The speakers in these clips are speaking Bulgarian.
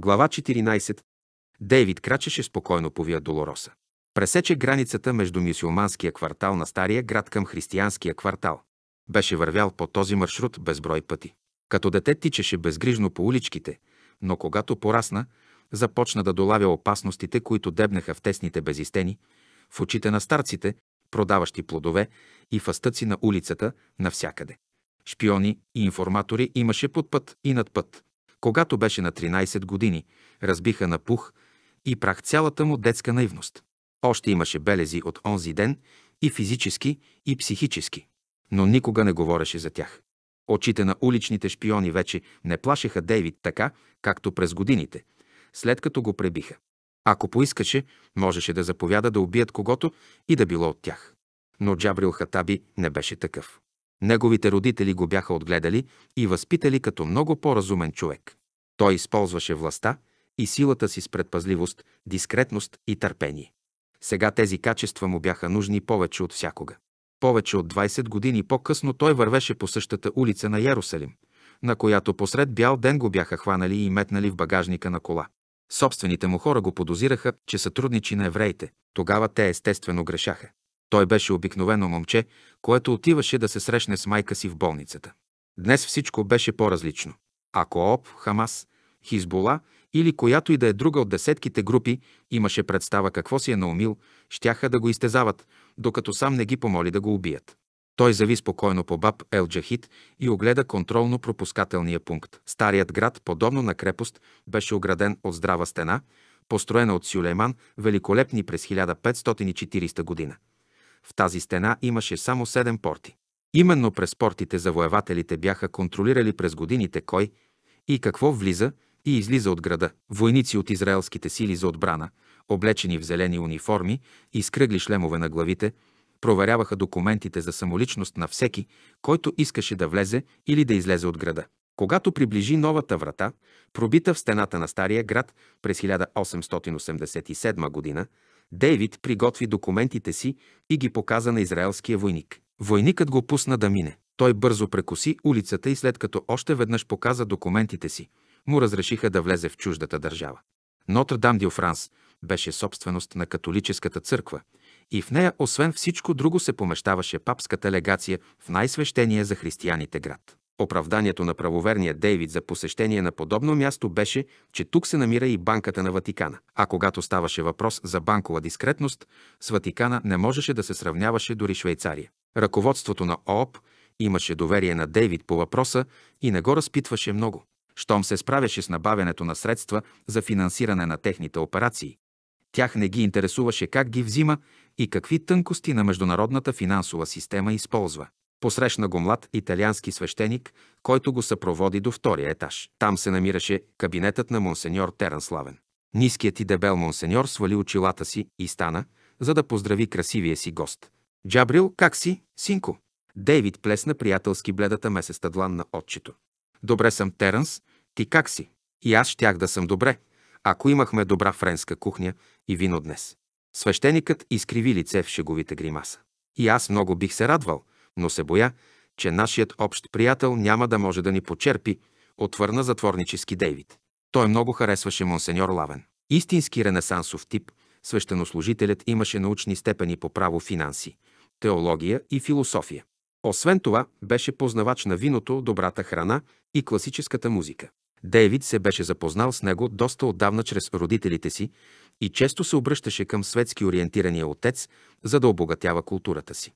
Глава 14. Дейвид крачеше спокойно по Вия Долороса. Пресече границата между мюсюлманския квартал на Стария град към християнския квартал. Беше вървял по този маршрут безброй пъти. Като дете тичеше безгрижно по уличките, но когато порасна, започна да долавя опасностите, които дебнаха в тесните безистени, в очите на старците, продаващи плодове и фастъци на улицата, навсякъде. Шпиони и информатори имаше под път и над път когато беше на 13 години, разбиха на пух и прах цялата му детска наивност. Още имаше белези от онзи ден и физически, и психически, но никога не говореше за тях. Очите на уличните шпиони вече не плашеха Дейвид така, както през годините, след като го пребиха. Ако поискаше, можеше да заповяда да убият когото и да било от тях. Но Джабрил Хатаби не беше такъв. Неговите родители го бяха отгледали и възпитали като много по-разумен човек. Той използваше властта и силата си с предпазливост, дискретност и търпение. Сега тези качества му бяха нужни повече от всякога. Повече от 20 години по-късно той вървеше по същата улица на Ярусалим, на която посред бял ден го бяха хванали и метнали в багажника на кола. Собствените му хора го подозираха, че сътрудничи на евреите. Тогава те естествено грешаха. Той беше обикновено момче, което отиваше да се срещне с майка си в болницата. Днес всичко беше по-различно. Ако ОП, Хамас, Хизбола или която и да е друга от десетките групи имаше представа какво си е наумил, щяха да го изтезават, докато сам не ги помоли да го убият. Той зави спокойно по баб Джахид и огледа контролно-пропускателния пункт. Старият град, подобно на крепост, беше ограден от здрава стена, построена от Сюлейман, великолепни през 1540 година. В тази стена имаше само седем порти. Именно през портите завоевателите бяха контролирали през годините кой и какво влиза и излиза от града. Войници от израелските сили за отбрана, облечени в зелени униформи и с кръгли шлемове на главите, проверяваха документите за самоличност на всеки, който искаше да влезе или да излезе от града. Когато приближи новата врата, пробита в стената на Стария град през 1887 година, Дейвид приготви документите си и ги показа на израелския войник. Войникът го пусна да мине. Той бързо прекоси улицата и след като още веднъж показа документите си, му разрешиха да влезе в чуждата държава. Нотр Дам Дио Франс беше собственост на католическата църква и в нея, освен всичко друго, се помещаваше папската легация в най-свещения за християните град. Оправданието на правоверния Дейвид за посещение на подобно място беше, че тук се намира и банката на Ватикана. А когато ставаше въпрос за банкова дискретност, с Ватикана не можеше да се сравняваше дори Швейцария. Ръководството на ООП имаше доверие на Дейвид по въпроса и не го разпитваше много. Щом се справяше с набавянето на средства за финансиране на техните операции, тях не ги интересуваше как ги взима и какви тънкости на международната финансова система използва. Посрещна го млад италиански свещеник, който го съпроводи до втория етаж. Там се намираше кабинетът на монсеньор Теранславен. Ниският и дебел монсеньор свали очилата си и стана, за да поздрави красивия си гост. «Джабрил, как си, синко?» Дейвид плесна приятелски бледата месеста длан на отчето. «Добре съм, Теранс. Ти как си?» И аз щях да съм добре, ако имахме добра френска кухня и вино днес. Свещеникът изкриви лице в шеговите гримаса. И аз много бих се радвал – но се боя, че нашият общ приятел няма да може да ни почерпи, отвърна затворнически Дейвид. Той много харесваше монсеньор Лавен. Истински ренесансов тип, свещенослужителят имаше научни степени по право финанси, теология и философия. Освен това, беше познавач на виното, добрата храна и класическата музика. Дейвид се беше запознал с него доста отдавна чрез родителите си и често се обръщаше към светски ориентирания отец, за да обогатява културата си.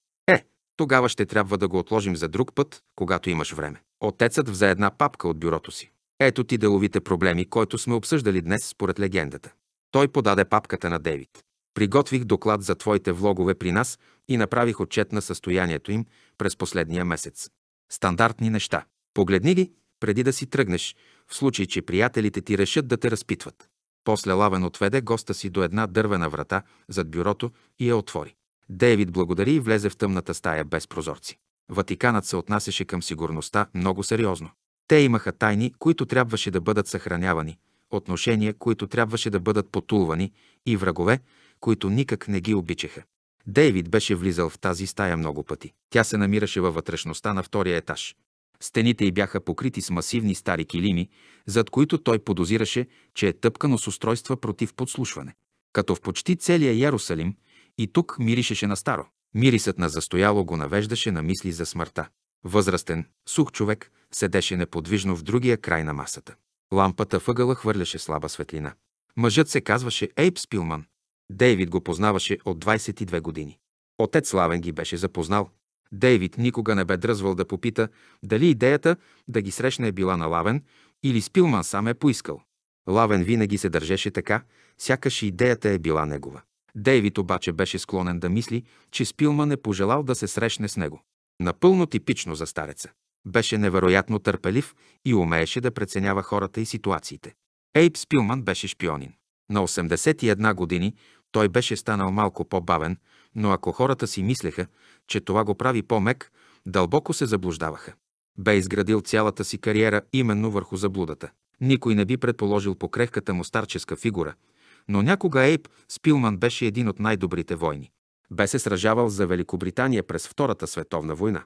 Тогава ще трябва да го отложим за друг път, когато имаш време. Отецът взе една папка от бюрото си. Ето ти деловите проблеми, които сме обсъждали днес според легендата. Той подаде папката на Девид. Приготвих доклад за твоите влогове при нас и направих отчет на състоянието им през последния месец. Стандартни неща. Погледни ги, преди да си тръгнеш, в случай, че приятелите ти решат да те разпитват. После Лавен отведе госта си до една дървена врата зад бюрото и я отвори. Дейвид благодари и влезе в тъмната стая без прозорци. Ватиканът се отнасяше към сигурността много сериозно. Те имаха тайни, които трябваше да бъдат съхранявани, отношения, които трябваше да бъдат потулвани и врагове, които никак не ги обичаха. Дейвид беше влизал в тази стая много пъти. Тя се намираше във вътрешността на втория етаж. Стените й бяха покрити с масивни стари килими, зад които той подозираше, че е тъпкано с устройства против подслушване. Като в почти целия Ярусалим – и тук миришеше на старо. Мирисът на застояло го навеждаше на мисли за смъртта. Възрастен, сух човек седеше неподвижно в другия край на масата. Лампата въгъла хвърляше слаба светлина. Мъжът се казваше Ейп Спилман. Дейвид го познаваше от 22 години. Отец Славен ги беше запознал. Дейвид никога не бе дръзвал да попита дали идеята да ги срещне е била на Лавен или Спилман сам е поискал. Лавен винаги се държеше така, сякаш идеята е била негова. Дейвид обаче беше склонен да мисли, че Спилман е пожелал да се срещне с него. Напълно типично за стареца. Беше невероятно търпелив и умееше да преценява хората и ситуациите. Ейп Спилман беше шпионин. На 81 години той беше станал малко по-бавен, но ако хората си мислеха, че това го прави по-мек, дълбоко се заблуждаваха. Бе изградил цялата си кариера именно върху заблудата. Никой не би предположил по крехката му старческа фигура – но някога Ейп Спилман беше един от най-добрите войни. Бе се сражавал за Великобритания през Втората световна война,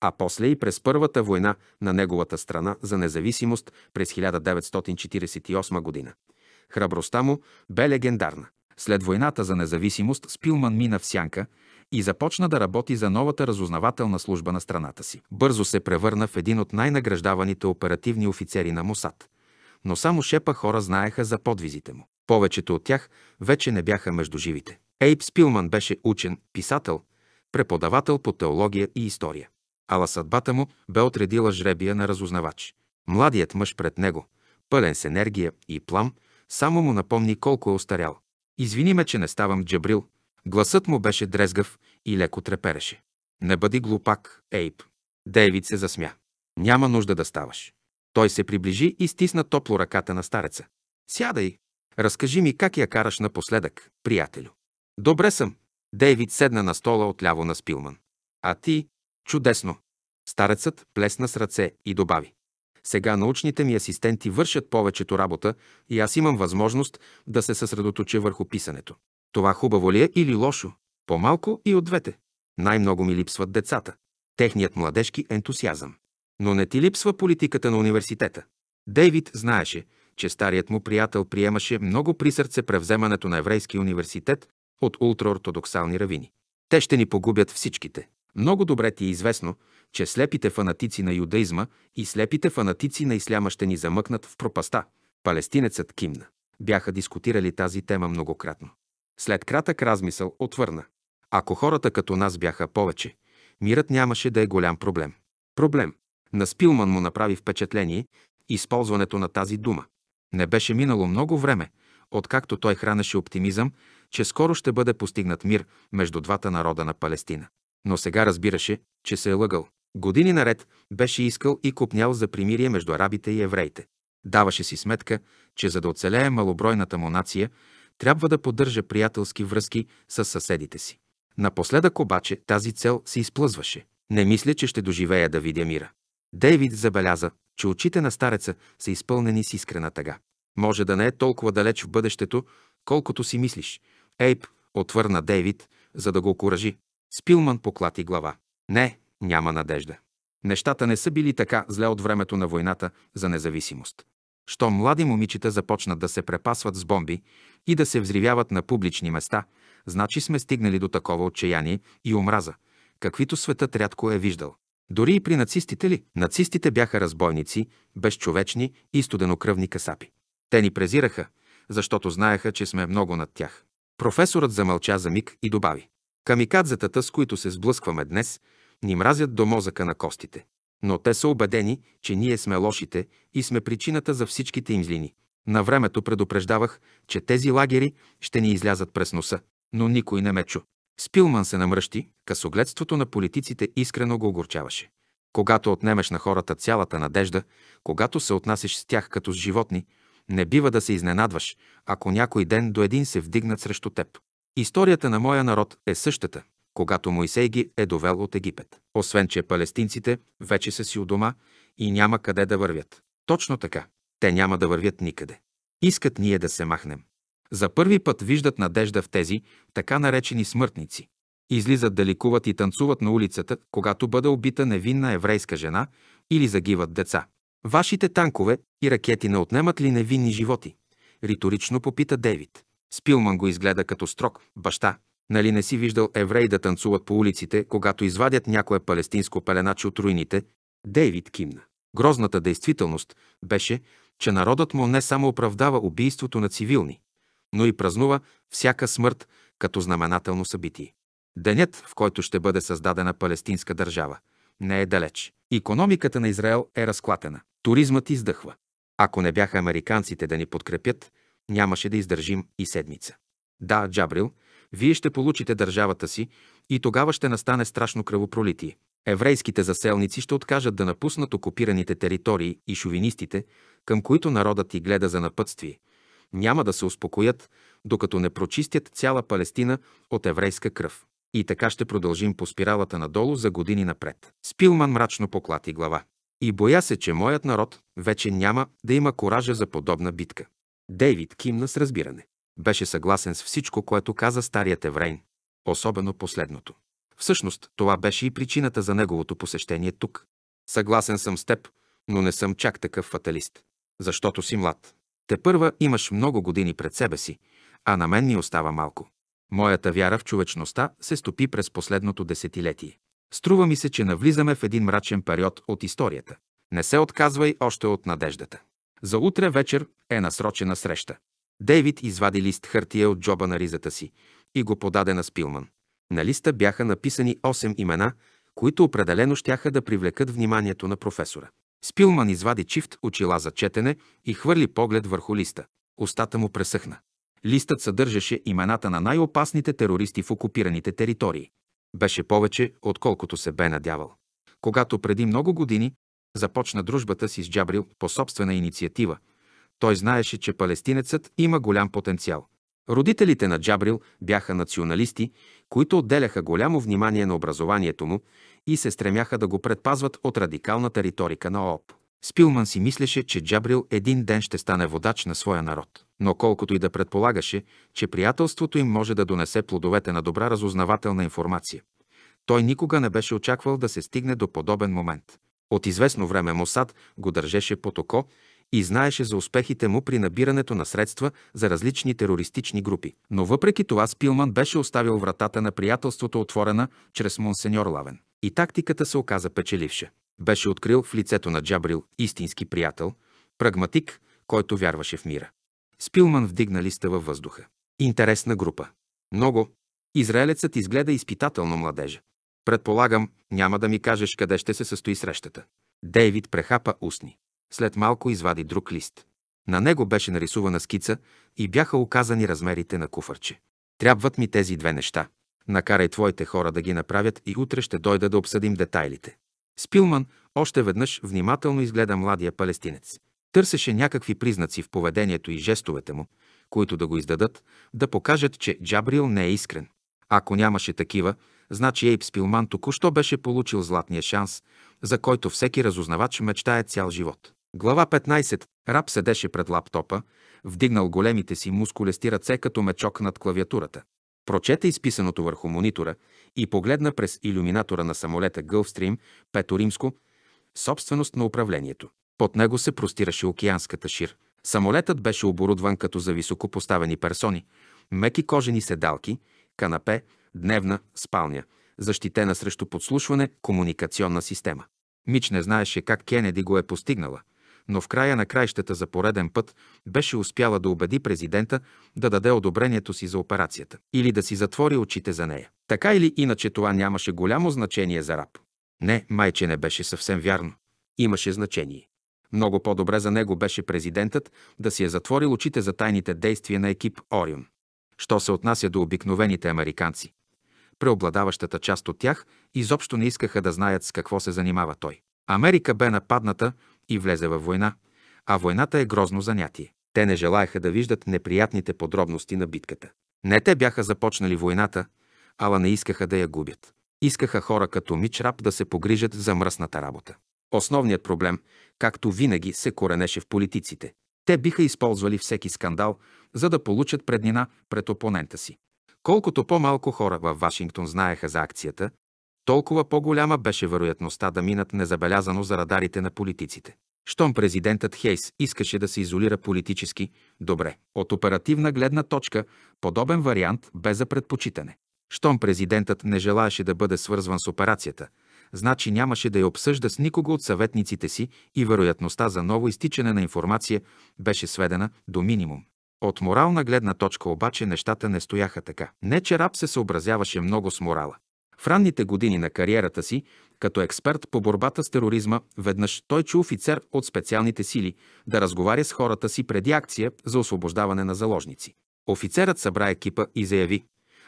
а после и през Първата война на неговата страна за независимост през 1948 година. Храбростта му бе легендарна. След войната за независимост Спилман мина в сянка и започна да работи за новата разузнавателна служба на страната си. Бързо се превърна в един от най-награждаваните оперативни офицери на МОСАД. Но само шепа хора знаеха за подвизите му. Повечето от тях вече не бяха между живите. Ейп Спилман беше учен, писател, преподавател по теология и история. Ала съдбата му бе отредила жребия на разузнавач. Младият мъж пред него, пълен с енергия и плам, само му напомни колко е остарял. Извини ме, че не ставам джабрил. Гласът му беше дрезгав и леко трепереше. Не бъди глупак, Ейп. Дейвид се засмя. Няма нужда да ставаш. Той се приближи и стисна топло ръката на стареца. Сядай, Разкажи ми как я караш напоследък, приятелю. Добре съм. Дейвид седна на стола отляво на Спилман. А ти? Чудесно. Старецът плесна с ръце и добави. Сега научните ми асистенти вършат повечето работа и аз имам възможност да се съсредоточа върху писането. Това хубаво ли е или лошо? По-малко и от двете. Най-много ми липсват децата. Техният младежки ентусиазъм. Но не ти липсва политиката на университета. Дейвид знаеше, че старият му приятел приемаше много при сърце превземането на Еврейски университет от ултраортодоксални равини. Те ще ни погубят всичките. Много добре ти е известно, че слепите фанатици на юдаизма и слепите фанатици на исляма ще ни замъкнат в пропаста. Палестинецът кимна. Бяха дискутирали тази тема многократно. След кратък размисъл отвърна. Ако хората като нас бяха повече, мирът нямаше да е голям проблем. Проблем. На Спилман му направи впечатление използването на тази дума. Не беше минало много време, откакто той хранеше оптимизъм, че скоро ще бъде постигнат мир между двата народа на Палестина. Но сега разбираше, че се е лъгал. Години наред беше искал и купнял за примирие между арабите и евреите. Даваше си сметка, че за да оцелее малобройната му нация, трябва да поддържа приятелски връзки с съседите си. Напоследък обаче тази цел се изплъзваше. Не мисля, че ще доживея да видя мира. Дейвид забеляза, че очите на стареца са изпълнени с искрена тъга. Може да не е толкова далеч в бъдещето, колкото си мислиш. Ейп, отвърна Дейвид, за да го окуражи. Спилман поклати глава. Не, няма надежда. Нещата не са били така зле от времето на войната за независимост. Що млади момичета започнат да се препасват с бомби и да се взривяват на публични места, значи сме стигнали до такова отчаяние и омраза, каквито светът рядко е виждал. Дори и при нацистите ли? Нацистите бяха разбойници, безчовечни и студенокръвни касапи. Те ни презираха, защото знаеха, че сме много над тях. Професорът замълча за миг и добави. Камикадзетата, с които се сблъскваме днес, ни мразят до мозъка на костите. Но те са убедени, че ние сме лошите и сме причината за всичките им злини. На времето предупреждавах, че тези лагери ще ни излязат през носа, но никой не ме чу. Спилман се намръщи, късогледството на политиците искрено го огорчаваше. Когато отнемеш на хората цялата надежда, когато се отнасяш с тях като с животни, не бива да се изненадваш, ако някой ден до един се вдигнат срещу теб. Историята на моя народ е същата, когато Моисей ги е довел от Египет. Освен, че палестинците вече са си у дома и няма къде да вървят. Точно така. Те няма да вървят никъде. Искат ние да се махнем. За първи път виждат надежда в тези така наречени смъртници. Излизат да ликуват и танцуват на улицата, когато бъде убита невинна еврейска жена или загиват деца. Вашите танкове и ракети не отнемат ли невинни животи? Риторично попита Дейвид. Спилман го изгледа като строг, баща. Нали не си виждал евреи да танцуват по улиците, когато извадят някое палестинско пеленаче от руините? Дейвид кимна. Грозната действителност беше, че народът му не само оправдава убийството на цивилни, но и празнува всяка смърт като знаменателно събитие. Денят, в който ще бъде създадена палестинска държава, не е далеч. Икономиката на Израел е разклатена. Туризмът издъхва. Ако не бяха американците да ни подкрепят, нямаше да издържим и седмица. Да, Джабрил, вие ще получите държавата си и тогава ще настане страшно кръвопролитие. Еврейските заселници ще откажат да напуснат окупираните територии и шовинистите, към които народът и гледа за напътствие, няма да се успокоят, докато не прочистят цяла Палестина от еврейска кръв. И така ще продължим по спиралата надолу за години напред. Спилман мрачно поклати глава. И боя се, че моят народ вече няма да има коража за подобна битка. Дейвид кимна с разбиране. Беше съгласен с всичко, което каза старият еврейн. Особено последното. Всъщност, това беше и причината за неговото посещение тук. Съгласен съм с теб, но не съм чак такъв фаталист. Защото си млад. Те първа имаш много години пред себе си, а на мен ми остава малко. Моята вяра в човечността се стопи през последното десетилетие. Струва ми се, че навлизаме в един мрачен период от историята. Не се отказвай още от надеждата. За утре вечер е насрочена среща. Дейвид извади лист хартия от джоба на ризата си и го подаде на Спилман. На листа бяха написани 8 имена, които определено щяха да привлекат вниманието на професора. Спилман извади чифт очила за четене и хвърли поглед върху листа. Остата му пресъхна. Листът съдържаше имената на най-опасните терористи в окупираните територии. Беше повече, отколкото се бе надявал. Когато преди много години започна дружбата си с Джабрил по собствена инициатива, той знаеше, че палестинецът има голям потенциал. Родителите на Джабрил бяха националисти, които отделяха голямо внимание на образованието му и се стремяха да го предпазват от радикалната риторика на ООП. Спилман си мислеше, че Джабрил един ден ще стане водач на своя народ. Но колкото и да предполагаше, че приятелството им може да донесе плодовете на добра разузнавателна информация, той никога не беше очаквал да се стигне до подобен момент. От известно време Мосад го държеше под око и знаеше за успехите му при набирането на средства за различни терористични групи. Но въпреки това Спилман беше оставил вратата на приятелството отворена чрез монсеньор Лавен и тактиката се оказа печеливша. Беше открил в лицето на Джабрил истински приятел, прагматик, който вярваше в мира. Спилман вдигна листа във въздуха. Интересна група. Много. Израелецът изгледа изпитателно младежа. Предполагам, няма да ми кажеш къде ще се състои срещата. Дейвид прехапа устни. След малко извади друг лист. На него беше нарисувана скица и бяха указани размерите на куфарче. Трябват ми тези две неща. Накарай твоите хора да ги направят и утре ще дойда да обсъдим детайлите. Спилман още веднъж внимателно изгледа младия палестинец. Търсеше някакви признаци в поведението и жестовете му, които да го издадат, да покажат, че Джабрил не е искрен. Ако нямаше такива, значи Ейп Спилман току-що беше получил златния шанс, за който всеки разузнавач мечтае цял живот. Глава 15. Раб седеше пред лаптопа, вдигнал големите си мускулести ръце като мечок над клавиатурата. Прочете изписаното върху монитора и погледна през иллюминатора на самолета Гълфстрим, Пето Римско, собственост на управлението. Под него се простираше океанската шир. Самолетът беше оборудван като за високо поставени персони, меки кожени седалки, канапе, дневна спалня, защитена срещу подслушване комуникационна система. Мич не знаеше как Кенеди го е постигнала – но в края на краищата за пореден път беше успяла да убеди президента да даде одобрението си за операцията или да си затвори очите за нея. Така или иначе това нямаше голямо значение за раб. Не, майче не беше съвсем вярно. Имаше значение. Много по-добре за него беше президентът да си е затворил очите за тайните действия на екип Орион. Що се отнася до обикновените американци? Преобладаващата част от тях изобщо не искаха да знаят с какво се занимава той. Америка бе нападната и влезе във война, а войната е грозно занятие. Те не желаяха да виждат неприятните подробности на битката. Не те бяха започнали войната, ала не искаха да я губят. Искаха хора като Мич Раб да се погрижат за мръсната работа. Основният проблем, както винаги, се коренеше в политиците. Те биха използвали всеки скандал, за да получат преднина пред опонента си. Колкото по-малко хора във Вашингтон знаеха за акцията, толкова по-голяма беше вероятността да минат незабелязано за радарите на политиците. Щом президентът Хейс искаше да се изолира политически, добре. От оперативна гледна точка, подобен вариант бе за предпочитане. Щом президентът не желаеше да бъде свързван с операцията, значи нямаше да я обсъжда с никого от съветниците си и вероятността за ново изтичане на информация беше сведена до минимум. От морална гледна точка обаче нещата не стояха така. Не, че Раб се съобразяваше много с морала. В ранните години на кариерата си, като експерт по борбата с тероризма, веднъж той чу офицер от специалните сили да разговаря с хората си преди акция за освобождаване на заложници. Офицерът събра екипа и заяви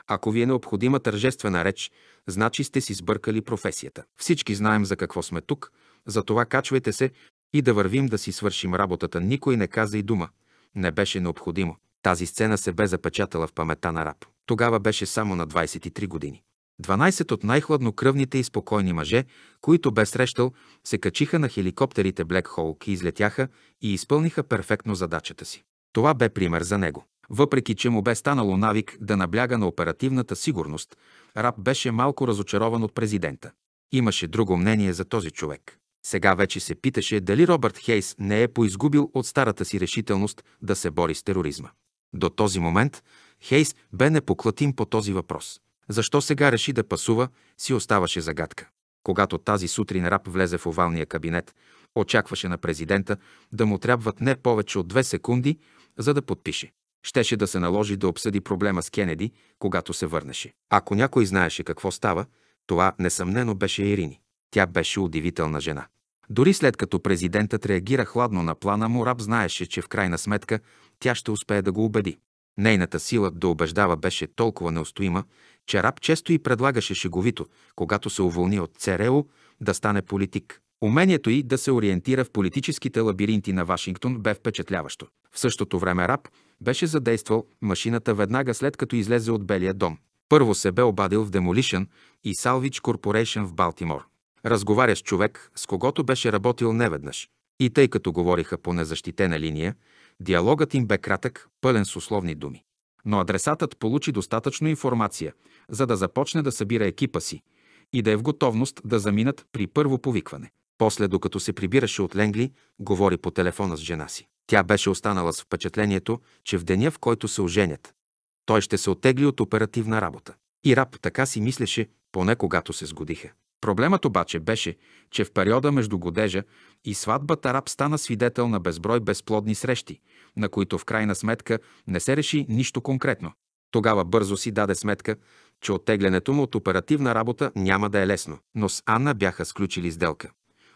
«Ако ви е необходима тържествена реч, значи сте си сбъркали професията. Всички знаем за какво сме тук, затова качвайте се и да вървим да си свършим работата». Никой не каза и дума. Не беше необходимо. Тази сцена се бе запечатала в памета на раб. Тогава беше само на 23 години. 12 от най-хладнокръвните и спокойни мъже, които бе срещал, се качиха на хеликоптерите Блек Холк и излетяха и изпълниха перфектно задачата си. Това бе пример за него. Въпреки, че му бе станало навик да набляга на оперативната сигурност, Раб беше малко разочарован от президента. Имаше друго мнение за този човек. Сега вече се питаше дали Робърт Хейс не е поизгубил от старата си решителност да се бори с тероризма. До този момент Хейс бе непоклатим по този въпрос. Защо сега реши да пасува, си оставаше загадка. Когато тази сутрин раб влезе в овалния кабинет, очакваше на президента да му трябват не повече от две секунди, за да подпише. Щеше да се наложи да обсъди проблема с Кенеди, когато се върнеше. Ако някой знаеше какво става, това несъмнено беше Ирини. Тя беше удивителна жена. Дори след като президентът реагира хладно на плана му, раб знаеше, че в крайна сметка тя ще успее да го убеди. Нейната сила да убеждава беше толкова неустоима, че раб често и предлагаше шеговито, когато се уволни от ЦРУ, да стане политик. Умението й да се ориентира в политическите лабиринти на Вашингтон бе впечатляващо. В същото време раб беше задействал машината веднага след като излезе от Белия дом. Първо се бе обадил в Demolition и Salvage Corporation в Балтимор. Разговаря с човек, с когото беше работил неведнъж. И тъй като говориха по незащитена линия, диалогът им бе кратък, пълен с условни думи но адресатът получи достатъчно информация, за да започне да събира екипа си и да е в готовност да заминат при първо повикване. После, докато се прибираше от Ленгли, говори по телефона с жена си. Тя беше останала с впечатлението, че в деня, в който се оженят, той ще се отегли от оперативна работа. И раб така си мислеше, поне когато се сгодиха. Проблемът обаче беше, че в периода между годежа и сватбата раб стана свидетел на безброй безплодни срещи, на които в крайна сметка не се реши нищо конкретно. Тогава бързо си даде сметка, че оттеглянето му от оперативна работа няма да е лесно. Но с Анна бяха сключили сделка.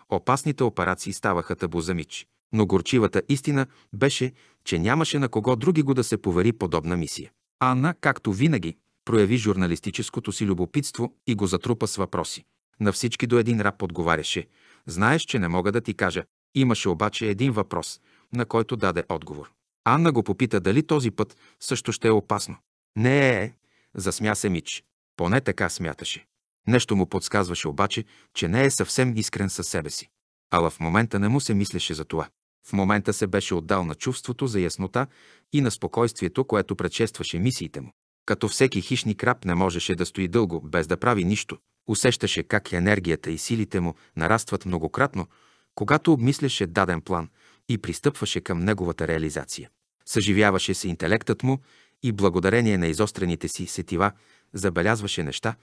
Опасните операции ставаха табу за мич. Но горчивата истина беше, че нямаше на кого други го да се повери подобна мисия. Анна, както винаги, прояви журналистическото си любопитство и го затрупа с въпроси. На всички до един раб отговаряше. Знаеш, че не мога да ти кажа. Имаше обаче един въпрос, на който даде отговор. Анна го попита дали този път също ще е опасно. Не е, засмя се Мич. Поне така смяташе. Нещо му подсказваше обаче, че не е съвсем искрен със себе си. Ала в момента не му се мислеше за това. В момента се беше отдал на чувството за яснота и на спокойствието, което предшестваше мисиите му. Като всеки хищник раб не можеше да стои дълго, без да прави нищо. Усещаше как енергията и силите му нарастват многократно, когато обмисляше даден план и пристъпваше към неговата реализация. Съживяваше се интелектът му и благодарение на изострените си сетива забелязваше неща,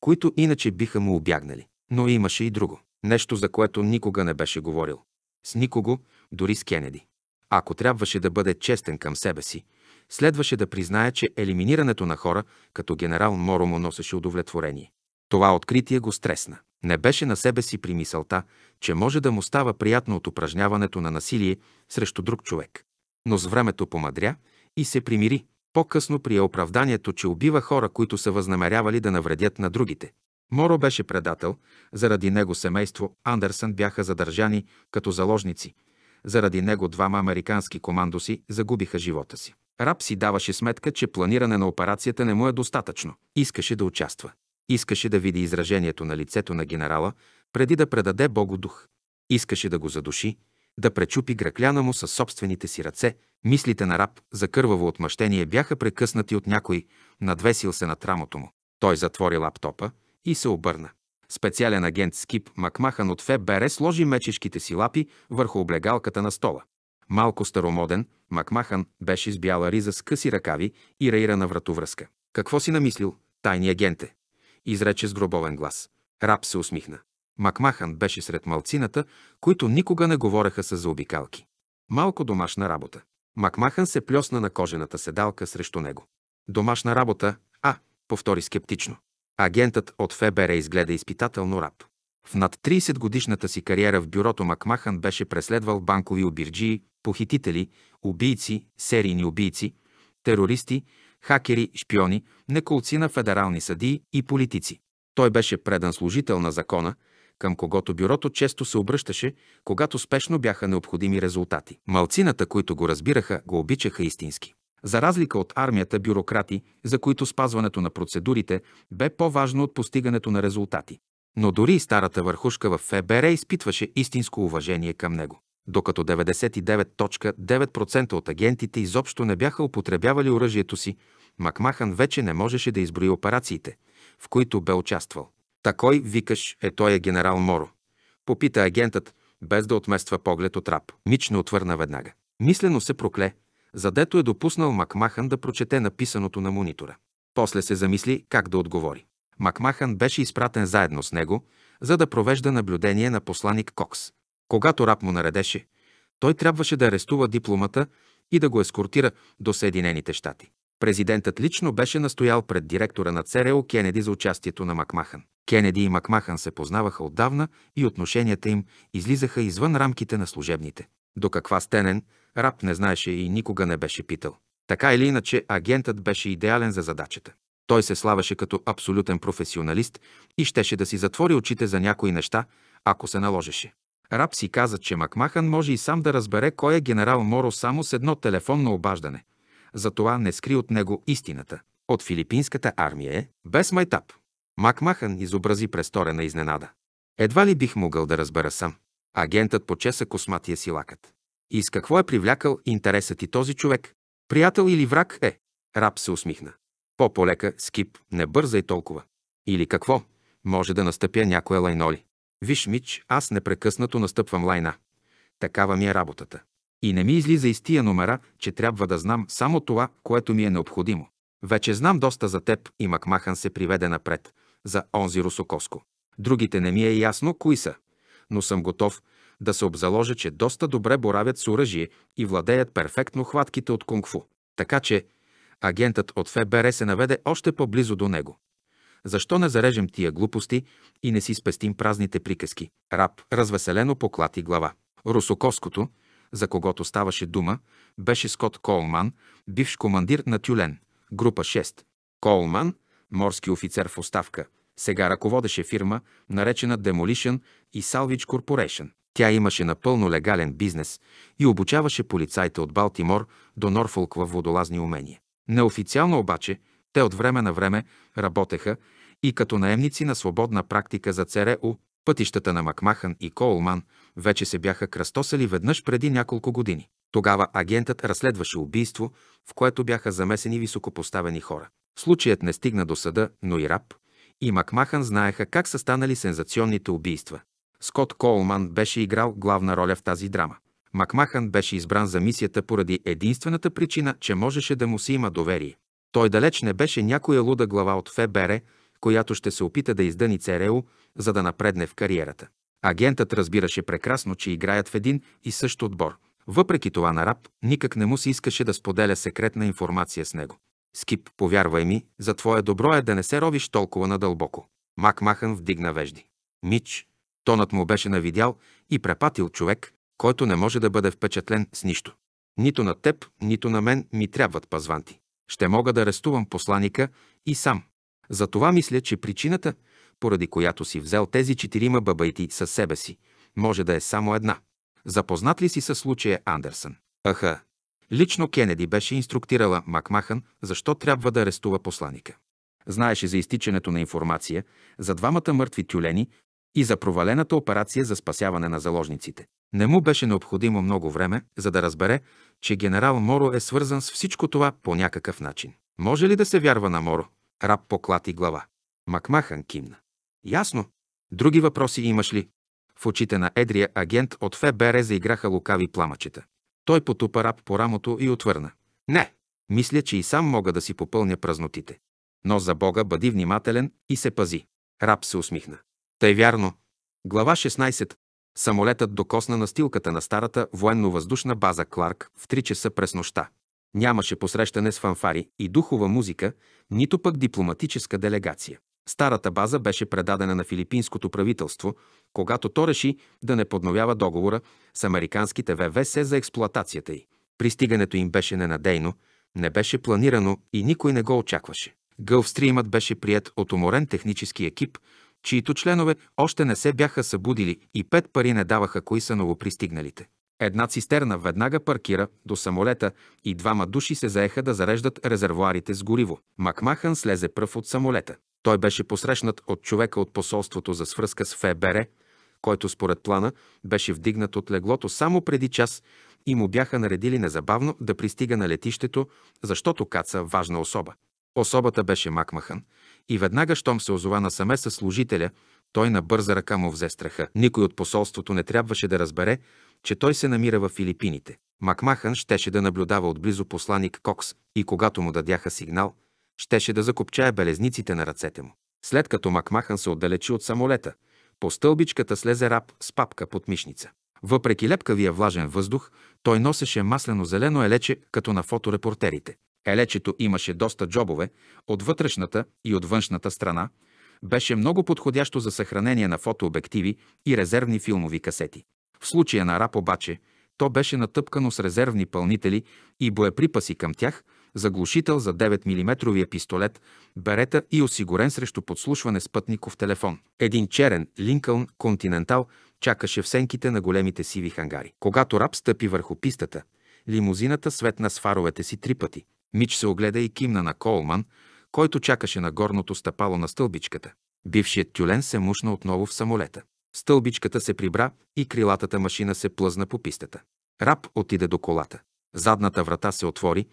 които иначе биха му обягнали. Но имаше и друго. Нещо, за което никога не беше говорил. С никого, дори с Кенеди. Ако трябваше да бъде честен към себе си, следваше да признае, че елиминирането на хора като генерал Моро му носеше удовлетворение. Това откритие го стресна. Не беше на себе си при мисълта, че може да му става приятно от упражняването на насилие срещу друг човек. Но с времето помадря и се примири. По-късно прие оправданието, че убива хора, които са възнамерявали да навредят на другите. Моро беше предател, заради него семейство Андерсън бяха задържани като заложници. Заради него двама американски командоси загубиха живота си. Раб си даваше сметка, че планиране на операцията не му е достатъчно. Искаше да участва. Искаше да види изражението на лицето на генерала, преди да предаде Богу дух. Искаше да го задуши, да пречупи гракляна му със собствените си ръце. Мислите на раб за кърваво отмъщение бяха прекъснати от някой, надвесил се на трамото му. Той затвори лаптопа и се обърна. Специален агент Скип Макмахан от ФБР сложи мечешките си лапи върху облегалката на стола. Малко старомоден, Макмахан беше с бяла риза с къси ръкави и раира на вратовръзка. Какво си намислил, тайни агенте? изрече с гробовен глас. Раб се усмихна. Макмахан беше сред малцината, които никога не говореха с заобикалки. Малко домашна работа. Макмахан се плесна на кожената седалка срещу него. Домашна работа, а, повтори скептично. Агентът от ФБР изгледа изпитателно раб. В над 30 годишната си кариера в бюрото Макмахан беше преследвал банкови обирджии, похитители, убийци, серийни убийци, терористи, хакери, шпиони, неколци на федерални съдии и политици. Той беше предан служител на закона, към когото бюрото често се обръщаше, когато спешно бяха необходими резултати. Малцината, които го разбираха, го обичаха истински. За разлика от армията бюрократи, за които спазването на процедурите бе по-важно от постигането на резултати. Но дори и старата върхушка в ФБР изпитваше истинско уважение към него докато 99.9% от агентите изобщо не бяха употребявали оръжието си, Макмахан вече не можеше да изброи операциите, в които бе участвал. Такой, викаш, е той е генерал Моро. Попита агентът, без да отмества поглед от раб. Мич не отвърна веднага. Мислено се прокле, задето е допуснал Макмахан да прочете написаното на монитора. После се замисли как да отговори. Макмахан беше изпратен заедно с него, за да провежда наблюдение на посланик Кокс. Когато раб му наредеше, той трябваше да арестува дипломата и да го ескортира до Съединените щати. Президентът лично беше настоял пред директора на ЦРУ Кенеди за участието на Макмахан. Кенеди и Макмахан се познаваха отдавна и отношенията им излизаха извън рамките на служебните. До каква стенен, раб не знаеше и никога не беше питал. Така или иначе, агентът беше идеален за задачата. Той се славаше като абсолютен професионалист и щеше да си затвори очите за някои неща, ако се наложеше. Раб си каза, че Макмахан може и сам да разбере кой е генерал Моро само с едно телефонно обаждане. Затова не скри от него истината. От филипинската армия е без майтап. Макмахан изобрази престорена изненада. Едва ли бих могъл да разбера сам. Агентът почеса косматия си лакът. И с какво е привлякал интересът и този човек? Приятел или враг е? Раб се усмихна. По-полека, скип, не бързай толкова. Или какво? Може да настъпя някоя лайноли. Виж, Мич, аз непрекъснато настъпвам лайна. Такава ми е работата. И не ми излиза из тия номера, че трябва да знам само това, което ми е необходимо. Вече знам доста за теб и Макмахан се приведе напред, за онзи Русокоско. Другите не ми е ясно кои са, но съм готов да се обзаложа, че доста добре боравят с оръжие и владеят перфектно хватките от кунг-фу. Така че агентът от ФБР се наведе още по-близо до него. Защо не зарежем тия глупости и не си спестим празните приказки? Раб развеселено поклати глава. Русоковското, за когото ставаше дума, беше Скот Колман, бивш командир на Тюлен, група 6. Колман, морски офицер в оставка, сега ръководеше фирма, наречена Demolition и Salvage Corporation. Тя имаше напълно легален бизнес и обучаваше полицайите от Балтимор до Норфолк във водолазни умения. Неофициално обаче, те от време на време работеха и като наемници на свободна практика за ЦРУ, пътищата на Макмахан и Коулман вече се бяха кръстосали веднъж преди няколко години. Тогава агентът разследваше убийство, в което бяха замесени високопоставени хора. Случаят не стигна до съда, но и раб и Макмахан знаеха как са станали сензационните убийства. Скот Коулман беше играл главна роля в тази драма. Макмахан беше избран за мисията поради единствената причина, че можеше да му се има доверие. Той далеч не беше някоя луда глава от ФБР, която ще се опита да издъни ЦРУ, за да напредне в кариерата. Агентът разбираше прекрасно, че играят в един и същ отбор. Въпреки това на Раб никак не му се искаше да споделя секретна информация с него. Скип, повярвай ми, за твое добро е да не се ровиш толкова надълбоко. Макмахън вдигна вежди. Мич, тонът му беше навидял и препатил човек, който не може да бъде впечатлен с нищо. Нито на теб, нито на мен ми трябват пазванти. Ще мога да арестувам посланика и сам. Затова мисля, че причината, поради която си взел тези четирима бабайти със себе си, може да е само една. Запознат ли си със случая Андерсън? Аха. Лично Кенеди беше инструктирала Макмахан защо трябва да арестува посланика. Знаеше за изтичането на информация за двамата мъртви тюлени и за провалената операция за спасяване на заложниците. Не му беше необходимо много време, за да разбере, че генерал Моро е свързан с всичко това по някакъв начин. Може ли да се вярва на Моро? Раб поклати глава. Макмахан кимна. Ясно. Други въпроси имаш ли? В очите на едрия агент от ФБР заиграха лукави пламъчета. Той потупа раб по рамото и отвърна. Не, мисля, че и сам мога да си попълня празнотите. Но за Бога бъди внимателен и се пази. Раб се усмихна. Тъй вярно. Глава 16. Самолетът докосна настилката на старата военно-въздушна база Кларк в 3 часа през нощта. Нямаше посрещане с фанфари и духова музика, нито пък дипломатическа делегация. Старата база беше предадена на филипинското правителство, когато то реши да не подновява договора с американските ВВС за експлоатацията й. Пристигането им беше ненадейно, не беше планирано и никой не го очакваше. Гълфстримът беше прият от уморен технически екип, чието членове още не се бяха събудили и пет пари не даваха кои са новопристигналите. Една цистерна веднага паркира до самолета и двама души се заеха да зареждат резервуарите с гориво. Макмахан слезе пръв от самолета. Той беше посрещнат от човека от посолството за свръзка с ФБР, който според плана беше вдигнат от леглото само преди час и му бяха наредили незабавно да пристига на летището, защото каца важна особа. Особата беше Макмахан и веднага, щом се озова насаме със служителя, той на бърза ръка му взе страха. Никой от посолството не трябваше да разбере, че той се намира в Филипините. Макмахан щеше да наблюдава отблизо посланик Кокс и когато му дадяха сигнал, щеше да закопчая белезниците на ръцете му. След като Макмахан се отдалечи от самолета, по стълбичката слезе раб с папка под мишница. Въпреки лепкавия влажен въздух, той носеше маслено-зелено елече, като на фоторепортерите. Елечето имаше доста джобове от вътрешната и от външната страна, беше много подходящо за съхранение на фотообективи и резервни филмови касети. В случая на раб обаче, то беше натъпкано с резервни пълнители и боеприпаси към тях, заглушител за 9 мм пистолет, берета и осигурен срещу подслушване с пътников телефон. Един черен Линкълн Континентал чакаше в сенките на големите сиви хангари. Когато раб стъпи върху пистата, лимузината светна с фаровете си три пъти. Мич се огледа и кимна на Колман, който чакаше на горното стъпало на стълбичката. Бившият тюлен се мушна отново в самолета. Стълбичката се прибра и крилатата машина се плъзна по пистата. Раб отиде до колата. Задната врата се отвори,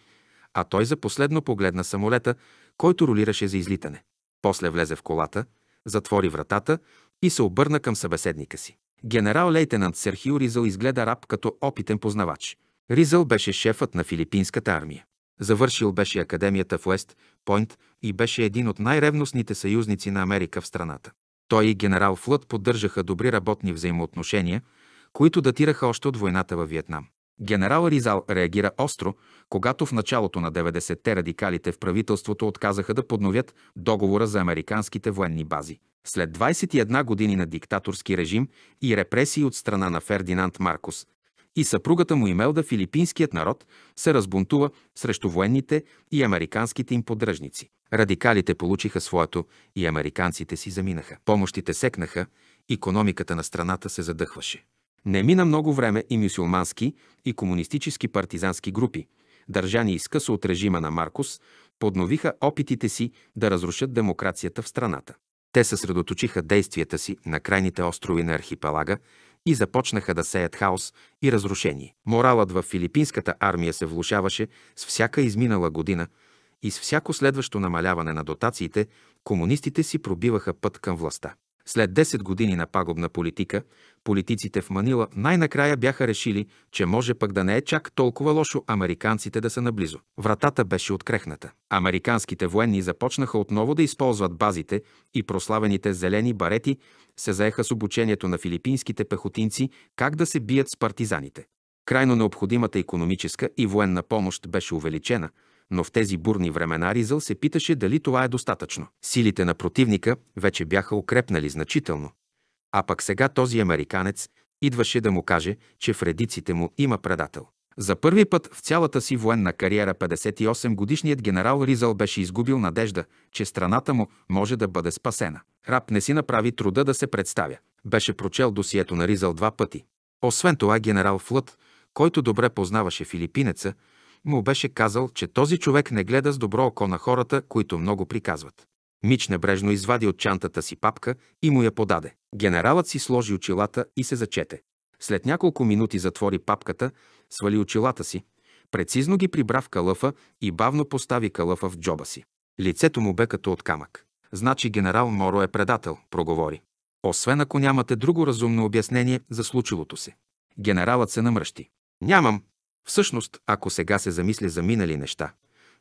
а той за последно погледна самолета, който ролираше за излитане. После влезе в колата, затвори вратата и се обърна към събеседника си. Генерал-лейтенант Серхио Ризъл изгледа раб като опитен познавач. Ризъл беше шефът на филипинската армия. Завършил беше академията в Уест Пойнт и беше един от най-ревностните съюзници на Америка в страната. Той и генерал Флът поддържаха добри работни взаимоотношения, които датираха още от войната във Виетнам. Генерал Ризал реагира остро, когато в началото на 90-те радикалите в правителството отказаха да подновят договора за американските военни бази. След 21 години на диктаторски режим и репресии от страна на Фердинанд Маркус и съпругата му Имелда, филипинският народ се разбунтува срещу военните и американските им поддръжници. Радикалите получиха своето и американците си заминаха. Помощите секнаха, економиката на страната се задъхваше. Не мина много време и мюсюлмански и комунистически партизански групи, държани изкъсо от режима на Маркус, подновиха опитите си да разрушат демокрацията в страната. Те съсредоточиха действията си на крайните острови на архипелага и започнаха да сеят хаос и разрушение. Моралът в филипинската армия се влушаваше с всяка изминала година – и с всяко следващо намаляване на дотациите, комунистите си пробиваха път към властта. След 10 години на пагубна политика, политиците в Манила най-накрая бяха решили, че може пък да не е чак толкова лошо американците да са наблизо. Вратата беше открехната. Американските военни започнаха отново да използват базите и прославените зелени барети се заеха с обучението на филипинските пехотинци как да се бият с партизаните. Крайно необходимата економическа и военна помощ беше увеличена – но в тези бурни времена Ризъл се питаше дали това е достатъчно. Силите на противника вече бяха укрепнали значително. А пък сега този американец идваше да му каже, че в редиците му има предател. За първи път в цялата си военна кариера 58-годишният генерал Ризъл беше изгубил надежда, че страната му може да бъде спасена. Раб не си направи труда да се представя. Беше прочел досието на Ризъл два пъти. Освен това генерал Флът, който добре познаваше филипинеца, му беше казал, че този човек не гледа с добро око на хората, които много приказват. Мич небрежно извади от чантата си папка и му я подаде. Генералът си сложи очилата и се зачете. След няколко минути затвори папката, свали очилата си, прецизно ги прибра в калъфа и бавно постави калъфа в джоба си. Лицето му бе като от камък. Значи генерал Моро е предател, проговори. Освен ако нямате друго разумно обяснение за случилото се. Генералът се намръщи. Нямам, Всъщност, ако сега се замисля за минали неща,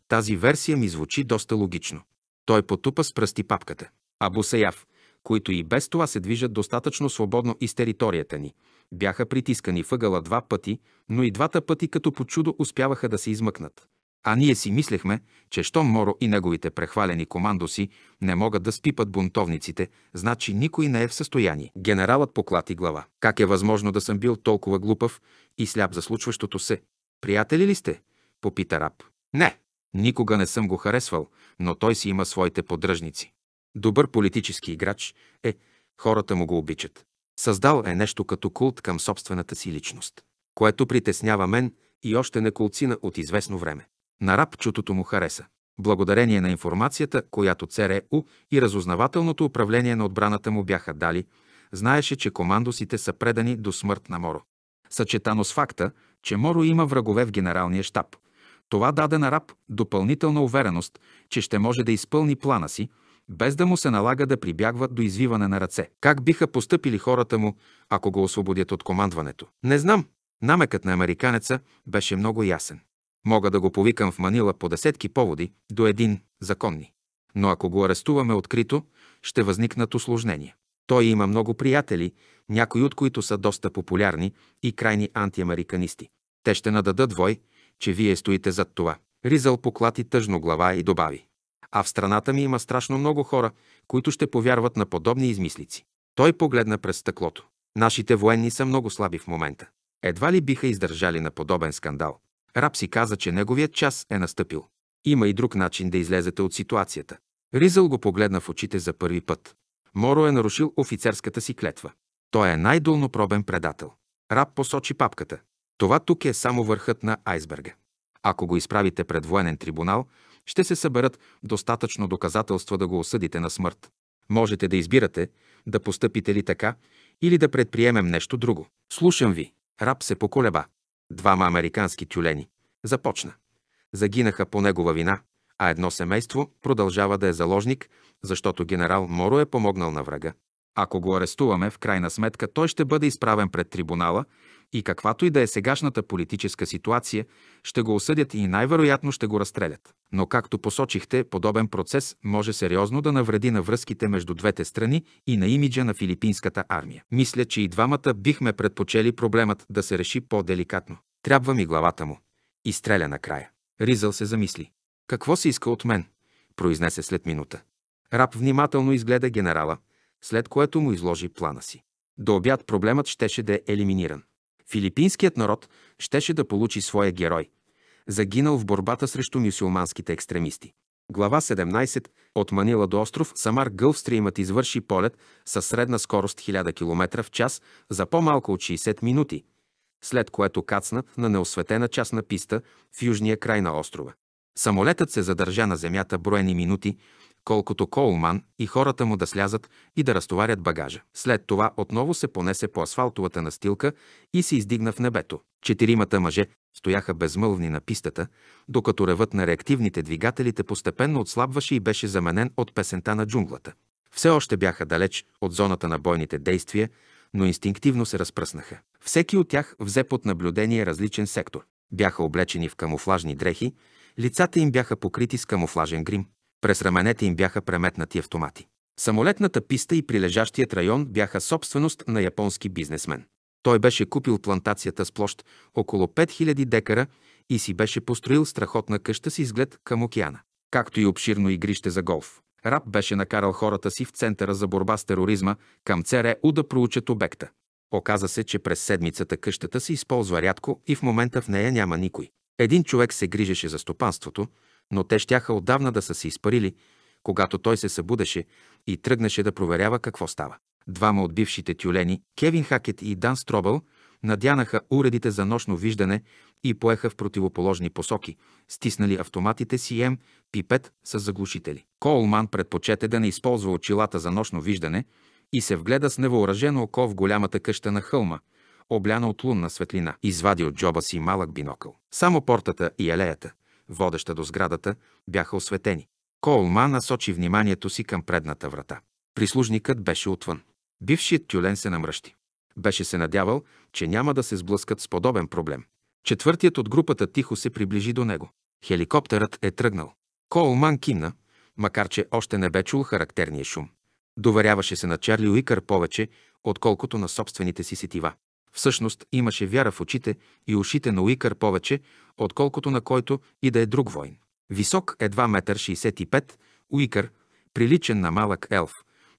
тази версия ми звучи доста логично. Той потупа с пръсти папката. А Саяв, които и без това се движат достатъчно свободно из територията ни, бяха притискани въгъла два пъти, но и двата пъти като по чудо успяваха да се измъкнат. А ние си мислехме, че щом Моро и неговите прехвалени командоси не могат да спипат бунтовниците, значи никой не е в състояние. Генералът поклати глава. Как е възможно да съм бил толкова глупав и сляп за случващото се? Приятели ли сте? Попита раб. Не, никога не съм го харесвал, но той си има своите поддръжници. Добър политически играч е, хората му го обичат. Създал е нещо като култ към собствената си личност, което притеснява мен и още не колцина от известно време. На раб чутото му хареса. Благодарение на информацията, която ЦРУ е и разузнавателното управление на отбраната му бяха дали, знаеше, че командосите са предани до смърт на Моро. Съчетано с факта, че Моро има врагове в генералния щаб. Това даде на раб допълнителна увереност, че ще може да изпълни плана си, без да му се налага да прибягват до извиване на ръце. Как биха постъпили хората му, ако го освободят от командването? Не знам. Намекът на американеца беше много ясен. Мога да го повикам в Манила по десетки поводи, до един законни. Но ако го арестуваме открито, ще възникнат осложнения. Той има много приятели, някои от които са доста популярни и крайни антиамериканисти. Те ще нададат вой, че вие стоите зад това. Ризал поклати тъжно глава и добави. А в страната ми има страшно много хора, които ще повярват на подобни измислици. Той погледна през стъклото. Нашите военни са много слаби в момента. Едва ли биха издържали на подобен скандал. Раб си каза, че неговият час е настъпил. Има и друг начин да излезете от ситуацията. Ризъл го погледна в очите за първи път. Моро е нарушил офицерската си клетва. Той е най-долнопробен предател. Раб посочи папката. Това тук е само върхът на айсберга. Ако го изправите пред военен трибунал, ще се съберат достатъчно доказателства да го осъдите на смърт. Можете да избирате да постъпите ли така или да предприемем нещо друго. Слушам ви. Раб се поколеба. Двама американски тюлени. Започна. Загинаха по негова вина, а едно семейство продължава да е заложник, защото генерал Моро е помогнал на врага. Ако го арестуваме, в крайна сметка той ще бъде изправен пред трибунала и каквато и да е сегашната политическа ситуация, ще го осъдят и най-вероятно ще го разстрелят. Но както посочихте, подобен процес може сериозно да навреди на връзките между двете страни и на имиджа на филипинската армия. Мисля, че и двамата бихме предпочели проблемът да се реши по-деликатно. Трябва ми главата му. И стреля накрая. Ризъл се замисли. Какво се иска от мен? произнесе след минута. Раб внимателно изгледа генерала, след което му изложи плана си. До обяд проблемът щеше да е елиминиран. Филипинският народ щеше да получи своя герой, загинал в борбата срещу мюсюлманските екстремисти. Глава 17 от Манила до остров Самар Гълвстримът извърши полет със средна скорост 1000 км в час за по-малко от 60 минути, след което кацна на неосветена частна писта в южния край на острова. Самолетът се задържа на земята броени минути колкото Коулман и хората му да слязат и да разтоварят багажа. След това отново се понесе по асфалтовата настилка и се издигна в небето. Четиримата мъже стояха безмълвни на пистата, докато ревът на реактивните двигателите постепенно отслабваше и беше заменен от песента на джунглата. Все още бяха далеч от зоната на бойните действия, но инстинктивно се разпръснаха. Всеки от тях взе под наблюдение различен сектор. Бяха облечени в камуфлажни дрехи, лицата им бяха покрити с камуфлажен грим. През раменете им бяха преметнати автомати. Самолетната писта и прилежащият район бяха собственост на японски бизнесмен. Той беше купил плантацията с площ около 5000 декара и си беше построил страхотна къща с изглед към океана, както и обширно игрище за голф. Раб беше накарал хората си в Центъра за борба с тероризма към ЦРУ да проучат обекта. Оказа се, че през седмицата къщата се използва рядко и в момента в нея няма никой. Един човек се грижеше за стопанството, но те щяха отдавна да са се изпарили, когато той се събудеше и тръгнаше да проверява какво става. Двама от бившите тюлени, Кевин Хакет и Дан Стробъл, надянаха уредите за нощно виждане и поеха в противоположни посоки, стиснали автоматите си М пипет с заглушители. Коулман предпочете да не използва очилата за нощно виждане и се вгледа с невъоръжено око в голямата къща на хълма, обляна от лунна светлина. Извади от джоба си малък бинокъл. Само портата и алеята, водеща до сградата, бяха осветени. Колма насочи вниманието си към предната врата. Прислужникът беше отвън. Бившият тюлен се намръщи. Беше се надявал, че няма да се сблъскат с подобен проблем. Четвъртият от групата тихо се приближи до него. Хеликоптерът е тръгнал. Колман кимна, макар че още не бе чул характерния шум. Доверяваше се на Чарли Уикър повече, отколкото на собствените си сетива. Всъщност имаше вяра в очите и ушите на Уикър повече, отколкото на който и да е друг войн. Висок едва метър 65, Уикър, приличен на малък елф,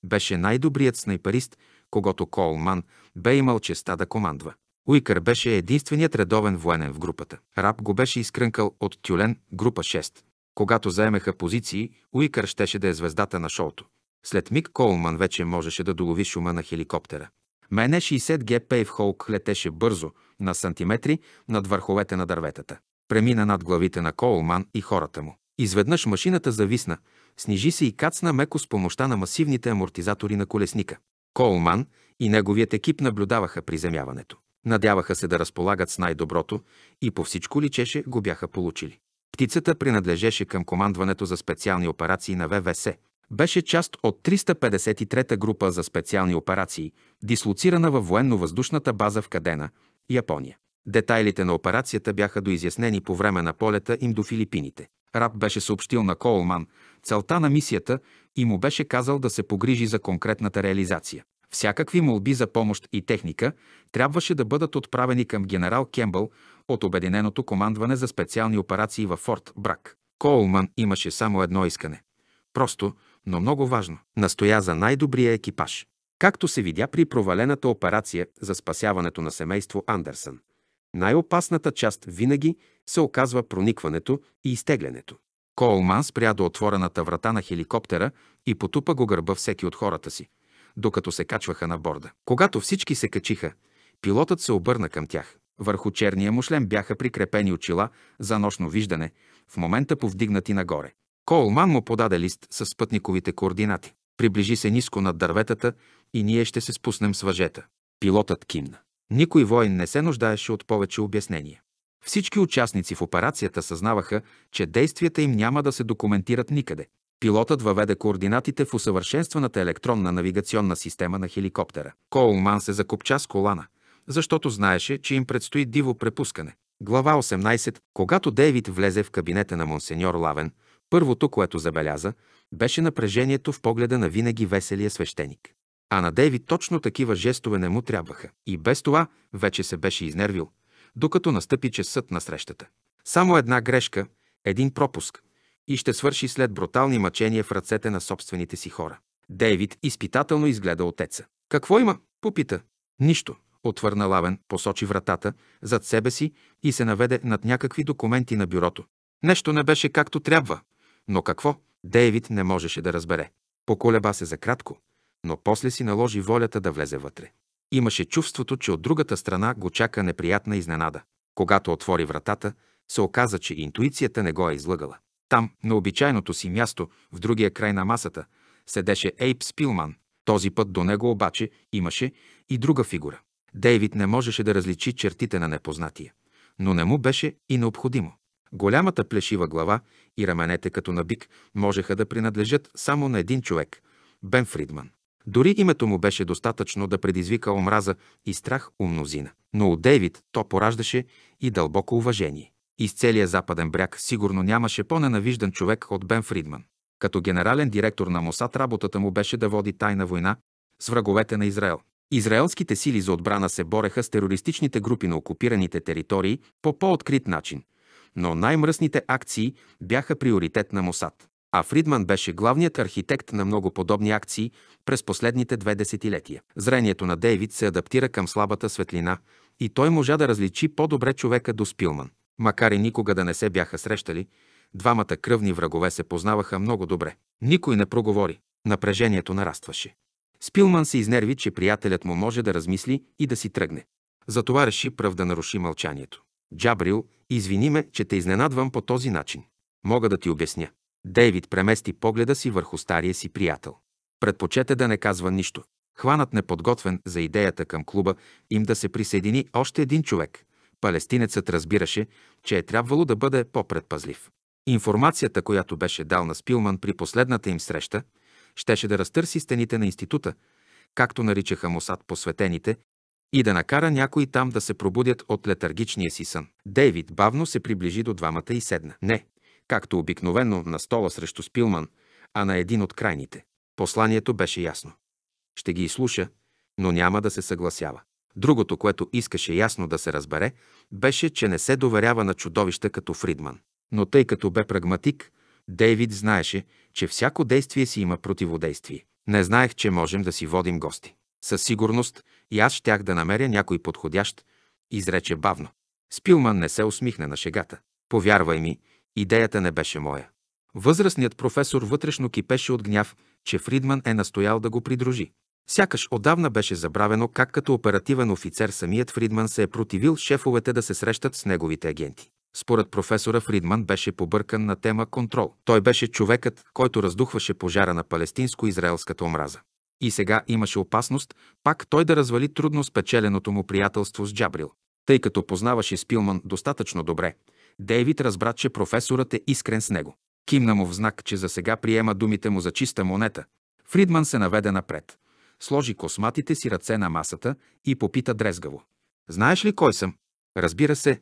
беше най-добрият снайперист, когато Колман бе имал честа да командва. Уикър беше единственият редовен военен в групата. Раб го беше изкрънкал от Тюлен, група 6. Когато заемеха позиции, Уикър щеше да е звездата на шоуто. След миг Колман вече можеше да долови шума на хеликоптера. Мене 60 ГП в холк летеше бързо, на сантиметри, над върховете на дърветата. Премина над главите на Коулман и хората му. Изведнъж машината зависна, снижи се и кацна меко с помощта на масивните амортизатори на колесника. Коулман и неговият екип наблюдаваха приземяването. Надяваха се да разполагат с най-доброто и по всичко личеше го бяха получили. Птицата принадлежеше към командването за специални операции на ВВС. Беше част от 353-та група за специални операции, дислоцирана във военно-въздушната база в Кадена, Япония. Детайлите на операцията бяха доизяснени по време на полета им до Филипините. Раб беше съобщил на Коулман целта на мисията и му беше казал да се погрижи за конкретната реализация. Всякакви молби за помощ и техника трябваше да бъдат отправени към генерал Кембъл от Обединеното командване за специални операции във Форт Брак. Коулман имаше само едно искане. Просто но много важно. Настоя за най-добрия екипаж. Както се видя при провалената операция за спасяването на семейство Андерсън. Най-опасната част винаги се оказва проникването и изтеглянето. Коулман спря до отворената врата на хеликоптера и потупа го гърба всеки от хората си, докато се качваха на борда. Когато всички се качиха, пилотът се обърна към тях. Върху черния му шлем бяха прикрепени очила за нощно виждане, в момента повдигнати нагоре. Колман му подаде лист с пътниковите координати. Приближи се ниско над дърветата и ние ще се спуснем с въжета. Пилотът кимна. Никой воин не се нуждаеше от повече обяснения. Всички участници в операцията съзнаваха, че действията им няма да се документират никъде. Пилотът въведе координатите в усъвършенстваната електронна навигационна система на хеликоптера. Коулман се закопча с колана, защото знаеше, че им предстои диво препускане. Глава 18. Когато Дейвид влезе в кабинета на монсеньор Лавен, Първото, което забеляза, беше напрежението в погледа на винаги веселия свещеник. А на Дейви точно такива жестове не му трябваха. И без това вече се беше изнервил, докато настъпи часът на срещата. Само една грешка, един пропуск и ще свърши след брутални мъчения в ръцете на собствените си хора. Дейвид изпитателно изгледа отеца. Какво има? Попита. Нищо, отвърна Лавен, посочи вратата зад себе си и се наведе над някакви документи на бюрото. Нещо не беше както трябва. Но какво? Дейвид не можеше да разбере. Поколеба се за кратко, но после си наложи волята да влезе вътре. Имаше чувството, че от другата страна го чака неприятна изненада. Когато отвори вратата, се оказа, че интуицията не го е излъгала. Там, на обичайното си място, в другия край на масата, седеше Ейп Спилман. Този път до него обаче имаше и друга фигура. Дейвид не можеше да различи чертите на непознатия, но не му беше и необходимо. Голямата плешива глава и раменете като на бик можеха да принадлежат само на един човек – Бен Фридман. Дори името му беше достатъчно да предизвика омраза и страх у мнозина. Но у Дейвид то пораждаше и дълбоко уважение. Из целия западен бряг сигурно нямаше по-ненавиждан човек от Бен Фридман. Като генерален директор на МОСАД работата му беше да води тайна война с враговете на Израел. Израелските сили за отбрана се бореха с терористичните групи на окупираните територии по по-открит начин – но най-мръсните акции бяха приоритет на Мосад. А Фридман беше главният архитект на много подобни акции през последните две десетилетия. Зрението на Дейвид се адаптира към слабата светлина и той можа да различи по-добре човека до Спилман. Макар и никога да не се бяха срещали, двамата кръвни врагове се познаваха много добре. Никой не проговори. Напрежението нарастваше. Спилман се изнерви, че приятелят му може да размисли и да си тръгне. Затова реши пръв да наруши мълчанието. Джабрил, извини ме, че те изненадвам по този начин. Мога да ти обясня. Дейвид премести погледа си върху стария си приятел. Предпочете да не казва нищо. Хванат неподготвен за идеята към клуба им да се присъедини още един човек. Палестинецът разбираше, че е трябвало да бъде по-предпазлив. Информацията, която беше дал на Спилман при последната им среща, щеше да разтърси стените на института, както наричаха Мосад посветените, и да накара някой там да се пробудят от летаргичния си сън. Дейвид бавно се приближи до двамата и седна. Не, както обикновено на стола срещу Спилман, а на един от крайните. Посланието беше ясно. Ще ги изслуша, но няма да се съгласява. Другото, което искаше ясно да се разбере, беше, че не се доверява на чудовища като Фридман. Но тъй като бе прагматик, Дейвид знаеше, че всяко действие си има противодействие. Не знаех, че можем да си водим гости. Със сигурност и аз щях да намеря някой подходящ, изрече бавно. Спилман не се усмихна на шегата. Повярвай ми, идеята не беше моя. Възрастният професор вътрешно кипеше от гняв, че Фридман е настоял да го придружи. Сякаш отдавна беше забравено как като оперативен офицер самият Фридман се е противил шефовете да се срещат с неговите агенти. Според професора Фридман беше побъркан на тема контрол. Той беше човекът, който раздухваше пожара на палестинско-израелската омраза. И сега имаше опасност пак той да развали трудно спечеленото му приятелство с Джабрил. Тъй като познаваше Спилман достатъчно добре, Дейвид разбра, че професорът е искрен с него. Кимна му в знак, че за сега приема думите му за чиста монета. Фридман се наведе напред. Сложи косматите си ръце на масата и попита дрезгаво. Знаеш ли кой съм? Разбира се,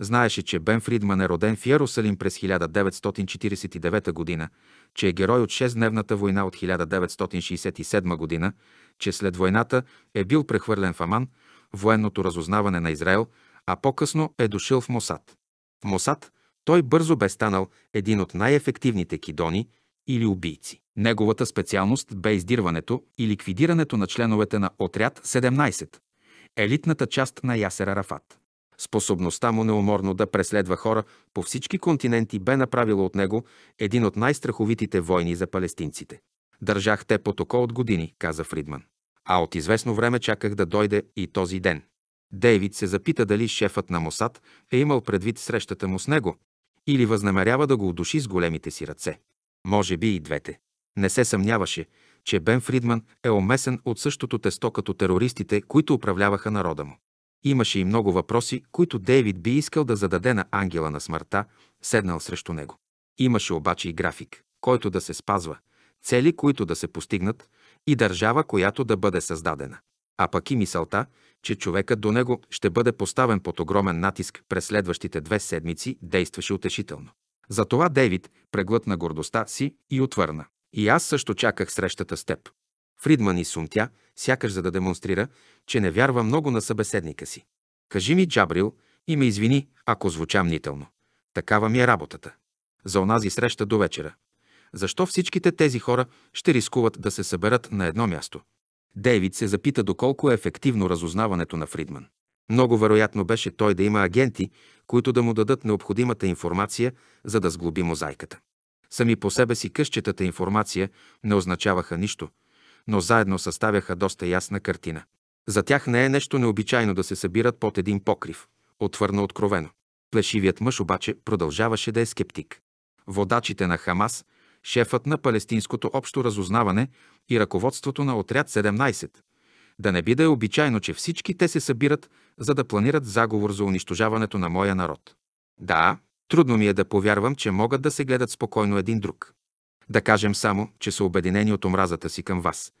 Знаеше, че Бен Фридман е роден в Ярусалим през 1949 година, че е герой от 6-дневната война от 1967 година, че след войната е бил прехвърлен в Аман, военното разузнаване на Израел, а по-късно е дошъл в Мосад. В Мосад той бързо бе станал един от най-ефективните кидони или убийци. Неговата специалност бе издирването и ликвидирането на членовете на Отряд 17, елитната част на Ясера Рафат. Способността му неуморно да преследва хора по всички континенти бе направила от него един от най-страховитите войни за палестинците. Държах те по око от години, каза Фридман. А от известно време чаках да дойде и този ден. Дейвид се запита дали шефът на Мосад е имал предвид срещата му с него или възнамерява да го удуши с големите си ръце. Може би и двете. Не се съмняваше, че Бен Фридман е омесен от същото тесто като терористите, които управляваха народа му. Имаше и много въпроси, които Дейвид би искал да зададе на ангела на смъртта, седнал срещу него. Имаше обаче и график, който да се спазва, цели, които да се постигнат и държава, която да бъде създадена. А пък и мисълта, че човекът до него ще бъде поставен под огромен натиск през следващите две седмици, действаше утешително. Затова Дейвид преглътна гордостта си и отвърна. И аз също чаках срещата с теб. Фридман и сумтя, сякаш за да демонстрира, че не вярва много на събеседника си. Кажи ми, Джабрил, и ме извини, ако звуча мнително. Такава ми е работата. За онази среща до вечера. Защо всичките тези хора ще рискуват да се съберат на едно място? Дейвид се запита доколко е ефективно разузнаването на Фридман. Много вероятно беше той да има агенти, които да му дадат необходимата информация, за да сглоби мозайката. Сами по себе си къщетата информация не означаваха нищо – но заедно съставяха доста ясна картина. За тях не е нещо необичайно да се събират под един покрив, отвърна откровено. Плешивият мъж обаче продължаваше да е скептик. Водачите на Хамас, шефът на палестинското общо разузнаване и ръководството на отряд 17. Да не би да е обичайно, че всички те се събират, за да планират заговор за унищожаването на моя народ. Да, трудно ми е да повярвам, че могат да се гледат спокойно един друг. Да кажем само, че са обединени от омразата си към вас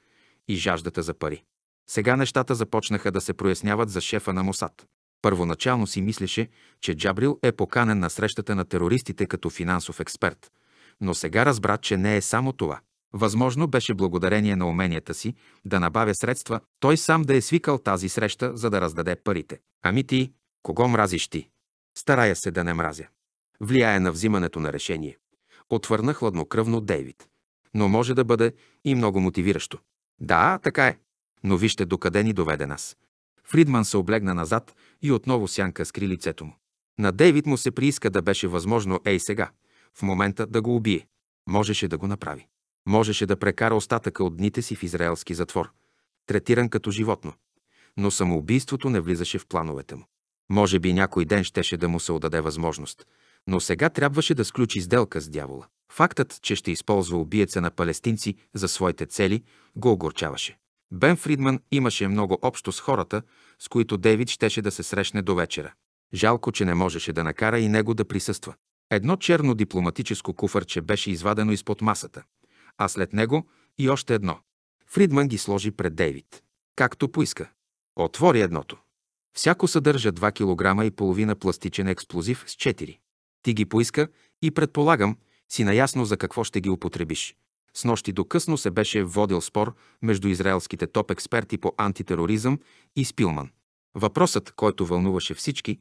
и жаждата за пари. Сега нещата започнаха да се проясняват за шефа на Мосад. Първоначално си мислеше, че Джабрил е поканен на срещата на терористите като финансов експерт, но сега разбра, че не е само това. Възможно беше благодарение на уменията си да набавя средства, той сам да е свикал тази среща, за да раздаде парите. Ами ти, кого мразиш ти? Старая се да не мразя. Влияе на взимането на решение отвърна хладнокръвно Дейвид. Но може да бъде и много мотивиращо. Да, така е. Но вижте докъде ни доведе нас. Фридман се облегна назад и отново сянка скри лицето му. На Дейвид му се прииска да беше възможно ей сега, в момента да го убие. Можеше да го направи. Можеше да прекара остатъка от дните си в израелски затвор, третиран като животно. Но самоубийството не влизаше в плановете му. Може би някой ден щеше да му се отдаде възможност – но сега трябваше да сключи сделка с дявола. Фактът, че ще използва убиеца на палестинци за своите цели, го огорчаваше. Бен Фридман имаше много общо с хората, с които Дейвид щеше да се срещне до вечера. Жалко, че не можеше да накара и него да присъства. Едно черно дипломатическо куфърче беше извадено изпод масата, а след него и още едно. Фридман ги сложи пред Дейвид. Както поиска. Отвори едното. Всяко съдържа 2 кг и половина пластичен експлозив с 4. Ти ги поиска и предполагам, си наясно за какво ще ги употребиш. С нощи до късно се беше водил спор между израелските топ-експерти по антитероризъм и Спилман. Въпросът, който вълнуваше всички,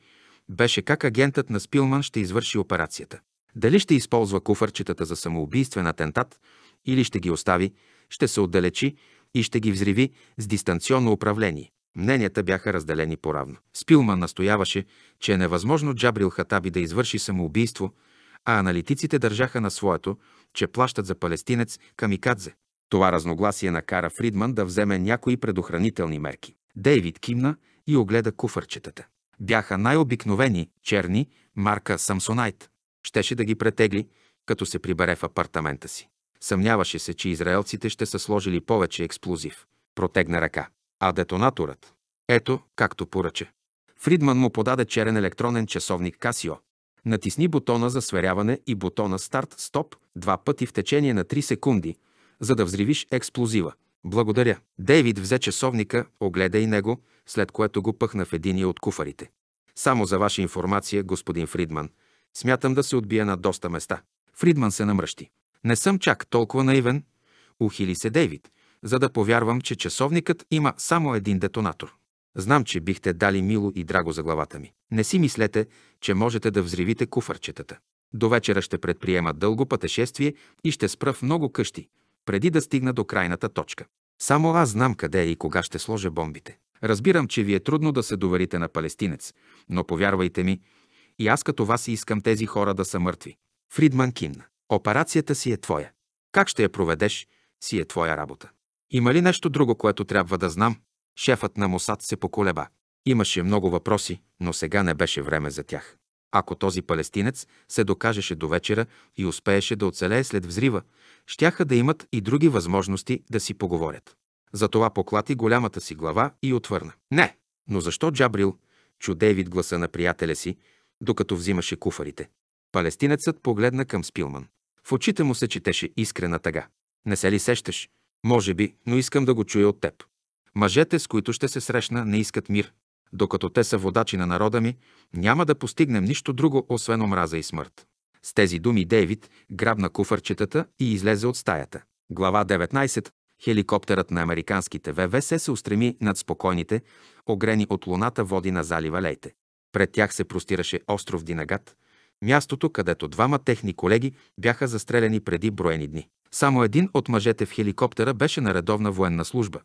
беше как агентът на Спилман ще извърши операцията. Дали ще използва куфарчетата за самоубийствен атентат или ще ги остави, ще се отдалечи и ще ги взриви с дистанционно управление. Мненията бяха разделени поравно. Спилман настояваше, че е невъзможно Джабрил Хатаби да извърши самоубийство, а аналитиците държаха на своето, че плащат за палестинец Камикадзе. Това разногласие накара Фридман да вземе някои предохранителни мерки. Дейвид кимна и огледа куфърчетата. Бяха най-обикновени, черни, марка Самсонайт. Щеше да ги претегли, като се прибере в апартамента си. Съмняваше се, че израелците ще са сложили повече експлозив. Протегна ръка а детонаторът. Ето, както поръча. Фридман му подаде черен електронен часовник Касио. Натисни бутона за сверяване и бутона старт-стоп два пъти в течение на 3 секунди, за да взривиш експлозива. Благодаря. Дейвид взе часовника, огледа и него, след което го пъхна в единия от куфарите. Само за ваша информация, господин Фридман, смятам да се отбия на доста места. Фридман се намръщи. Не съм чак толкова наивен. Ухили се Дейвид за да повярвам, че часовникът има само един детонатор. Знам, че бихте дали мило и драго за главата ми. Не си мислете, че можете да взривите куфарчетата. До вечера ще предприема дълго пътешествие и ще спра в много къщи, преди да стигна до крайната точка. Само аз знам къде е и кога ще сложа бомбите. Разбирам, че ви е трудно да се доверите на палестинец, но повярвайте ми, и аз като вас искам тези хора да са мъртви. Фридман кимна. Операцията си е твоя. Как ще я проведеш, си е твоя работа. Има ли нещо друго, което трябва да знам? Шефът на Мосад се поколеба. Имаше много въпроси, но сега не беше време за тях. Ако този палестинец се докажеше до вечера и успееше да оцелее след взрива, щяха да имат и други възможности да си поговорят. Затова поклати голямата си глава и отвърна. Не! Но защо Джабрил? Чу Дейвид гласа на приятеля си, докато взимаше куфарите. Палестинецът погледна към Спилман. В очите му се четеше искрена тъга. Не се ли сещаш? Може би, но искам да го чуя от теб. Мъжете, с които ще се срещна, не искат мир. Докато те са водачи на народа ми, няма да постигнем нищо друго, освен омраза и смърт. С тези думи Дейвид грабна куфарчетата и излезе от стаята. Глава 19. Хеликоптерът на американските ВВС се устреми над спокойните, огрени от луната води на залива Лейте. Пред тях се простираше остров Динагат, мястото, където двама техни колеги бяха застрелени преди броени дни. Само един от мъжете в хеликоптера беше на редовна военна служба,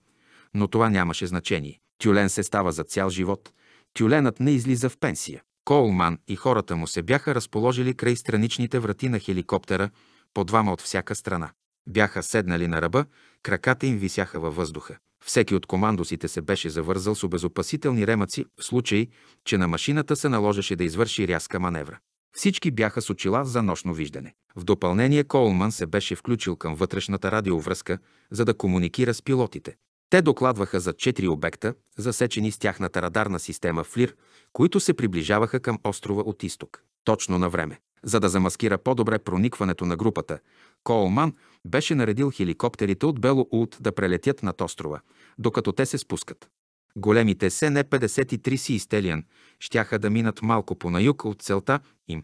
но това нямаше значение. Тюлен се става за цял живот. Тюленът не излиза в пенсия. Колман и хората му се бяха разположили край страничните врати на хеликоптера, по двама от всяка страна. Бяха седнали на ръба, краката им висяха във въздуха. Всеки от командосите се беше завързал с обезопасителни ремъци в случай, че на машината се наложеше да извърши рязка маневра. Всички бяха с очила за нощно виждане. В допълнение Колман се беше включил към вътрешната радиовръзка, за да комуникира с пилотите. Те докладваха за четири обекта, засечени с тяхната радарна система ФЛИР, които се приближаваха към острова от изток. Точно на време. За да замаскира по-добре проникването на групата, Колман беше наредил хеликоптерите от Бело Улт да прелетят над острова, докато те се спускат. Големите СН 53 си изтелиан щяха да минат малко по на юг от целта им,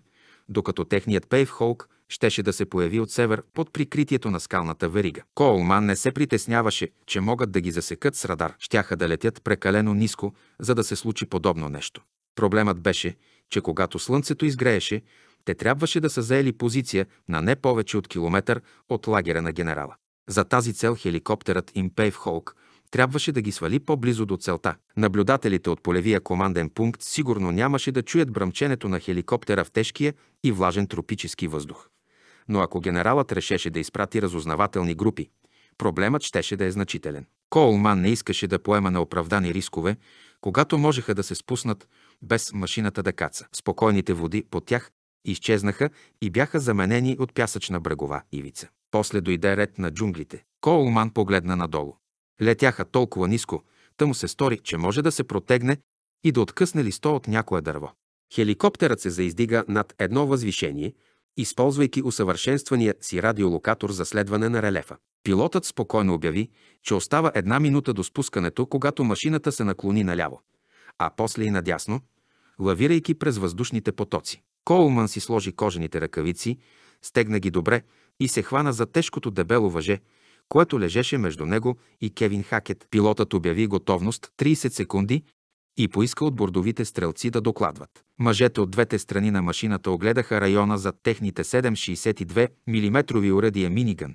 докато техният Пейвхолк щеше да се появи от север под прикритието на скалната верига. Колман не се притесняваше, че могат да ги засекат с радар. Щяха да летят прекалено ниско, за да се случи подобно нещо. Проблемът беше, че когато слънцето изгрееше, те трябваше да са заели позиция на не повече от километър от лагера на генерала. За тази цел хеликоптерът им Пейвхолк трябваше да ги свали по-близо до целта. Наблюдателите от полевия команден пункт сигурно нямаше да чуят бръмченето на хеликоптера в тежкия и влажен тропически въздух. Но ако генералът решеше да изпрати разузнавателни групи, проблемът щеше да е значителен. Коулман не искаше да поема неоправдани рискове, когато можеха да се спуснат без машината да каца. Спокойните води по тях изчезнаха и бяха заменени от пясъчна брегова ивица. После дойде ред на джунглите. Коулман погледна надолу. Летяха толкова ниско, та му се стори, че може да се протегне и да откъсне листо от някое дърво. Хеликоптерът се заиздига над едно възвишение, използвайки усъвършенствания си радиолокатор за следване на релефа. Пилотът спокойно обяви, че остава една минута до спускането, когато машината се наклони наляво, а после и надясно, лавирайки през въздушните потоци. Коулман си сложи кожените ръкавици, стегна ги добре и се хвана за тежкото дебело въже, което лежеше между него и Кевин Хакет. Пилотът обяви готовност 30 секунди и поиска от бордовите стрелци да докладват. Мъжете от двете страни на машината огледаха района за техните 7,62 мм уредия Миниган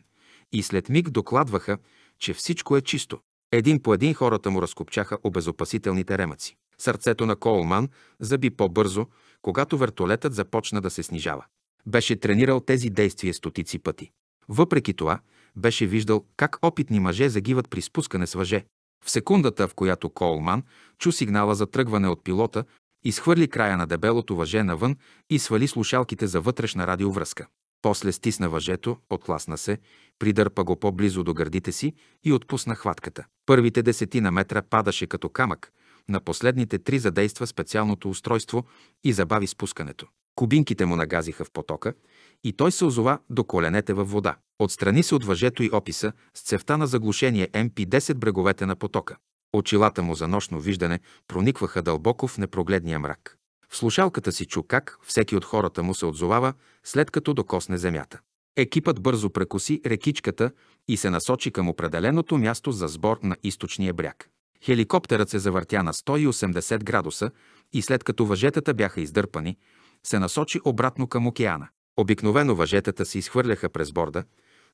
и след миг докладваха, че всичко е чисто. Един по един хората му разкопчаха обезопасителните ремъци. Сърцето на Колман заби по-бързо, когато вертолетът започна да се снижава. Беше тренирал тези действия стотици пъти. Въпреки това, беше виждал как опитни мъже загиват при спускане с въже. В секундата, в която Колман чу сигнала за тръгване от пилота, изхвърли края на дебелото въже навън и свали слушалките за вътрешна радиовръзка. После стисна въжето, отласна се, придърпа го по-близо до гърдите си и отпусна хватката. Първите десетина метра падаше като камък, на последните три задейства специалното устройство и забави спускането. Кубинките му нагазиха в потока и той се озова до коленете във вода. Отстрани се от въжето и описа с цевта на заглушение МП-10 бреговете на потока. Очилата му за нощно виждане проникваха дълбоко в непрогледния мрак. В слушалката си чу как всеки от хората му се отзовава, след като докосне земята. Екипът бързо прекуси рекичката и се насочи към определеното място за сбор на източния бряг. Хеликоптерът се завъртя на 180 градуса и след като въжетата бяха издърпани, се насочи обратно към океана. Обикновено въжетата се изхвърляха през борда,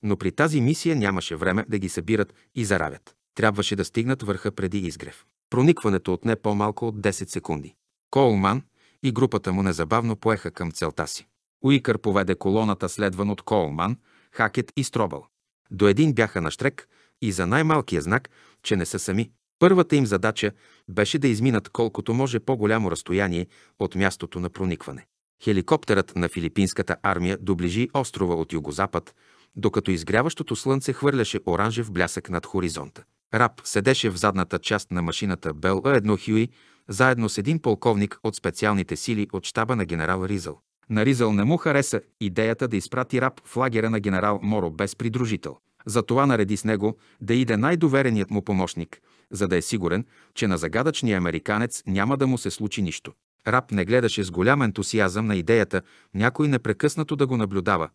но при тази мисия нямаше време да ги събират и заравят. Трябваше да стигнат върха преди изгрев. Проникването отне по-малко от 10 секунди. Коулман и групата му незабавно поеха към целта си. Уикър поведе колоната следван от Коулман, Хакет и Стробъл. До един бяха на штрек и за най-малкия знак, че не са сами. Първата им задача беше да изминат колкото може по-голямо разстояние от мястото на проникване. Хеликоптерът на филипинската армия доближи острова от югозапад, докато изгряващото слънце хвърляше оранжев блясък над хоризонта. Раб седеше в задната част на машината Бел А1 Хюи, заедно с един полковник от специалните сили от щаба на генерал Ризъл. На Ризъл не му хареса идеята да изпрати раб в лагера на генерал Моро без придружител. Затова нареди с него да иде най-довереният му помощник, за да е сигурен, че на загадъчния американец няма да му се случи нищо. Раб не гледаше с голям ентусиазъм на идеята някой непрекъснато да го наблюдава,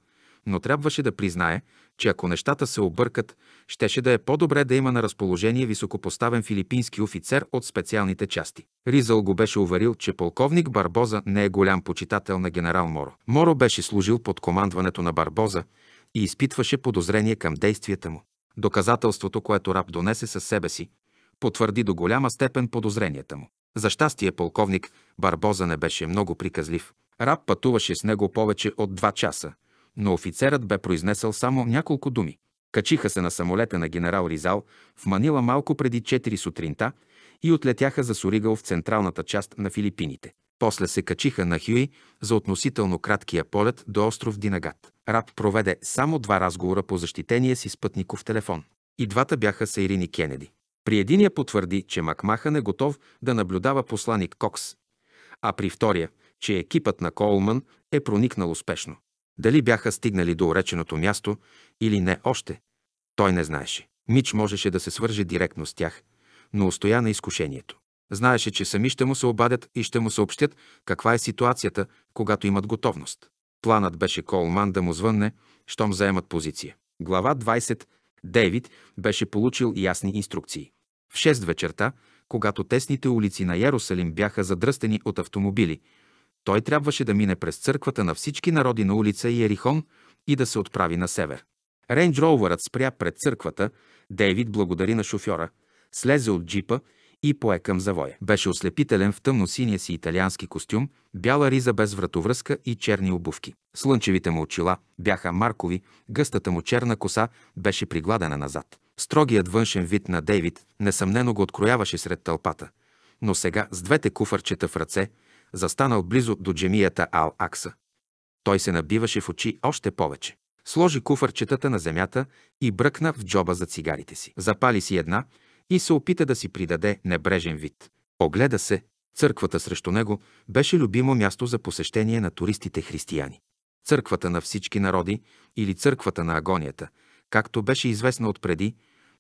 но трябваше да признае, че ако нещата се объркат, щеше да е по-добре да има на разположение високопоставен филипински офицер от специалните части. Ризъл го беше уверил, че полковник Барбоза не е голям почитател на генерал Моро. Моро беше служил под командването на Барбоза и изпитваше подозрение към действията му. Доказателството, което Раб донесе със себе си, потвърди до голяма степен подозренията му. За щастие полковник Барбоза не беше много приказлив. Раб пътуваше с него повече от два часа, но офицерът бе произнесъл само няколко думи. Качиха се на самолета на генерал Ризал в Манила малко преди 4 сутринта и отлетяха за Соригал в централната част на Филипините. После се качиха на Хюи за относително краткия полет до остров Динагат. Раб проведе само два разговора по защитение си с пътников телефон. И двата бяха с Ирини Кенеди. При единия потвърди, че Макмахан е готов да наблюдава посланик Кокс, а при втория, че екипът на Колман е проникнал успешно. Дали бяха стигнали до уреченото място или не още, той не знаеше. Мич можеше да се свърже директно с тях, но устоя на изкушението. Знаеше, че сами ще му се обадят и ще му съобщят каква е ситуацията, когато имат готовност. Планът беше Колман да му звънне, щом заемат позиция. Глава 20. Дейвид беше получил ясни инструкции. В 6 вечерта, когато тесните улици на Ярусалим бяха задръстени от автомобили, той трябваше да мине през църквата на всички народи на улица Иерихон и да се отправи на север. Рейндж Роувърът спря пред църквата, Дейвид благодари на шофьора, слезе от джипа и пое към завоя. Беше ослепителен в тъмно-синия си италиански костюм, бяла риза без вратовръзка и черни обувки. Слънчевите му очила бяха маркови, гъстата му черна коса беше пригладена назад. Строгият външен вид на Дейвид несъмнено го открояваше сред тълпата, но сега с двете куфарчета в ръце застанал близо до джемията Ал-Акса. Той се набиваше в очи още повече. Сложи куфарчетата на земята и бръкна в джоба за цигарите си. Запали си една и се опита да си придаде небрежен вид. Огледа се, църквата срещу него беше любимо място за посещение на туристите християни. Църквата на всички народи или църквата на агонията, както беше известна отпреди,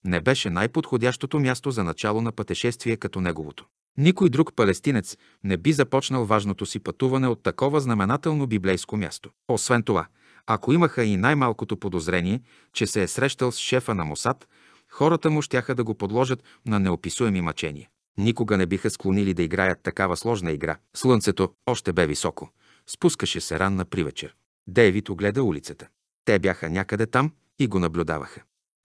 не беше най-подходящото място за начало на пътешествие като неговото. Никой друг палестинец не би започнал важното си пътуване от такова знаменателно библейско място. Освен това, ако имаха и най-малкото подозрение, че се е срещал с шефа на Мосад, хората му щяха да го подложат на неописуеми мъчения. Никога не биха склонили да играят такава сложна игра. Слънцето още бе високо. Спускаше се ранна привечер. Дейвид огледа улицата. Те бяха някъде там и го наблюдаваха.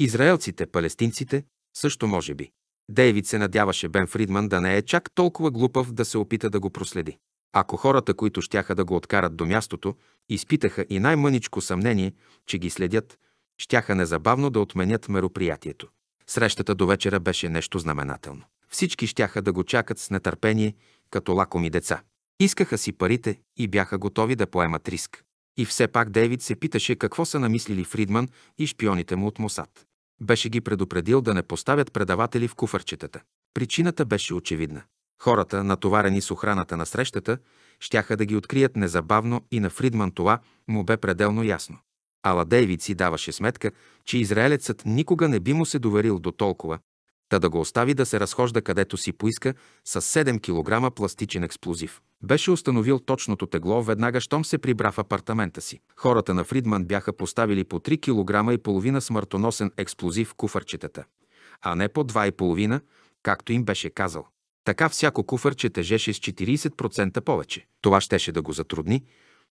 Израелците, палестинците също може би. Дейвид се надяваше Бен Фридман да не е чак толкова глупав да се опита да го проследи. Ако хората, които щяха да го откарат до мястото, изпитаха и най-мъничко съмнение, че ги следят, щяха незабавно да отменят мероприятието. Срещата до вечера беше нещо знаменателно. Всички щяха да го чакат с нетърпение, като лакоми деца. Искаха си парите и бяха готови да поемат риск. И все пак Дейвид се питаше какво са намислили Фридман и шпионите му от Мосад беше ги предупредил да не поставят предаватели в куфарчетата. Причината беше очевидна. Хората, натоварени с охраната на срещата, щяха да ги открият незабавно и на Фридман това му бе пределно ясно. Ала Дейвид си даваше сметка, че израелецът никога не би му се доверил до толкова, та да го остави да се разхожда където си поиска с 7 кг пластичен експлозив. Беше установил точното тегло веднага, щом се прибра в апартамента си. Хората на Фридман бяха поставили по 3 кг и половина смъртоносен експлозив в куфърчетата, а не по 2,5, както им беше казал. Така всяко куфърче тежеше с 40% повече. Това щеше да го затрудни,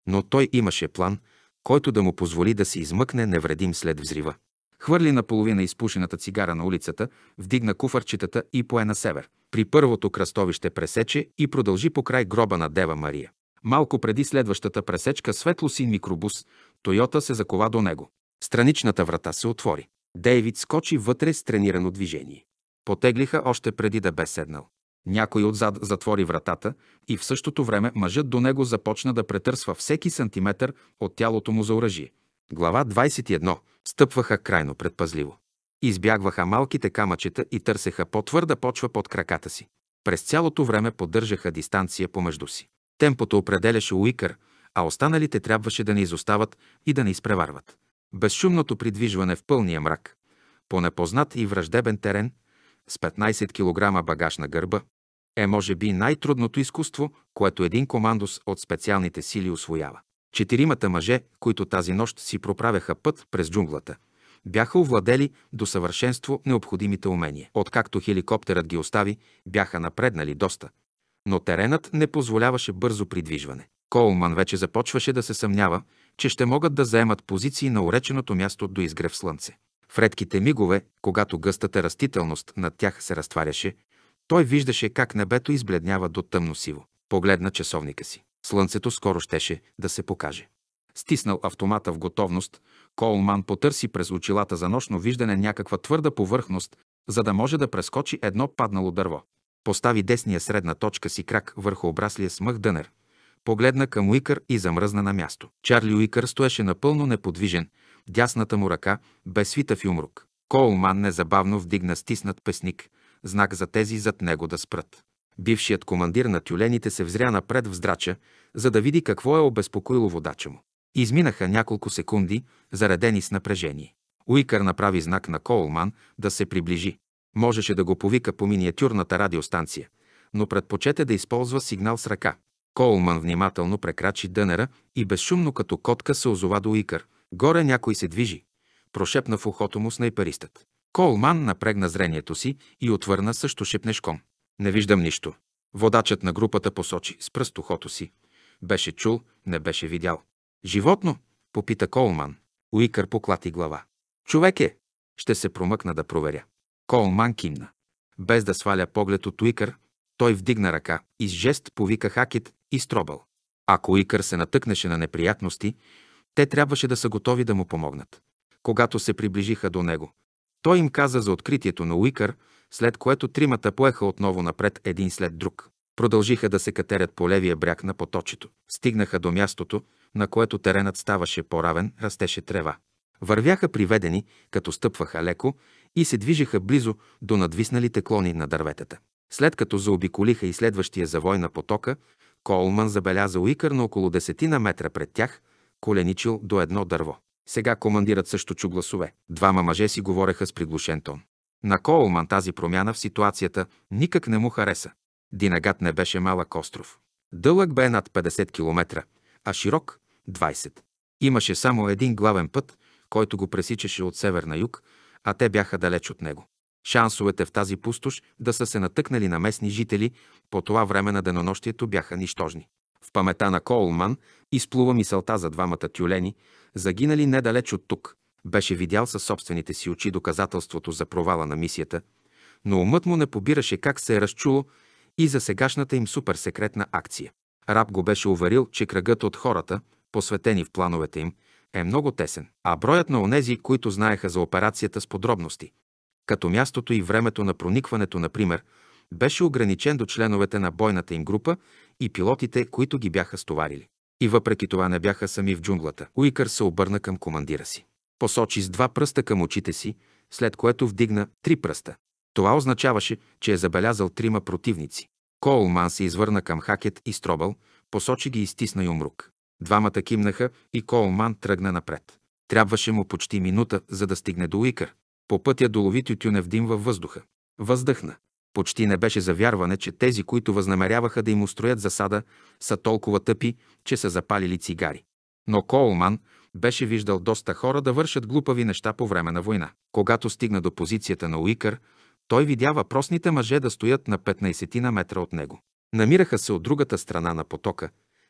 но той имаше план, който да му позволи да се измъкне невредим след взрива. Хвърли наполовина изпушената цигара на улицата, вдигна куфарчетата и пое на север. При първото кръстовище пресече и продължи по край гроба на Дева Мария. Малко преди следващата пресечка светло-син микробус, Тойота се закова до него. Страничната врата се отвори. Дейвид скочи вътре с тренирано движение. Потеглиха още преди да бе седнал. Някой отзад затвори вратата и в същото време мъжът до него започна да претърсва всеки сантиметър от тялото му за оръжие. Глава 21. Стъпваха крайно предпазливо. Избягваха малките камъчета и търсеха по-твърда почва под краката си. През цялото време поддържаха дистанция помежду си. Темпото определяше Уикър, а останалите трябваше да не изостават и да не изпреварват. Безшумното придвижване в пълния мрак, по непознат и враждебен терен, с 15 кг багаж на гърба, е може би най-трудното изкуство, което един командос от специалните сили освоява. Четиримата мъже, които тази нощ си проправяха път през джунглата, бяха овладели до съвършенство необходимите умения. Откакто хеликоптерът ги остави, бяха напреднали доста. Но теренът не позволяваше бързо придвижване. Колман вече започваше да се съмнява, че ще могат да заемат позиции на уреченото място до изгрев слънце. В редките мигове, когато гъстата растителност над тях се разтваряше, той виждаше как небето избледнява до тъмно сиво. Погледна часовника си. Слънцето скоро щеше да се покаже. Стиснал автомата в готовност, Колман потърси през очилата за нощно виждане някаква твърда повърхност, за да може да прескочи едно паднало дърво. Постави десния средна точка си крак върху обраслия смъх дънер. Погледна към Уикър и замръзна на място. Чарли Уикър стоеше напълно неподвижен, дясната му ръка бе свита в юмрук. Колман незабавно вдигна стиснат песник, знак за тези зад него да спрат. Бившият командир на тюлените се взря напред в здрача, за да види какво е обезпокоило водача му. Изминаха няколко секунди, заредени с напрежение. Уикър направи знак на Коулман да се приближи. Можеше да го повика по миниатюрната радиостанция, но предпочете да използва сигнал с ръка. Коулман внимателно прекрачи дънера и безшумно като котка се озова до Уикър. Горе някой се движи. Прошепна в ухото му снайперистът. Коулман напрегна зрението си и отвърна също шепнешком. Не виждам нищо. Водачът на групата посочи с пръст ухото си. Беше чул, не беше видял. Животно? Попита Колман. Уикър поклати глава. Човек е. Ще се промъкна да проверя. Колман кимна. Без да сваля поглед от Уикър, той вдигна ръка и с жест повика Хакет и Стробъл. Ако Уикър се натъкнеше на неприятности, те трябваше да са готови да му помогнат. Когато се приближиха до него, той им каза за откритието на Уикър след което тримата поеха отново напред един след друг. Продължиха да се катерят по левия бряг на поточето. Стигнаха до мястото, на което теренът ставаше по-равен, растеше трева. Вървяха приведени, като стъпваха леко и се движеха близо до надвисналите клони на дърветата. След като заобиколиха и следващия завой на потока, Колман забеляза уикър на около десетина метра пред тях, коленичил до едно дърво. Сега командират също чу гласове. Двама мъже си говореха с приглушен тон. На Коулман тази промяна в ситуацията никак не му хареса. Динагат не беше малък остров. Дълъг бе над 50 км, а широк – 20. Имаше само един главен път, който го пресичаше от север на юг, а те бяха далеч от него. Шансовете в тази пустош да са се натъкнали на местни жители по това време на денонощието бяха нищожни. В памета на Коулман изплува мисълта за двамата тюлени, загинали недалеч от тук – беше видял със собствените си очи доказателството за провала на мисията, но умът му не побираше как се е разчуло и за сегашната им суперсекретна акция. Раб го беше уверил, че кръгът от хората, посветени в плановете им, е много тесен, а броят на онези, които знаеха за операцията с подробности, като мястото и времето на проникването, например, беше ограничен до членовете на бойната им група и пилотите, които ги бяха стоварили. И въпреки това не бяха сами в джунглата. Уикър се обърна към командира си посочи с два пръста към очите си, след което вдигна три пръста. Това означаваше, че е забелязал трима противници. Коулман се извърна към Хакет и Стробъл, посочи ги и стисна юмрук. Двамата кимнаха и Коулман тръгна напред. Трябваше му почти минута, за да стигне до Уикър. По пътя долови тютюнев дим във въздуха. Въздъхна. Почти не беше за вярване, че тези, които възнамеряваха да им устроят засада, са толкова тъпи, че са запалили цигари. Но Коулман беше виждал доста хора да вършат глупави неща по време на война. Когато стигна до позицията на Уикър, той видя въпросните мъже да стоят на 15 на метра от него. Намираха се от другата страна на потока,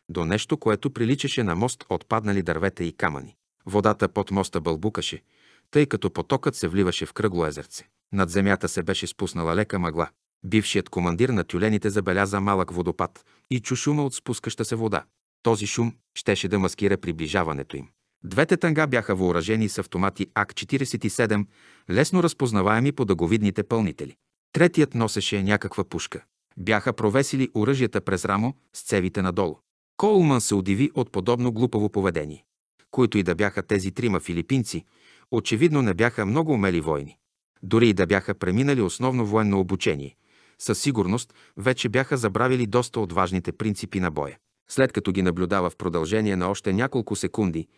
до нещо, което приличаше на мост от паднали дървета и камъни. Водата под моста бълбукаше, тъй като потокът се вливаше в кръгло езерце. Над земята се беше спуснала лека мъгла. Бившият командир на тюлените забеляза малък водопад и чу шума от спускаща се вода. Този шум щеше да маскира приближаването им. Двете танга бяха въоръжени с автомати АК-47, лесно разпознаваеми по дъговидните пълнители. Третият носеше някаква пушка. Бяха провесили оръжията през рамо с цевите надолу. Колман се удиви от подобно глупаво поведение. Които и да бяха тези трима филипинци, очевидно не бяха много умели войни. Дори и да бяха преминали основно военно обучение, със сигурност вече бяха забравили доста от важните принципи на боя. След като ги наблюдава в продължение на още няколко секунди,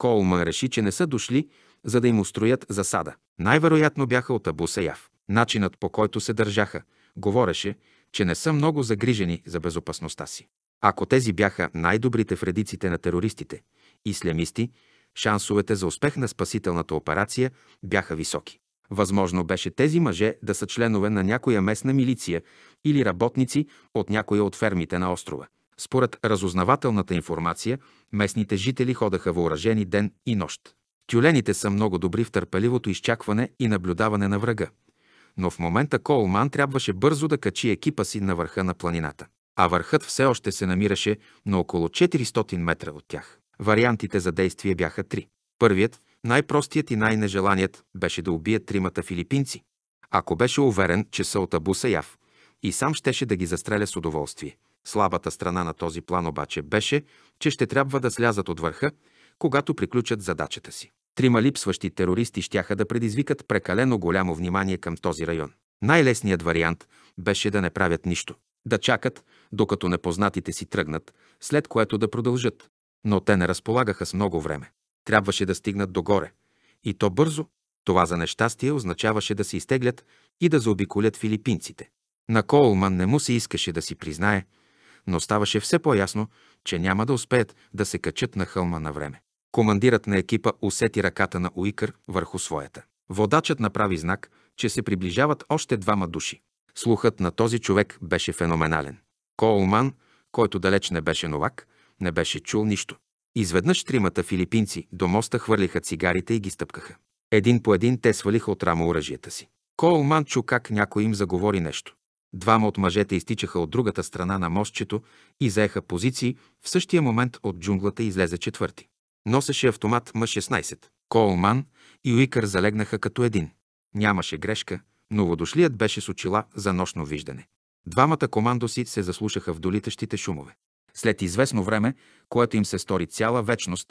Колман реши, че не са дошли, за да им устроят засада. Най-вероятно бяха от Абусаяв. Начинът по който се държаха, говореше, че не са много загрижени за безопасността си. Ако тези бяха най-добрите в редиците на терористите, ислямисти, шансовете за успех на спасителната операция бяха високи. Възможно беше тези мъже да са членове на някоя местна милиция или работници от някоя от фермите на острова – според разузнавателната информация, местните жители ходаха въоръжени ден и нощ. Тюлените са много добри в търпеливото изчакване и наблюдаване на врага. Но в момента Колман трябваше бързо да качи екипа си на върха на планината. А върхът все още се намираше на около 400 метра от тях. Вариантите за действие бяха три. Първият, най-простият и най-нежеланият беше да убият тримата филипинци. Ако беше уверен, че са от Абу Саяв, и сам щеше да ги застреля с удоволствие – Слабата страна на този план обаче беше, че ще трябва да слязат от върха, когато приключат задачата си. Трима липсващи терористи щяха да предизвикат прекалено голямо внимание към този район. Най-лесният вариант беше да не правят нищо. Да чакат, докато непознатите си тръгнат, след което да продължат. Но те не разполагаха с много време. Трябваше да стигнат догоре. И то бързо. Това за нещастие означаваше да се изтеглят и да заобиколят филипинците. На Колман не му се искаше да си признае, но ставаше все по-ясно, че няма да успеят да се качат на хълма на време. Командирът на екипа усети ръката на Уикър върху своята. Водачът направи знак, че се приближават още двама души. Слухът на този човек беше феноменален. Коулман, който далеч не беше новак, не беше чул нищо. Изведнъж тримата филипинци до моста хвърлиха цигарите и ги стъпкаха. Един по един те свалиха от рамо оръжията си. Коулман чу как някой им заговори нещо. Двама от мъжете изтичаха от другата страна на мостчето и заеха позиции. В същия момент от джунглата излезе четвърти. Носеше автомат М-16. Колман и Уикър залегнаха като един. Нямаше грешка, но водошлият беше с очила за нощно виждане. Двамата командоси се заслушаха в долитащите шумове. След известно време, което им се стори цяла вечност,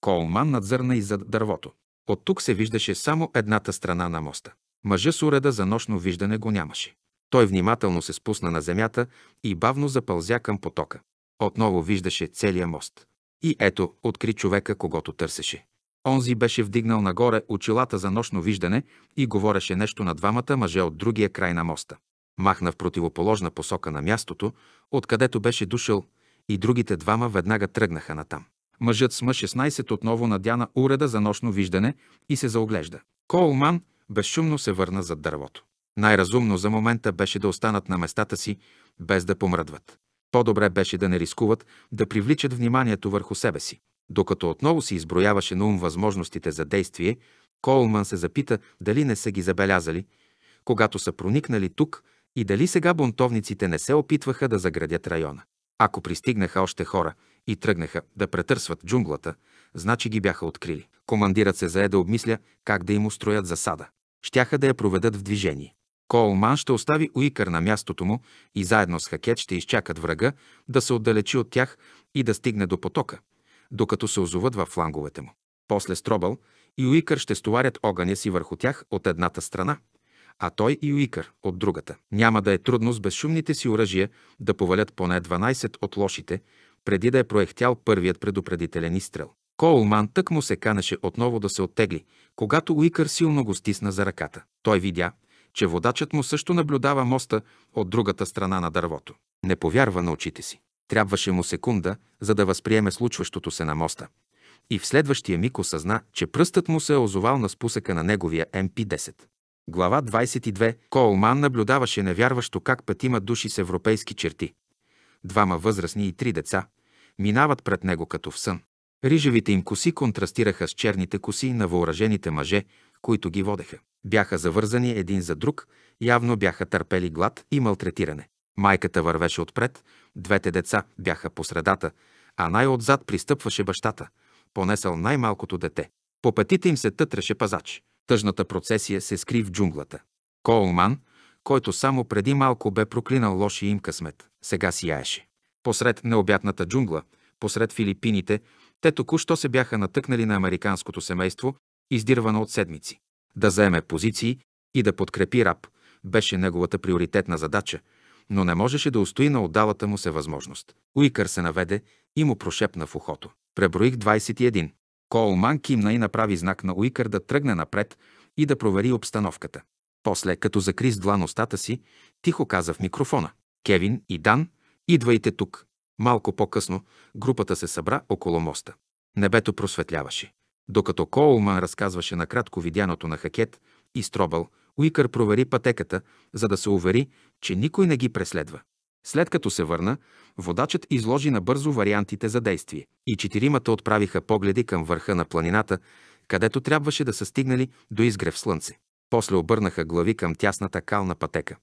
Колман надзърна иззад дървото. От тук се виждаше само едната страна на моста. Мъжа с уреда за нощно виждане го нямаше. Той внимателно се спусна на земята и бавно запълзя към потока. Отново виждаше целия мост. И ето, откри човека, когато търсеше. Онзи беше вдигнал нагоре очилата за нощно виждане и говореше нещо на двамата мъже от другия край на моста. Махна в противоположна посока на мястото, откъдето беше дошъл, и другите двама веднага тръгнаха натам. Мъжът с мъж 16 отново надяна уреда за нощно виждане и се заоглежда. Колман безшумно се върна зад дървото. Най-разумно за момента беше да останат на местата си, без да помръдват. По-добре беше да не рискуват да привличат вниманието върху себе си. Докато отново си изброяваше на ум възможностите за действие, Колман се запита дали не са ги забелязали, когато са проникнали тук и дали сега бунтовниците не се опитваха да заградят района. Ако пристигнаха още хора и тръгнаха да претърсват джунглата, значи ги бяха открили. Командирът се зае да обмисля как да им устроят засада. Щяха да я проведат в движение. Колман ще остави Уикър на мястото му и заедно с Хакет ще изчакат врага да се отдалечи от тях и да стигне до потока, докато се озоват във фланговете му. После Стробъл и Уикър ще стоварят огъня си върху тях от едната страна, а той и Уикър от другата. Няма да е трудно с безшумните си оръжия да повалят поне 12 от лошите, преди да е проехтял първият предупредителен изстрел. Коулман тък му се канеше отново да се оттегли, когато Уикър силно го стисна за ръката. Той видя, че водачът му също наблюдава моста от другата страна на дървото. Не повярва на очите си. Трябваше му секунда, за да възприеме случващото се на моста. И в следващия миг осъзна, че пръстът му се е озовал на спусъка на неговия MP10. Глава 22. Коулман наблюдаваше невярващо как петима души с европейски черти. Двама възрастни и три деца минават пред него като в сън. Рижевите им коси контрастираха с черните коси на въоръжените мъже, които ги водеха. Бяха завързани един за друг, явно бяха търпели глад и малтретиране. Майката вървеше отпред, двете деца бяха по средата, а най-отзад пристъпваше бащата, понесъл най-малкото дете. По пътите им се тътреше пазач. Тъжната процесия се скри в джунглата. Коулман, който само преди малко бе проклинал лошия им късмет, сега сияеше. Посред необятната джунгла, посред Филипините, те току-що се бяха натъкнали на американското семейство, издирвано от седмици. Да заеме позиции и да подкрепи раб беше неговата приоритетна задача, но не можеше да устои на отдалата му се възможност. Уикър се наведе и му прошепна в ухото. Преброих 21. Колман кимна и направи знак на Уикър да тръгне напред и да провери обстановката. После, като закри с длан устата си, тихо каза в микрофона. Кевин и Дан, идвайте тук. Малко по-късно групата се събра около моста. Небето просветляваше. Докато Коулман разказваше накратко видяното на Хакет и Стробъл, Уикър провери пътеката, за да се увери, че никой не ги преследва. След като се върна, водачът изложи набързо вариантите за действие. И четиримата отправиха погледи към върха на планината, където трябваше да са стигнали до изгрев слънце. После обърнаха глави към тясната кална пътека,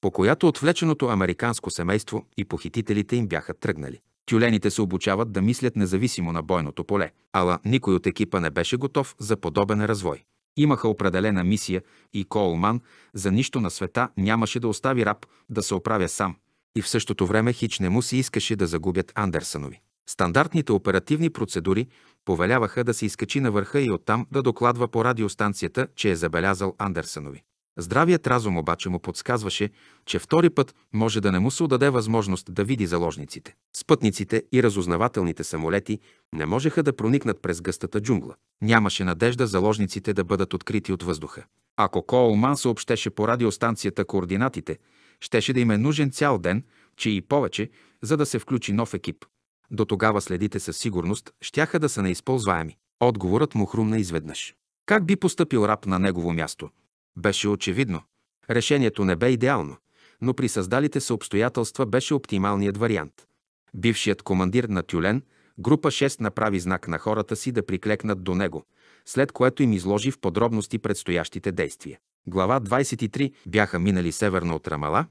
по която отвлеченото американско семейство и похитителите им бяха тръгнали. Тюлените се обучават да мислят независимо на бойното поле, ала никой от екипа не беше готов за подобен развой. Имаха определена мисия и Коулман за нищо на света нямаше да остави раб да се оправя сам. И в същото време хич не му се искаше да загубят Андерсонови. Стандартните оперативни процедури повеляваха да се изкачи на върха и оттам да докладва по радиостанцията, че е забелязал Андерсънови. Здравият разум обаче му подсказваше, че втори път може да не му се отдаде възможност да види заложниците. Спътниците и разузнавателните самолети не можеха да проникнат през гъстата джунгла. Нямаше надежда заложниците да бъдат открити от въздуха. Ако Коулман съобщеше по радиостанцията координатите, щеше да им е нужен цял ден, че и повече, за да се включи нов екип. До тогава следите със сигурност щяха да са неизползваеми. Отговорът му хрумна изведнъж. Как би поступил раб на негово място? беше очевидно. Решението не бе идеално, но при създалите се обстоятелства беше оптималният вариант. Бившият командир на Тюлен, група 6 направи знак на хората си да приклекнат до него, след което им изложи в подробности предстоящите действия. Глава 23 бяха минали северно от Рамала,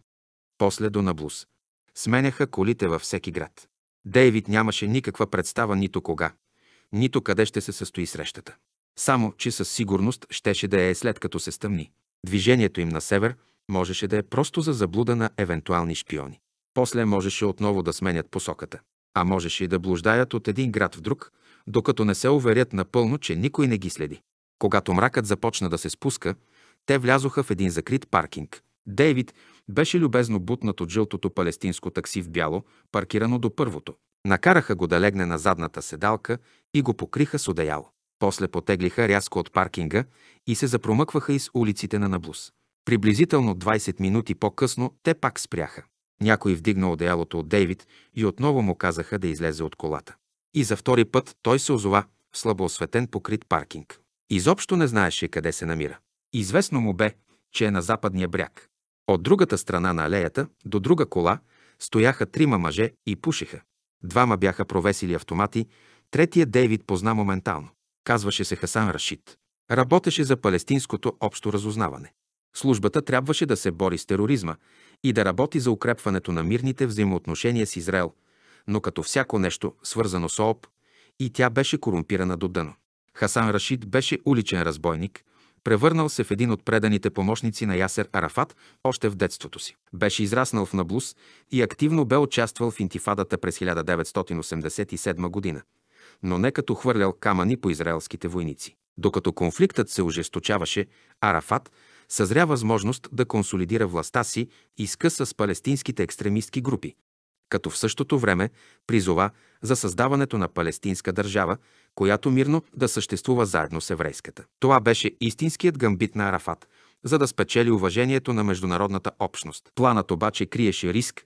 после до Наблус. Сменяха колите във всеки град. Дейвид нямаше никаква представа нито кога, нито къде ще се състои срещата само че със сигурност щеше да е след като се стъмни. Движението им на север можеше да е просто за заблуда на евентуални шпиони. После можеше отново да сменят посоката, а можеше и да блуждаят от един град в друг, докато не се уверят напълно, че никой не ги следи. Когато мракът започна да се спуска, те влязоха в един закрит паркинг. Дейвид беше любезно бутнат от жълтото палестинско такси в бяло, паркирано до първото. Накараха го да легне на задната седалка и го покриха с одеяло. После потеглиха рязко от паркинга и се запромъкваха из улиците на Наблус. Приблизително 20 минути по-късно те пак спряха. Някой вдигна одеялото от Дейвид и отново му казаха да излезе от колата. И за втори път той се озова в слабо осветен покрит паркинг. Изобщо не знаеше къде се намира. Известно му бе, че е на западния бряг. От другата страна на алеята до друга кола стояха трима мъже и пушеха. Двама бяха провесили автомати, третия Дейвид позна моментално. Казваше се Хасан Рашид. Работеше за палестинското общо разузнаване. Службата трябваше да се бори с тероризма и да работи за укрепването на мирните взаимоотношения с Израел, но като всяко нещо, свързано с ООП, и тя беше корумпирана до дъно. Хасан Рашид беше уличен разбойник, превърнал се в един от преданите помощници на Ясер Арафат още в детството си. Беше израснал в Наблус и активно бе участвал в интифадата през 1987 година но не като хвърлял камъни по израелските войници. Докато конфликтът се ожесточаваше, Арафат съзря възможност да консолидира властта си и скъса с палестинските екстремистки групи, като в същото време призова за създаването на палестинска държава, която мирно да съществува заедно с еврейската. Това беше истинският гамбит на Арафат, за да спечели уважението на международната общност. Планът обаче криеше риск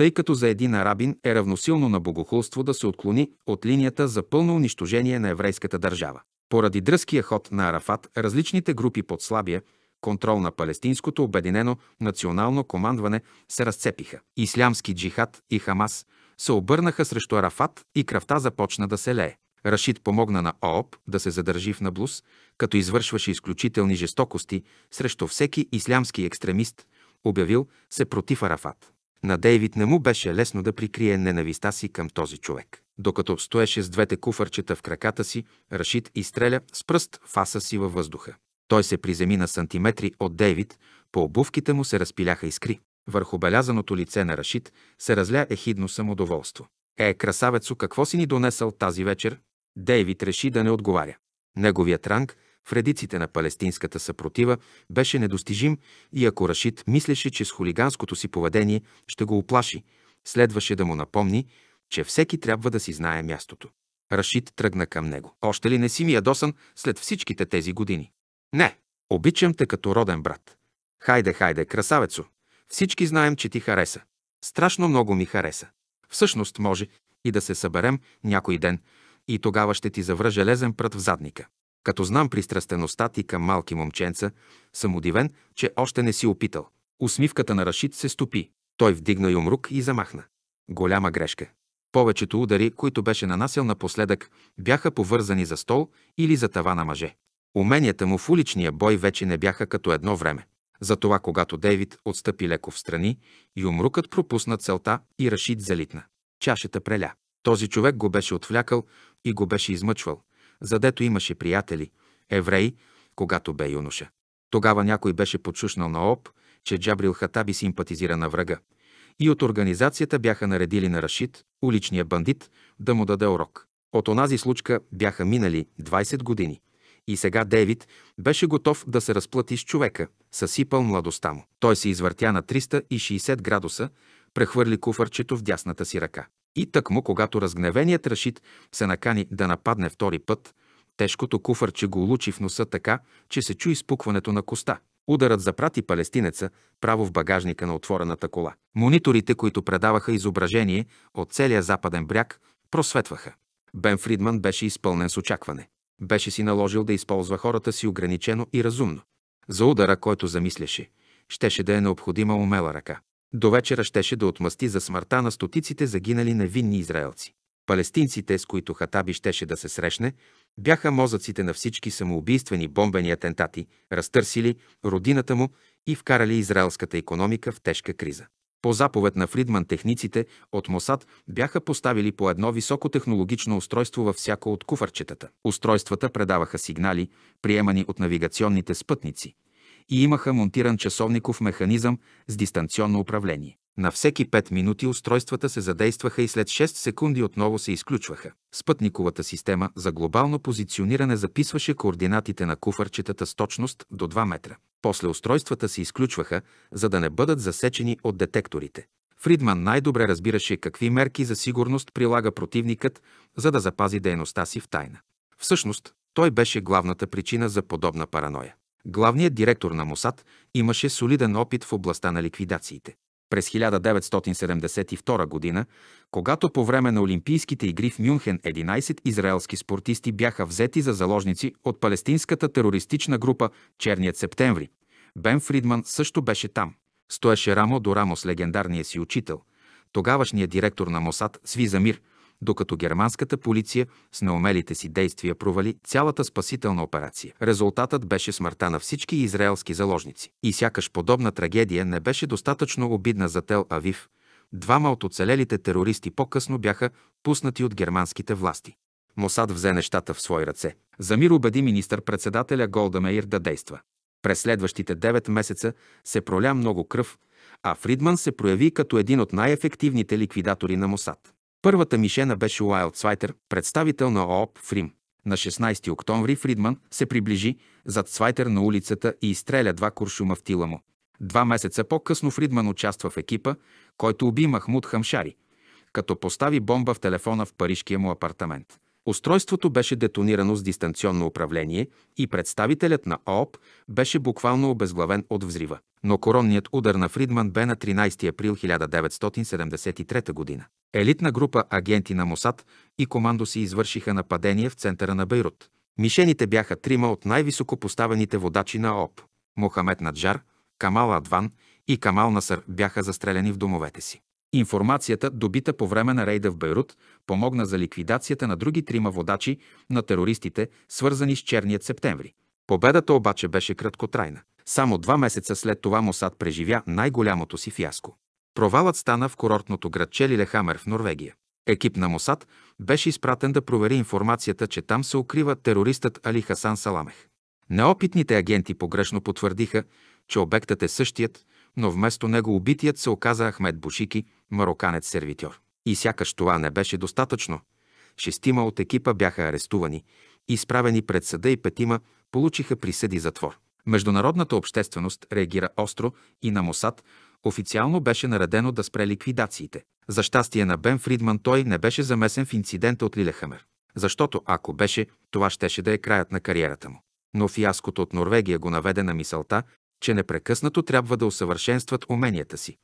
тъй като за един арабин е равносилно на богохулство да се отклони от линията за пълно унищожение на еврейската държава. Поради дръзкия ход на Арафат, различните групи под слабия контрол на Палестинското обединено национално командване се разцепиха. Ислямски джихад и Хамас се обърнаха срещу Арафат и кръвта започна да се лее. Рашид помогна на ООП да се задържи в Наблус, като извършваше изключителни жестокости срещу всеки ислямски екстремист, обявил се против Арафат. На Дейвид не му беше лесно да прикрие ненависта си към този човек. Докато стоеше с двете куфарчета в краката си, Рашид изстреля с пръст фаса си във въздуха. Той се приземи на сантиметри от Дейвид, по обувките му се разпиляха искри. Върху белязаното лице на Рашид се разля ехидно самодоволство. Е, красавецо, какво си ни донесъл тази вечер? Дейвид реши да не отговаря. Неговият ранг в редиците на палестинската съпротива беше недостижим и ако Рашид мислеше, че с хулиганското си поведение ще го оплаши, следваше да му напомни, че всеки трябва да си знае мястото. Рашид тръгна към него. Още ли не си ми ядосан след всичките тези години? Не, обичам те като роден брат. Хайде, хайде, красавецо. Всички знаем, че ти хареса. Страшно много ми хареса. Всъщност може и да се съберем някой ден и тогава ще ти завра железен прът в задника. Като знам пристрастеността ти към малки момченца, съм удивен, че още не си опитал. Усмивката на Рашид се стопи. Той вдигна юмрук и замахна. Голяма грешка. Повечето удари, които беше нанасял напоследък, бяха повързани за стол или за тава на мъже. Уменията му в уличния бой вече не бяха като едно време. Затова, когато Дейвид отстъпи леко в страни, юмрукът пропусна целта и Рашид залитна. Чашата преля. Този човек го беше отвлякал и го беше измъчвал задето имаше приятели, евреи, когато бе юноша. Тогава някой беше подшушнал на ОП, че Джабрил Хатаби симпатизира на врага. И от организацията бяха наредили на Рашид, уличния бандит, да му даде урок. От онази случка бяха минали 20 години. И сега Дейвид беше готов да се разплати с човека, съсипал младостта му. Той се извъртя на 360 градуса, прехвърли куфарчето в дясната си ръка. И тъкмо, когато разгневеният Рашид се накани да нападне втори път, тежкото куфърче го улучи в носа така, че се чу изпукването на коста. Ударът запрати палестинеца право в багажника на отворената кола. Мониторите, които предаваха изображение от целия западен бряг, просветваха. Бен Фридман беше изпълнен с очакване. Беше си наложил да използва хората си ограничено и разумно. За удара, който замисляше, щеше да е необходима умела ръка. До вечера щеше да отмъсти за смъртта на стотиците загинали невинни израелци. Палестинците, с които Хатаби щеше да се срещне, бяха мозъците на всички самоубийствени бомбени атентати, разтърсили родината му и вкарали израелската економика в тежка криза. По заповед на Фридман техниците от Мосад бяха поставили по едно високотехнологично устройство във всяко от куфарчетата. Устройствата предаваха сигнали, приемани от навигационните спътници – и имаха монтиран часовников механизъм с дистанционно управление. На всеки 5 минути устройствата се задействаха и след 6 секунди отново се изключваха. Спътниковата система за глобално позициониране записваше координатите на куфарчетата с точност до 2 метра. После устройствата се изключваха, за да не бъдат засечени от детекторите. Фридман най-добре разбираше какви мерки за сигурност прилага противникът, за да запази дейността си в тайна. Всъщност, той беше главната причина за подобна параноя. Главният директор на МОСАД имаше солиден опит в областта на ликвидациите. През 1972 г., когато по време на Олимпийските игри в Мюнхен 11 израелски спортисти бяха взети за заложници от палестинската терористична група Черният септември, Бен Фридман също беше там. Стоеше рамо до рамо с легендарния си учител, тогавашният директор на МОСАД Свиза Мир – докато германската полиция с неумелите си действия провали цялата спасителна операция. Резултатът беше смъртта на всички израелски заложници. И сякаш подобна трагедия не беше достатъчно обидна за Тел Авив. Двама от оцелелите терористи по-късно бяха пуснати от германските власти. Мосад взе нещата в свои ръце. Замир убеди министър-председателя Голдамейр да действа. През следващите 9 месеца се проля много кръв, а Фридман се прояви като един от най-ефективните ликвидатори на Мосад. Първата мишена беше Уайлд Свайтер, представител на ООП в Рим. На 16 октомври Фридман се приближи зад Свайтер на улицата и изстреля два куршума в тила му. Два месеца по-късно Фридман участва в екипа, който уби Махмуд Хамшари, като постави бомба в телефона в парижкия му апартамент. Устройството беше детонирано с дистанционно управление и представителят на ООП беше буквално обезглавен от взрива. Но коронният удар на Фридман бе на 13 април 1973 г. Елитна група агенти на МОСАД и командо си извършиха нападение в центъра на Бейрут. Мишените бяха трима от най-високопоставените водачи на ООП. Мохамед Наджар, Камал Адван и Камал Насър бяха застреляни в домовете си. Информацията, добита по време на рейда в Бейрут, помогна за ликвидацията на други трима водачи на терористите, свързани с черният септември. Победата обаче беше краткотрайна. Само два месеца след това Мосад преживя най-голямото си фиаско. Провалът стана в курортното градче Лилехамер в Норвегия. Екип на Мосад беше изпратен да провери информацията, че там се укрива терористът Али Хасан Саламех. Неопитните агенти погрешно потвърдиха, че обектът е същият, но вместо него убитият се оказа Ахмед Бушики, мароканец-сервитьор. И сякаш това не беше достатъчно. Шестима от екипа бяха арестувани, изправени пред съда и петима получиха присъди затвор. Международната общественост реагира остро и на Мосад официално беше наредено да спре ликвидациите. За щастие на Бен Фридман той не беше замесен в инцидента от Лилехамер, защото ако беше, това щеше да е краят на кариерата му. Но фиаското от Норвегия го наведе на мисълта, че непрекъснато трябва да усъвършенстват уменията си,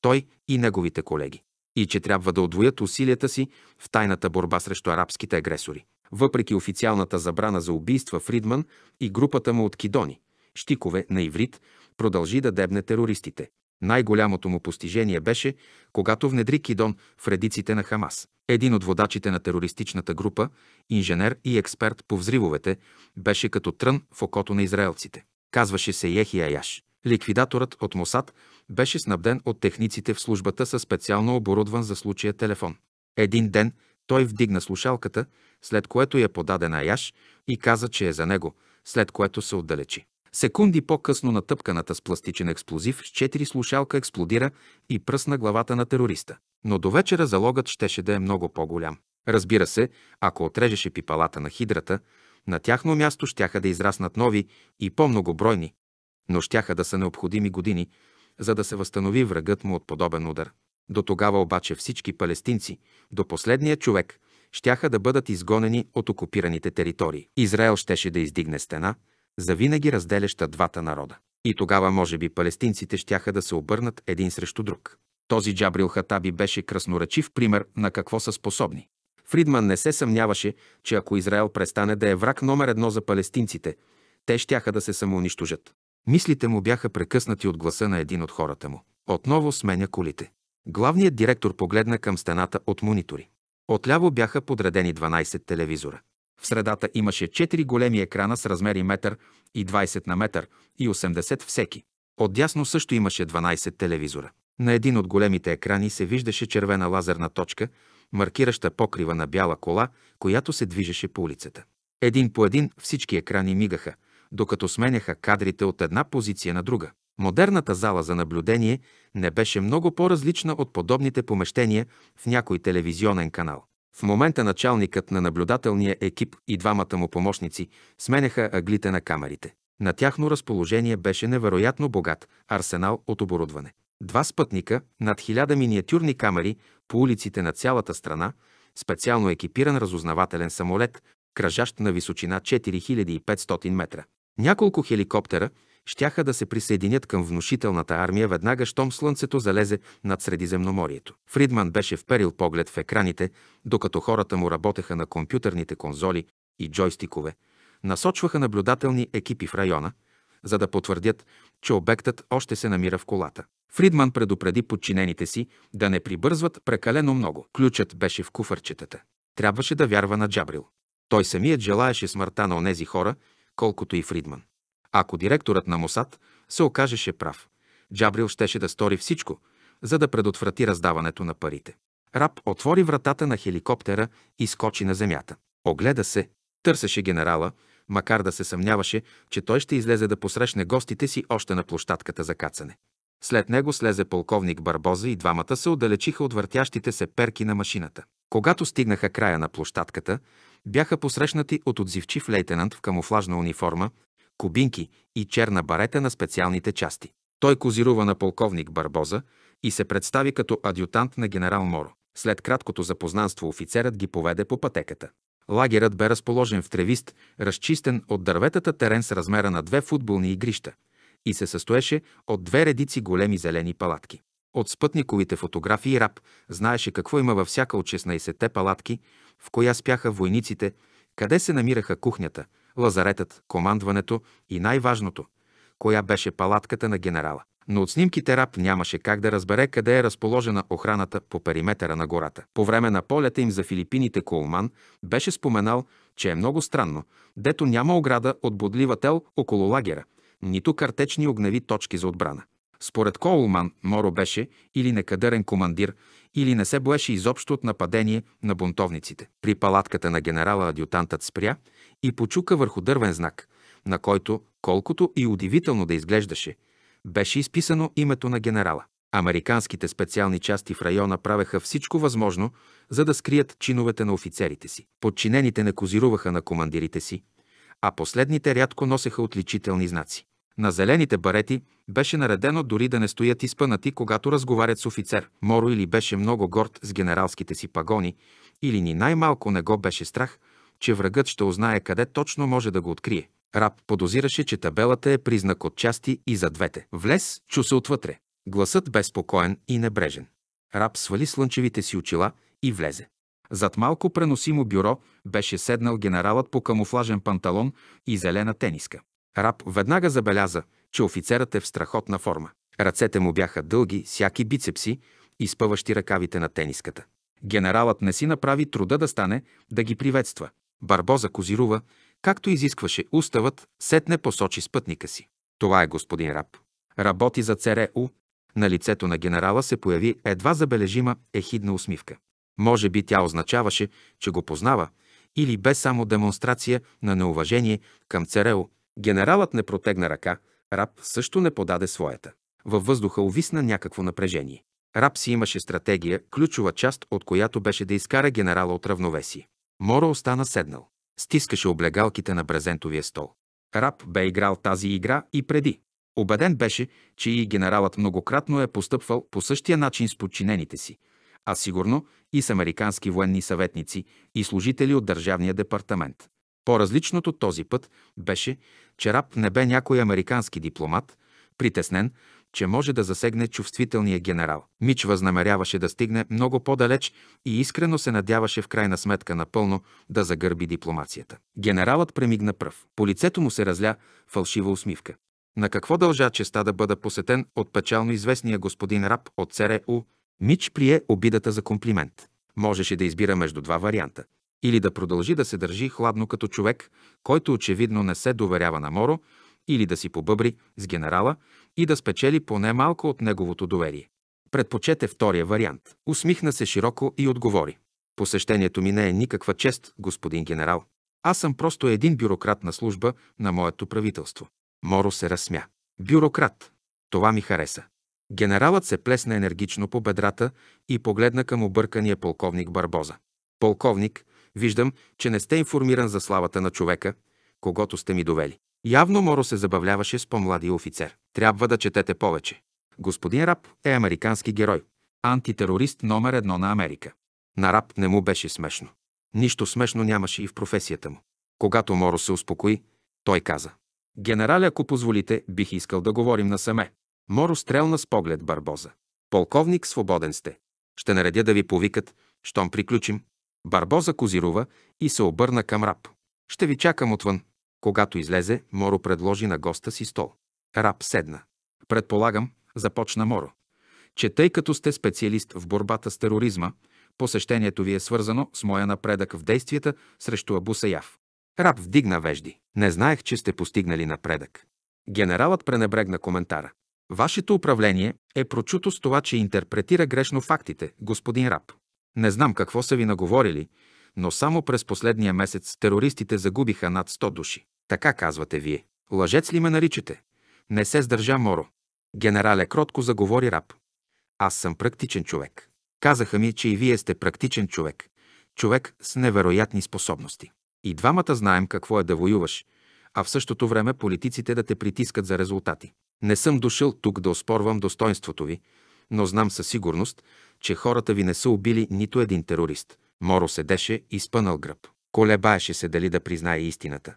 той и неговите колеги, и че трябва да отвоят усилията си в тайната борба срещу арабските агресори. Въпреки официалната забрана за убийства Фридман и групата му от кидони, щикове на иврит, продължи да дебне терористите. Най-голямото му постижение беше, когато внедри Кидон в редиците на Хамас. Един от водачите на терористичната група, инженер и експерт по взривовете, беше като трън в окото на израелците. Казваше се Ехия Яш. Ликвидаторът от Мосад беше снабден от техниците в службата със специално оборудван за случая телефон. Един ден той вдигна слушалката, след което я подаде на Яш и каза, че е за него, след което се отдалечи. Секунди по-късно натъпканата с пластичен експлозив с четири слушалка експлодира и пръсна главата на терориста. Но до вечера залогът щеше да е много по-голям. Разбира се, ако отрежеше пипалата на хидрата, на тяхно място щяха да израснат нови и по-многобройни, но щяха да са необходими години, за да се възстанови врагът му от подобен удар. До тогава обаче всички палестинци, до последния човек, щяха да бъдат изгонени от окупираните територии. Израел щеше да издигне стена, завинаги разделяща двата народа. И тогава, може би, палестинците щяха да се обърнат един срещу друг. Този Джабрил Хатаби беше красноречив пример на какво са способни. Фридман не се съмняваше, че ако Израел престане да е враг номер едно за палестинците, те щяха да се самоунищожат. Мислите му бяха прекъснати от гласа на един от хората му. Отново сменя колите. Главният директор погледна към стената от монитори. Отляво бяха подредени 12 телевизора. В средата имаше 4 големи екрана с размери метър и 20 на метър и 80 всеки. Отдясно също имаше 12 телевизора. На един от големите екрани се виждаше червена лазерна точка – маркираща покрива на бяла кола, която се движеше по улицата. Един по един всички екрани мигаха, докато сменяха кадрите от една позиция на друга. Модерната зала за наблюдение не беше много по-различна от подобните помещения в някой телевизионен канал. В момента началникът на наблюдателния екип и двамата му помощници сменяха аглите на камерите. На тяхно разположение беше невероятно богат арсенал от оборудване два спътника, над хиляда миниатюрни камери по улиците на цялата страна, специално екипиран разузнавателен самолет, кръжащ на височина 4500 метра. Няколко хеликоптера щяха да се присъединят към внушителната армия веднага, щом слънцето залезе над Средиземноморието. Фридман беше вперил поглед в екраните, докато хората му работеха на компютърните конзоли и джойстикове, насочваха наблюдателни екипи в района, за да потвърдят, че обектът още се намира в колата. Фридман предупреди подчинените си да не прибързват прекалено много. Ключът беше в куфарчетата. Трябваше да вярва на Джабрил. Той самият желаеше смъртта на онези хора, колкото и Фридман. Ако директорът на Мосад се окажеше прав, Джабрил щеше да стори всичко, за да предотврати раздаването на парите. Раб отвори вратата на хеликоптера и скочи на земята. Огледа се, търсеше генерала, макар да се съмняваше, че той ще излезе да посрещне гостите си още на площадката за кацане. След него слезе полковник Барбоза и двамата се отдалечиха от въртящите се перки на машината. Когато стигнаха края на площадката, бяха посрещнати от отзивчив лейтенант в камуфлажна униформа, кубинки и черна барета на специалните части. Той козирува на полковник Барбоза и се представи като адютант на генерал Моро. След краткото запознанство офицерът ги поведе по пътеката. Лагерът бе разположен в тревист, разчистен от дърветата терен с размера на две футболни игрища – и се състоеше от две редици големи зелени палатки. От спътниковите фотографии раб знаеше какво има във всяка от 16-те палатки, в коя спяха войниците, къде се намираха кухнята, лазаретът, командването и най-важното – коя беше палатката на генерала. Но от снимките раб нямаше как да разбере къде е разположена охраната по периметъра на гората. По време на полета им за Филипините Колман беше споменал, че е много странно, дето няма ограда от бодлива тел около лагера – нито картечни огневи точки за отбрана. Според Коулман, Моро беше или некадърен командир, или не се боеше изобщо от нападение на бунтовниците. При палатката на генерала адютантът спря и почука върху дървен знак, на който, колкото и удивително да изглеждаше, беше изписано името на генерала. Американските специални части в района правеха всичко възможно, за да скрият чиновете на офицерите си. Подчинените не козируваха на командирите си, а последните рядко носеха отличителни знаци. На зелените барети беше наредено дори да не стоят изпънати, когато разговарят с офицер. Моро или беше много горд с генералските си пагони, или ни най-малко не го беше страх, че врагът ще узнае къде точно може да го открие. Раб подозираше, че табелата е признак от части и за двете. Влез, чу се отвътре. Гласът бе спокоен и небрежен. Раб свали слънчевите си очила и влезе. Зад малко преносимо бюро беше седнал генералът по камуфлажен панталон и зелена тениска. Раб веднага забеляза, че офицерът е в страхотна форма. Ръцете му бяха дълги, сяки бицепси, изпъващи ръкавите на тениската. Генералът не си направи труда да стане, да ги приветства. Барбоза Козирува, както изискваше уставът, сетне посочи с пътника си. Това е господин Раб. Работи за ЦРУ. Е на лицето на генерала се появи едва забележима ехидна усмивка. Може би тя означаваше, че го познава, или бе само демонстрация на неуважение към ЦРУ е – Генералът не протегна ръка, раб също не подаде своята. Във въздуха увисна някакво напрежение. Раб си имаше стратегия, ключова част от която беше да изкара генерала от равновесие. Моро остана седнал. Стискаше облегалките на брезентовия стол. Раб бе играл тази игра и преди. Обеден беше, че и генералът многократно е постъпвал по същия начин с подчинените си, а сигурно и с американски военни съветници и служители от Държавния департамент. По-различното този път беше, че раб не бе някой американски дипломат, притеснен, че може да засегне чувствителния генерал. Мич възнамеряваше да стигне много по-далеч и искрено се надяваше в крайна сметка напълно да загърби дипломацията. Генералът премигна пръв. По лицето му се разля фалшива усмивка. На какво дължа честа да бъда посетен от печално известния господин раб от ЦРУ? Мич прие обидата за комплимент. Можеше да избира между два варианта или да продължи да се държи хладно като човек, който очевидно не се доверява на Моро, или да си побъбри с генерала и да спечели поне малко от неговото доверие. Предпочете втория вариант. Усмихна се широко и отговори. Посещението ми не е никаква чест, господин генерал. Аз съм просто един бюрократ на служба на моето правителство. Моро се разсмя. Бюрократ. Това ми хареса. Генералът се плесна енергично по бедрата и погледна към объркания полковник Барбоза. Полковник, Виждам, че не сте информиран за славата на човека, когато сте ми довели. Явно Моро се забавляваше с по-младия офицер. Трябва да четете повече. Господин Раб е американски герой. Антитерорист номер едно на Америка. На Раб не му беше смешно. Нищо смешно нямаше и в професията му. Когато Моро се успокои, той каза. Генерале, ако позволите, бих искал да говорим насаме. Моро стрелна с поглед Барбоза. Полковник, свободен сте. Ще наредя да ви повикат, щом приключим. Барбоза козирува и се обърна към раб. Ще ви чакам отвън. Когато излезе, Моро предложи на госта си стол. Раб седна. Предполагам, започна Моро, че тъй като сте специалист в борбата с тероризма, посещението ви е свързано с моя напредък в действията срещу Абу Саяв. Раб вдигна вежди. Не знаех, че сте постигнали напредък. Генералът пренебрегна коментара. Вашето управление е прочуто с това, че интерпретира грешно фактите, господин Раб. Не знам какво са ви наговорили, но само през последния месец терористите загубиха над 100 души. Така казвате вие. Лъжец ли ме наричате? Не се сдържа Моро. Генерале кротко заговори раб. Аз съм практичен човек. Казаха ми, че и вие сте практичен човек. Човек с невероятни способности. И двамата знаем какво е да воюваш, а в същото време политиците да те притискат за резултати. Не съм дошъл тук да оспорвам достоинството ви, но знам със сигурност, че хората ви не са убили нито един терорист. Моро седеше и спънал гръб. Колебаеше се дали да признае истината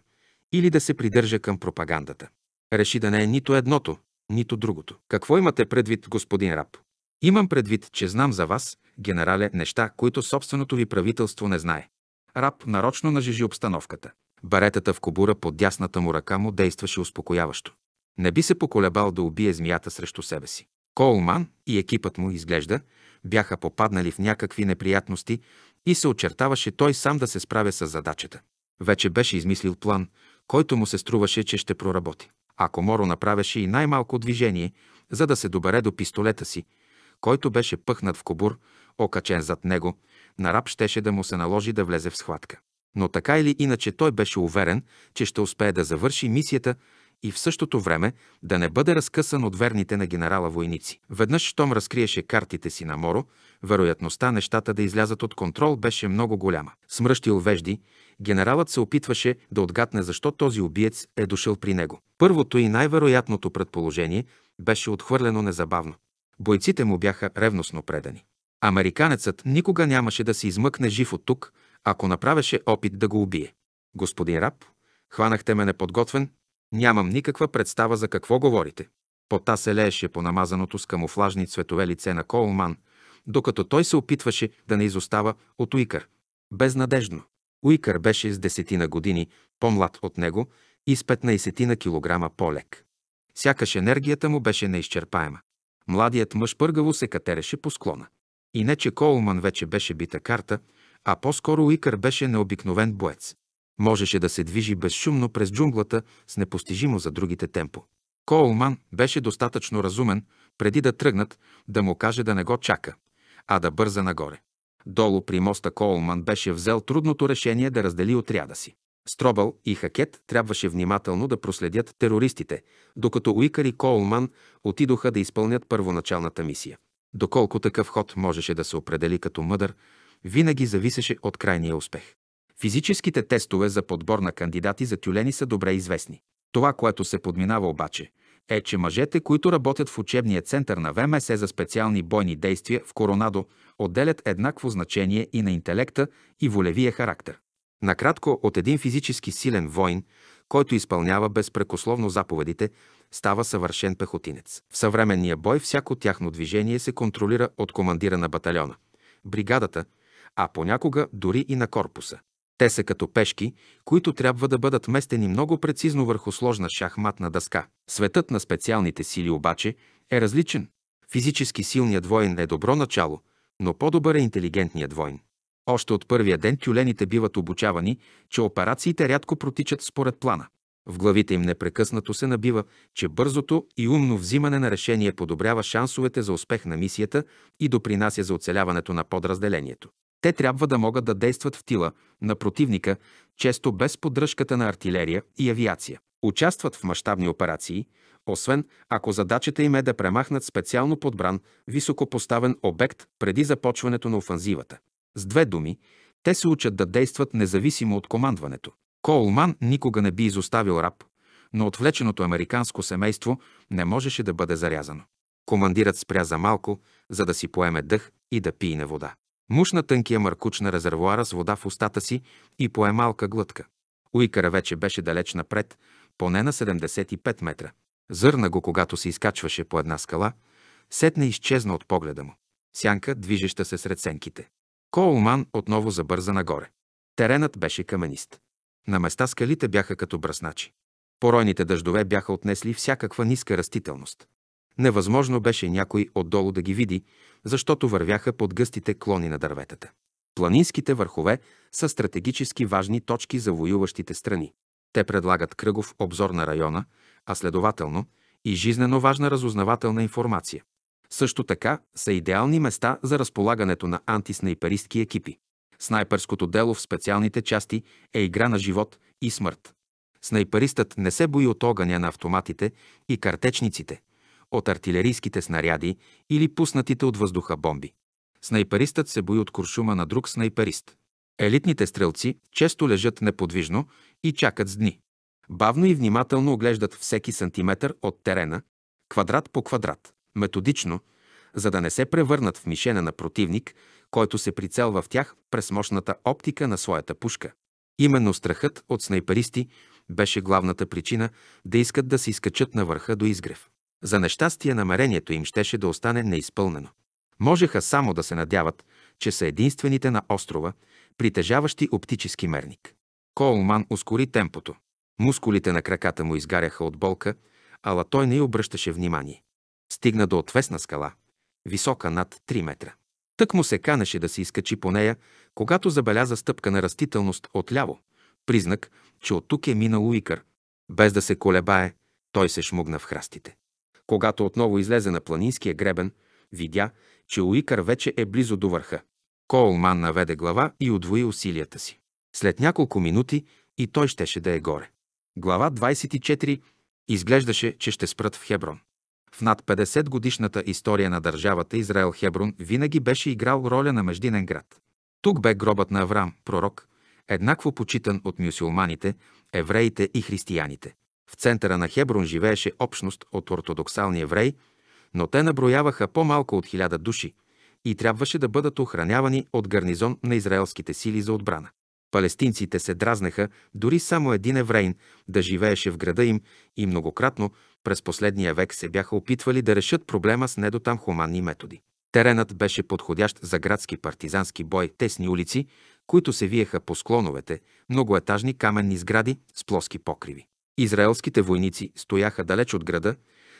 или да се придържа към пропагандата. Реши да не е нито едното, нито другото. Какво имате предвид, господин Раб? Имам предвид, че знам за вас, генерале, неща, които собственото ви правителство не знае. Раб нарочно нажижи обстановката. Баретата в кобура под дясната му ръка му действаше успокояващо. Не би се поколебал да убие змията срещу себе си. Колман и екипът му изглежда бяха попаднали в някакви неприятности и се очертаваше той сам да се справя с задачата. Вече беше измислил план, който му се струваше, че ще проработи. Ако Моро направеше и най-малко движение, за да се добере до пистолета си, който беше пъхнат в кобур, окачен зад него, на раб щеше да му се наложи да влезе в схватка. Но така или иначе той беше уверен, че ще успее да завърши мисията и в същото време да не бъде разкъсан от верните на генерала войници. Веднъж, щом разкриеше картите си на Моро, вероятността нещата да излязат от контрол беше много голяма. Смръщил вежди, генералът се опитваше да отгадне защо този убиец е дошъл при него. Първото и най-вероятното предположение беше отхвърлено незабавно. Бойците му бяха ревностно предани. Американецът никога нямаше да се измъкне жив от тук, ако направеше опит да го убие. Господин Раб, хванахте ме неподготвен, Нямам никаква представа за какво говорите. Пота се лееше по намазаното с камуфлажни цветове лице на Колман, докато той се опитваше да не изостава от Уикър. Безнадежно. Уикър беше с десетина години по-млад от него и с 15 килограма по-лек. Сякаш енергията му беше неизчерпаема. Младият мъж пъргаво се катереше по склона. И не, че Колман вече беше бита карта, а по-скоро Уикър беше необикновен боец. Можеше да се движи безшумно през джунглата с непостижимо за другите темпо. Коулман беше достатъчно разумен, преди да тръгнат, да му каже да не го чака, а да бърза нагоре. Долу при моста Коулман беше взел трудното решение да раздели отряда си. Стробъл и Хакет трябваше внимателно да проследят терористите, докато Уикър и Коулман отидоха да изпълнят първоначалната мисия. Доколко такъв ход можеше да се определи като мъдър, винаги зависеше от крайния успех. Физическите тестове за подбор на кандидати за тюлени са добре известни. Това, което се подминава обаче, е, че мъжете, които работят в учебния център на ВМС за специални бойни действия в Коронадо, отделят еднакво значение и на интелекта и волевия характер. Накратко, от един физически силен воин, който изпълнява безпрекословно заповедите, става съвършен пехотинец. В съвременния бой всяко тяхно движение се контролира от командира на батальона, бригадата, а понякога дори и на корпуса. Те са като пешки, които трябва да бъдат местени много прецизно върху сложна шахматна дъска. Светът на специалните сили обаче е различен. Физически силният воин е добро начало, но по-добър е интелигентният воин. Още от първия ден тюлените биват обучавани, че операциите рядко протичат според плана. В главите им непрекъснато се набива, че бързото и умно взимане на решение подобрява шансовете за успех на мисията и допринася за оцеляването на подразделението. Те трябва да могат да действат в тила на противника, често без поддръжката на артилерия и авиация. Участват в мащабни операции, освен ако задачата им е да премахнат специално подбран високопоставен обект преди започването на офанзивата. С две думи, те се учат да действат независимо от командването. Коулман никога не би изоставил раб, но отвлеченото американско семейство не можеше да бъде зарязано. Командирът спря за малко, за да си поеме дъх и да пие на вода. Мушна тънкия маркуч на резервуара с вода в устата си и пое малка глътка. Уикара вече беше далеч напред, поне на 75 метра. Зърна го, когато се изкачваше по една скала, сетне изчезна от погледа му. Сянка, движеща се сред сенките. Коулман отново забърза нагоре. Теренът беше каменист. На места скалите бяха като бръсначи. Поройните дъждове бяха отнесли всякаква ниска растителност. Невъзможно беше някой отдолу да ги види, защото вървяха под гъстите клони на дърветата. Планинските върхове са стратегически важни точки за воюващите страни. Те предлагат кръгов обзор на района, а следователно и жизнено важна разузнавателна информация. Също така са идеални места за разполагането на антиснайперистки екипи. Снайперското дело в специалните части е игра на живот и смърт. Снайперистът не се бои от огъня на автоматите и картечниците от артилерийските снаряди или пуснатите от въздуха бомби. Снайперистът се бои от куршума на друг снайперист. Елитните стрелци често лежат неподвижно и чакат с дни. Бавно и внимателно оглеждат всеки сантиметър от терена, квадрат по квадрат, методично, за да не се превърнат в мишена на противник, който се прицелва в тях през мощната оптика на своята пушка. Именно страхът от снайперисти беше главната причина да искат да се изкачат на върха до изгрев. За нещастие намерението им щеше да остане неизпълнено. Можеха само да се надяват, че са единствените на острова, притежаващи оптически мерник. Коулман ускори темпото. Мускулите на краката му изгаряха от болка, ала той не й обръщаше внимание. Стигна до отвесна скала, висока над 3 метра. Тък му се канеше да се изкачи по нея, когато забеляза стъпка на растителност отляво, признак, че от тук е минал уикър. Без да се колебае, той се шмугна в храстите. Когато отново излезе на планинския гребен, видя, че Уикър вече е близо до върха. Коулман наведе глава и удвои усилията си. След няколко минути и той щеше да е горе. Глава 24 изглеждаше, че ще спрат в Хеброн. В над 50 годишната история на държавата Израел Хеброн винаги беше играл роля на междинен град. Тук бе гробът на Авраам, пророк, еднакво почитан от мюсюлманите, евреите и християните. В центъра на Хеброн живееше общност от ортодоксални евреи, но те наброяваха по-малко от хиляда души и трябваше да бъдат охранявани от гарнизон на израелските сили за отбрана. Палестинците се дразнеха дори само един евреин да живееше в града им и многократно през последния век се бяха опитвали да решат проблема с недотам хуманни методи. Теренът беше подходящ за градски партизански бой, тесни улици, които се виеха по склоновете, многоетажни каменни сгради с плоски покриви. Израелските войници стояха далеч от града,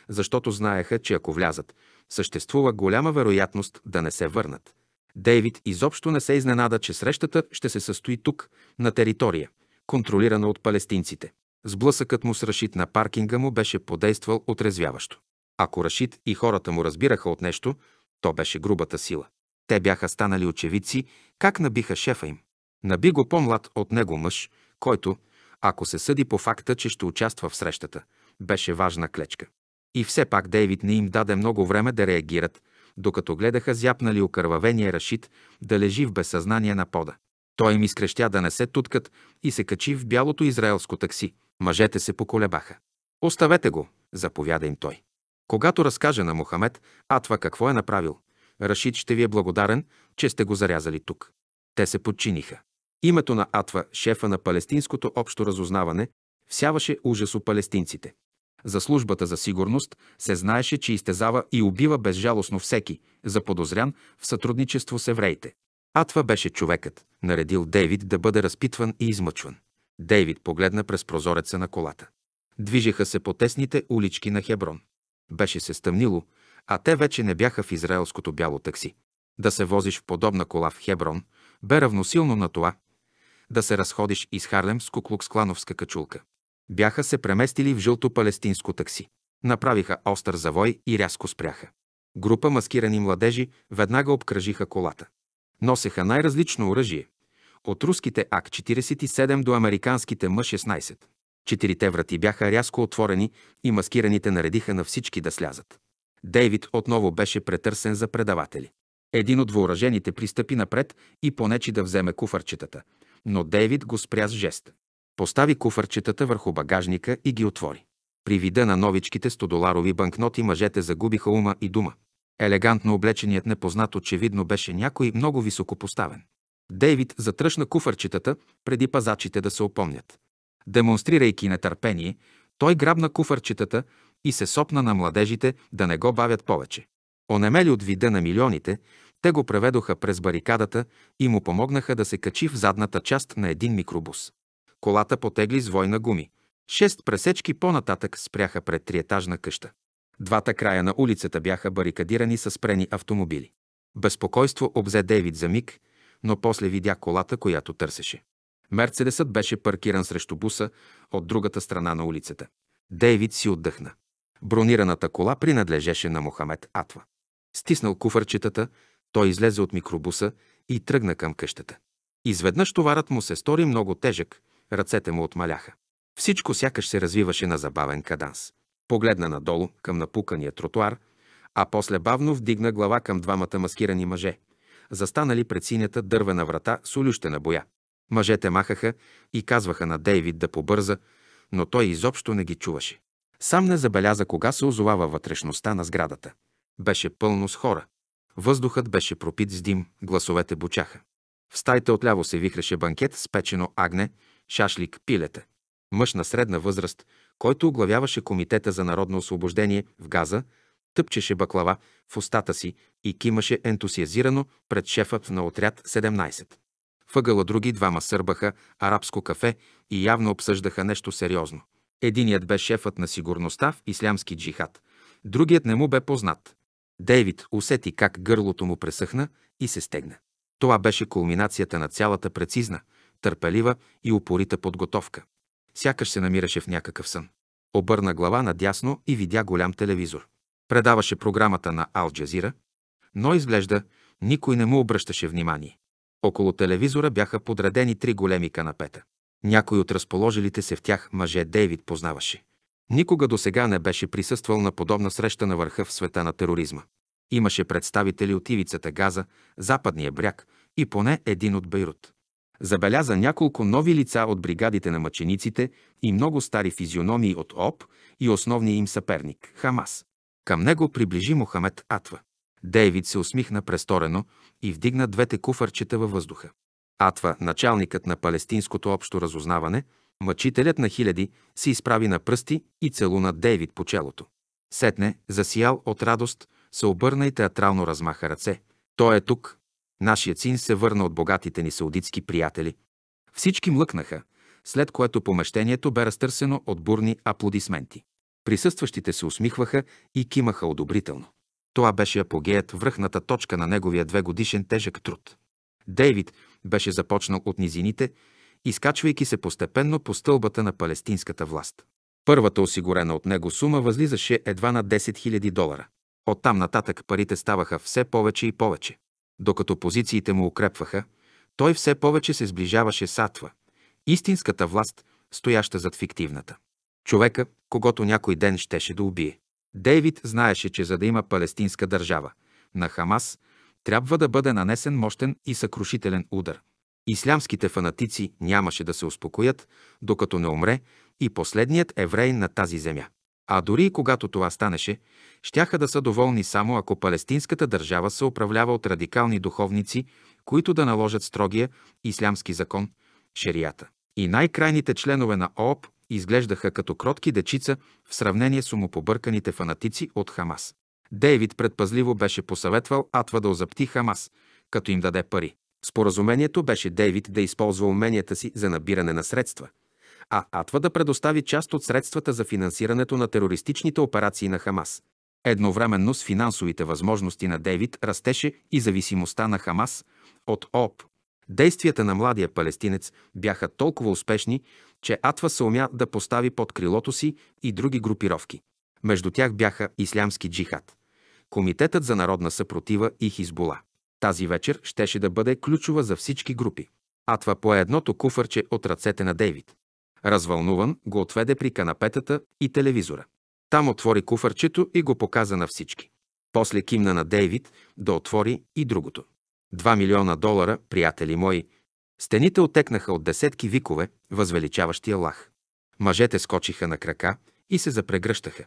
защото знаеха, че ако влязат, съществува голяма вероятност да не се върнат. Дейвид изобщо не се изненада, че срещата ще се състои тук, на територия, контролирана от палестинците. Сблъсъкът му с Рашид на паркинга му беше подействал отрезвяващо. Ако Рашид и хората му разбираха от нещо, то беше грубата сила. Те бяха станали очевидци как набиха шефа им. Наби го по-млад от него мъж, който, ако се съди по факта, че ще участва в срещата. Беше важна клечка. И все пак Дейвид не им даде много време да реагират, докато гледаха зяпнали окървавения Рашид да лежи в безсъзнание на пода. Той им изкрещя да не се туткат и се качи в бялото израелско такси. Мъжете се поколебаха. Оставете го, заповяда им той. Когато разкаже на Мохамед Атва какво е направил, Рашид ще ви е благодарен, че сте го зарязали тук. Те се подчиниха. Името на Атва, шефа на палестинското общо разузнаване, всяваше ужас у палестинците. За службата за сигурност се знаеше, че изтезава и убива безжалостно всеки, заподозрян в сътрудничество с евреите. Атва беше човекът, наредил Дейвид да бъде разпитван и измъчван. Дейвид погледна през прозореца на колата. Движеха се по тесните улички на Хеброн. Беше се стъмнило, а те вече не бяха в израелското бяло такси. Да се возиш в подобна кола в Хеброн бе равносилно на това да се разходиш из Харлем с куклуксклановска качулка. Бяха се преместили в жълто палестинско такси. Направиха остър завой и рязко спряха. Група маскирани младежи веднага обкръжиха колата. Носеха най-различно оръжие. От руските АК-47 до американските М-16. Четирите врати бяха рязко отворени и маскираните наредиха на всички да слязат. Дейвид отново беше претърсен за предаватели. Един от въоръжените пристъпи напред и понечи да вземе куфарчетата, но Дейвид го спря с жест. Постави куфарчетата върху багажника и ги отвори. При вида на новичките 100-доларови банкноти мъжете загубиха ума и дума. Елегантно облеченият непознат очевидно беше някой много високопоставен. Дейвид затръшна куфарчетата, преди пазачите да се опомнят. Демонстрирайки нетърпение, той грабна куфарчетата и се сопна на младежите да не го бавят повече. Онемели от вида на милионите, те го преведоха през барикадата и му помогнаха да се качи в задната част на един микробус. Колата потегли с война гуми. Шест пресечки по-нататък спряха пред триетажна къща. Двата края на улицата бяха барикадирани с спрени автомобили. Безпокойство обзе Дейвид за миг, но после видя колата, която търсеше. Мерцедесът беше паркиран срещу буса от другата страна на улицата. Дейвид си отдъхна. Бронираната кола принадлежеше на Мохамед Атва. Стиснал куфарчетата, той излезе от микробуса и тръгна към къщата. Изведнъж товарът му се стори много тежък, ръцете му отмаляха. Всичко сякаш се развиваше на забавен каданс. Погледна надолу към напукания тротуар, а после бавно вдигна глава към двамата маскирани мъже, застанали пред синята дървена врата с улющена боя. Мъжете махаха и казваха на Дейвид да побърза, но той изобщо не ги чуваше. Сам не забеляза кога се озовава вътрешността на сградата. Беше пълно с хора. Въздухът беше пропит с дим, гласовете бучаха. В стаите отляво се вихреше банкет с печено агне, шашлик, пилете. Мъж на средна възраст, който оглавяваше Комитета за народно освобождение в Газа, тъпчеше баклава в устата си и кимаше ентусиазирано пред шефът на отряд 17. Въгъла други двама сърбаха арабско кафе и явно обсъждаха нещо сериозно. Единият бе шефът на сигурността в ислямски джихад, другият не му бе познат. Дейвид усети как гърлото му пресъхна и се стегна. Това беше кулминацията на цялата прецизна, търпелива и упорита подготовка. Сякаш се намираше в някакъв сън. Обърна глава надясно и видя голям телевизор. Предаваше програмата на Ал Джазира, но изглежда никой не му обръщаше внимание. Около телевизора бяха подредени три големи канапета. Някой от разположилите се в тях мъже Дейвид познаваше. Никога до сега не беше присъствал на подобна среща на върха в света на тероризма. Имаше представители от ивицата Газа, Западния бряг и поне един от Бейрут. Забеляза няколко нови лица от бригадите на мъчениците и много стари физиономии от ОП и основния им съперник – Хамас. Към него приближи Мохамед Атва. Дейвид се усмихна престорено и вдигна двете куфарчета във въздуха. Атва, началникът на палестинското общо разузнаване – Мъчителят на хиляди се изправи на пръсти и целуна Дейвид по челото. Сетне, засиял от радост, се обърна и театрално размаха ръце. Той е тук. Нашият син се върна от богатите ни саудитски приятели. Всички млъкнаха, след което помещението бе разтърсено от бурни аплодисменти. Присъстващите се усмихваха и кимаха одобрително. Това беше апогеят, връхната точка на неговия двегодишен тежък труд. Дейвид беше започнал от низините изкачвайки се постепенно по стълбата на палестинската власт. Първата осигурена от него сума възлизаше едва на 10 000 долара. Оттам нататък парите ставаха все повече и повече. Докато позициите му укрепваха, той все повече се сближаваше с Атва, истинската власт, стояща зад фиктивната. Човека, когато някой ден щеше да убие. Дейвид знаеше, че за да има палестинска държава, на Хамас трябва да бъде нанесен мощен и съкрушителен удар – Ислямските фанатици нямаше да се успокоят, докато не умре и последният еврей на тази земя. А дори и когато това станеше, щяха да са доволни само ако палестинската държава се управлява от радикални духовници, които да наложат строгия ислямски закон – шерията. И най-крайните членове на ООП изглеждаха като кротки дечица в сравнение с умопобърканите фанатици от Хамас. Дейвид предпазливо беше посъветвал Атва да озапти Хамас, като им даде пари. Споразумението беше Дейвид да използва уменията си за набиране на средства, а Атва да предостави част от средствата за финансирането на терористичните операции на Хамас. Едновременно с финансовите възможности на Дейвид растеше и зависимостта на Хамас от ООП. Действията на младия палестинец бяха толкова успешни, че Атва се умя да постави под крилото си и други групировки. Между тях бяха Ислямски джихад, Комитетът за народна съпротива и Хизбула. Тази вечер щеше да бъде ключова за всички групи. Атва пое едното куфърче от ръцете на Дейвид. Развълнуван го отведе при канапетата и телевизора. Там отвори куфърчето и го показа на всички. После кимна на Дейвид да отвори и другото. Два милиона долара, приятели мои. Стените отекнаха от десетки викове, възвеличаващи Аллах. Мъжете скочиха на крака и се запрегръщаха.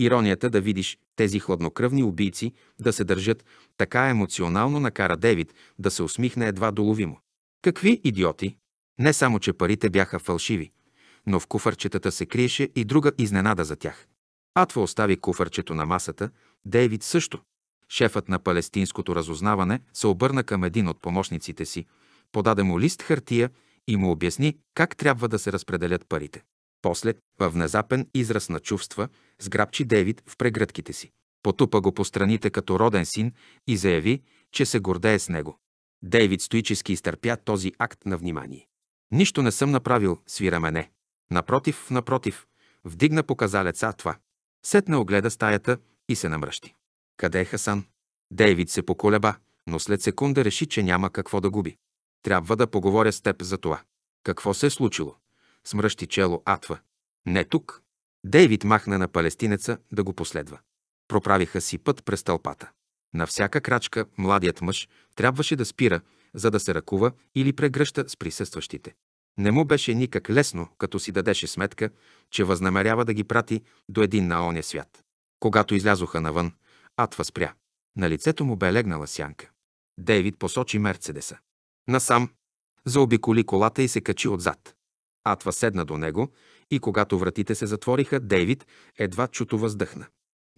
Иронията да видиш тези хладнокръвни убийци да се държат така емоционално накара Девид да се усмихне едва доловимо. Какви идиоти! Не само, че парите бяха фалшиви, но в куфарчетата се криеше и друга изненада за тях. Атва остави куфарчето на масата, Дейвид също. Шефът на палестинското разузнаване се обърна към един от помощниците си, подаде му лист хартия и му обясни как трябва да се разпределят парите. После, във внезапен израз на чувства, сграбчи Дейвид в прегръдките си. Потупа го по страните като роден син и заяви, че се гордее с него. Дейвид стоически изтърпя този акт на внимание. Нищо не съм направил, свира мене. Напротив, напротив, вдигна показалеца това. Сетна огледа стаята и се намръщи. Къде е Хасан? Дейвид се поколеба, но след секунда реши, че няма какво да губи. Трябва да поговоря с теб за това. Какво се е случило? смръщи чело Атва. Не тук. Дейвид махна на палестинеца да го последва. Проправиха си път през тълпата. На всяка крачка младият мъж трябваше да спира, за да се ръкува или прегръща с присъстващите. Не му беше никак лесно, като си дадеше сметка, че възнамерява да ги прати до един на оня свят. Когато излязоха навън, Атва спря. На лицето му бе легнала сянка. Дейвид посочи Мерцедеса. Насам, заобиколи колата и се качи отзад. Атва седна до него и когато вратите се затвориха, Дейвид едва чуто въздъхна.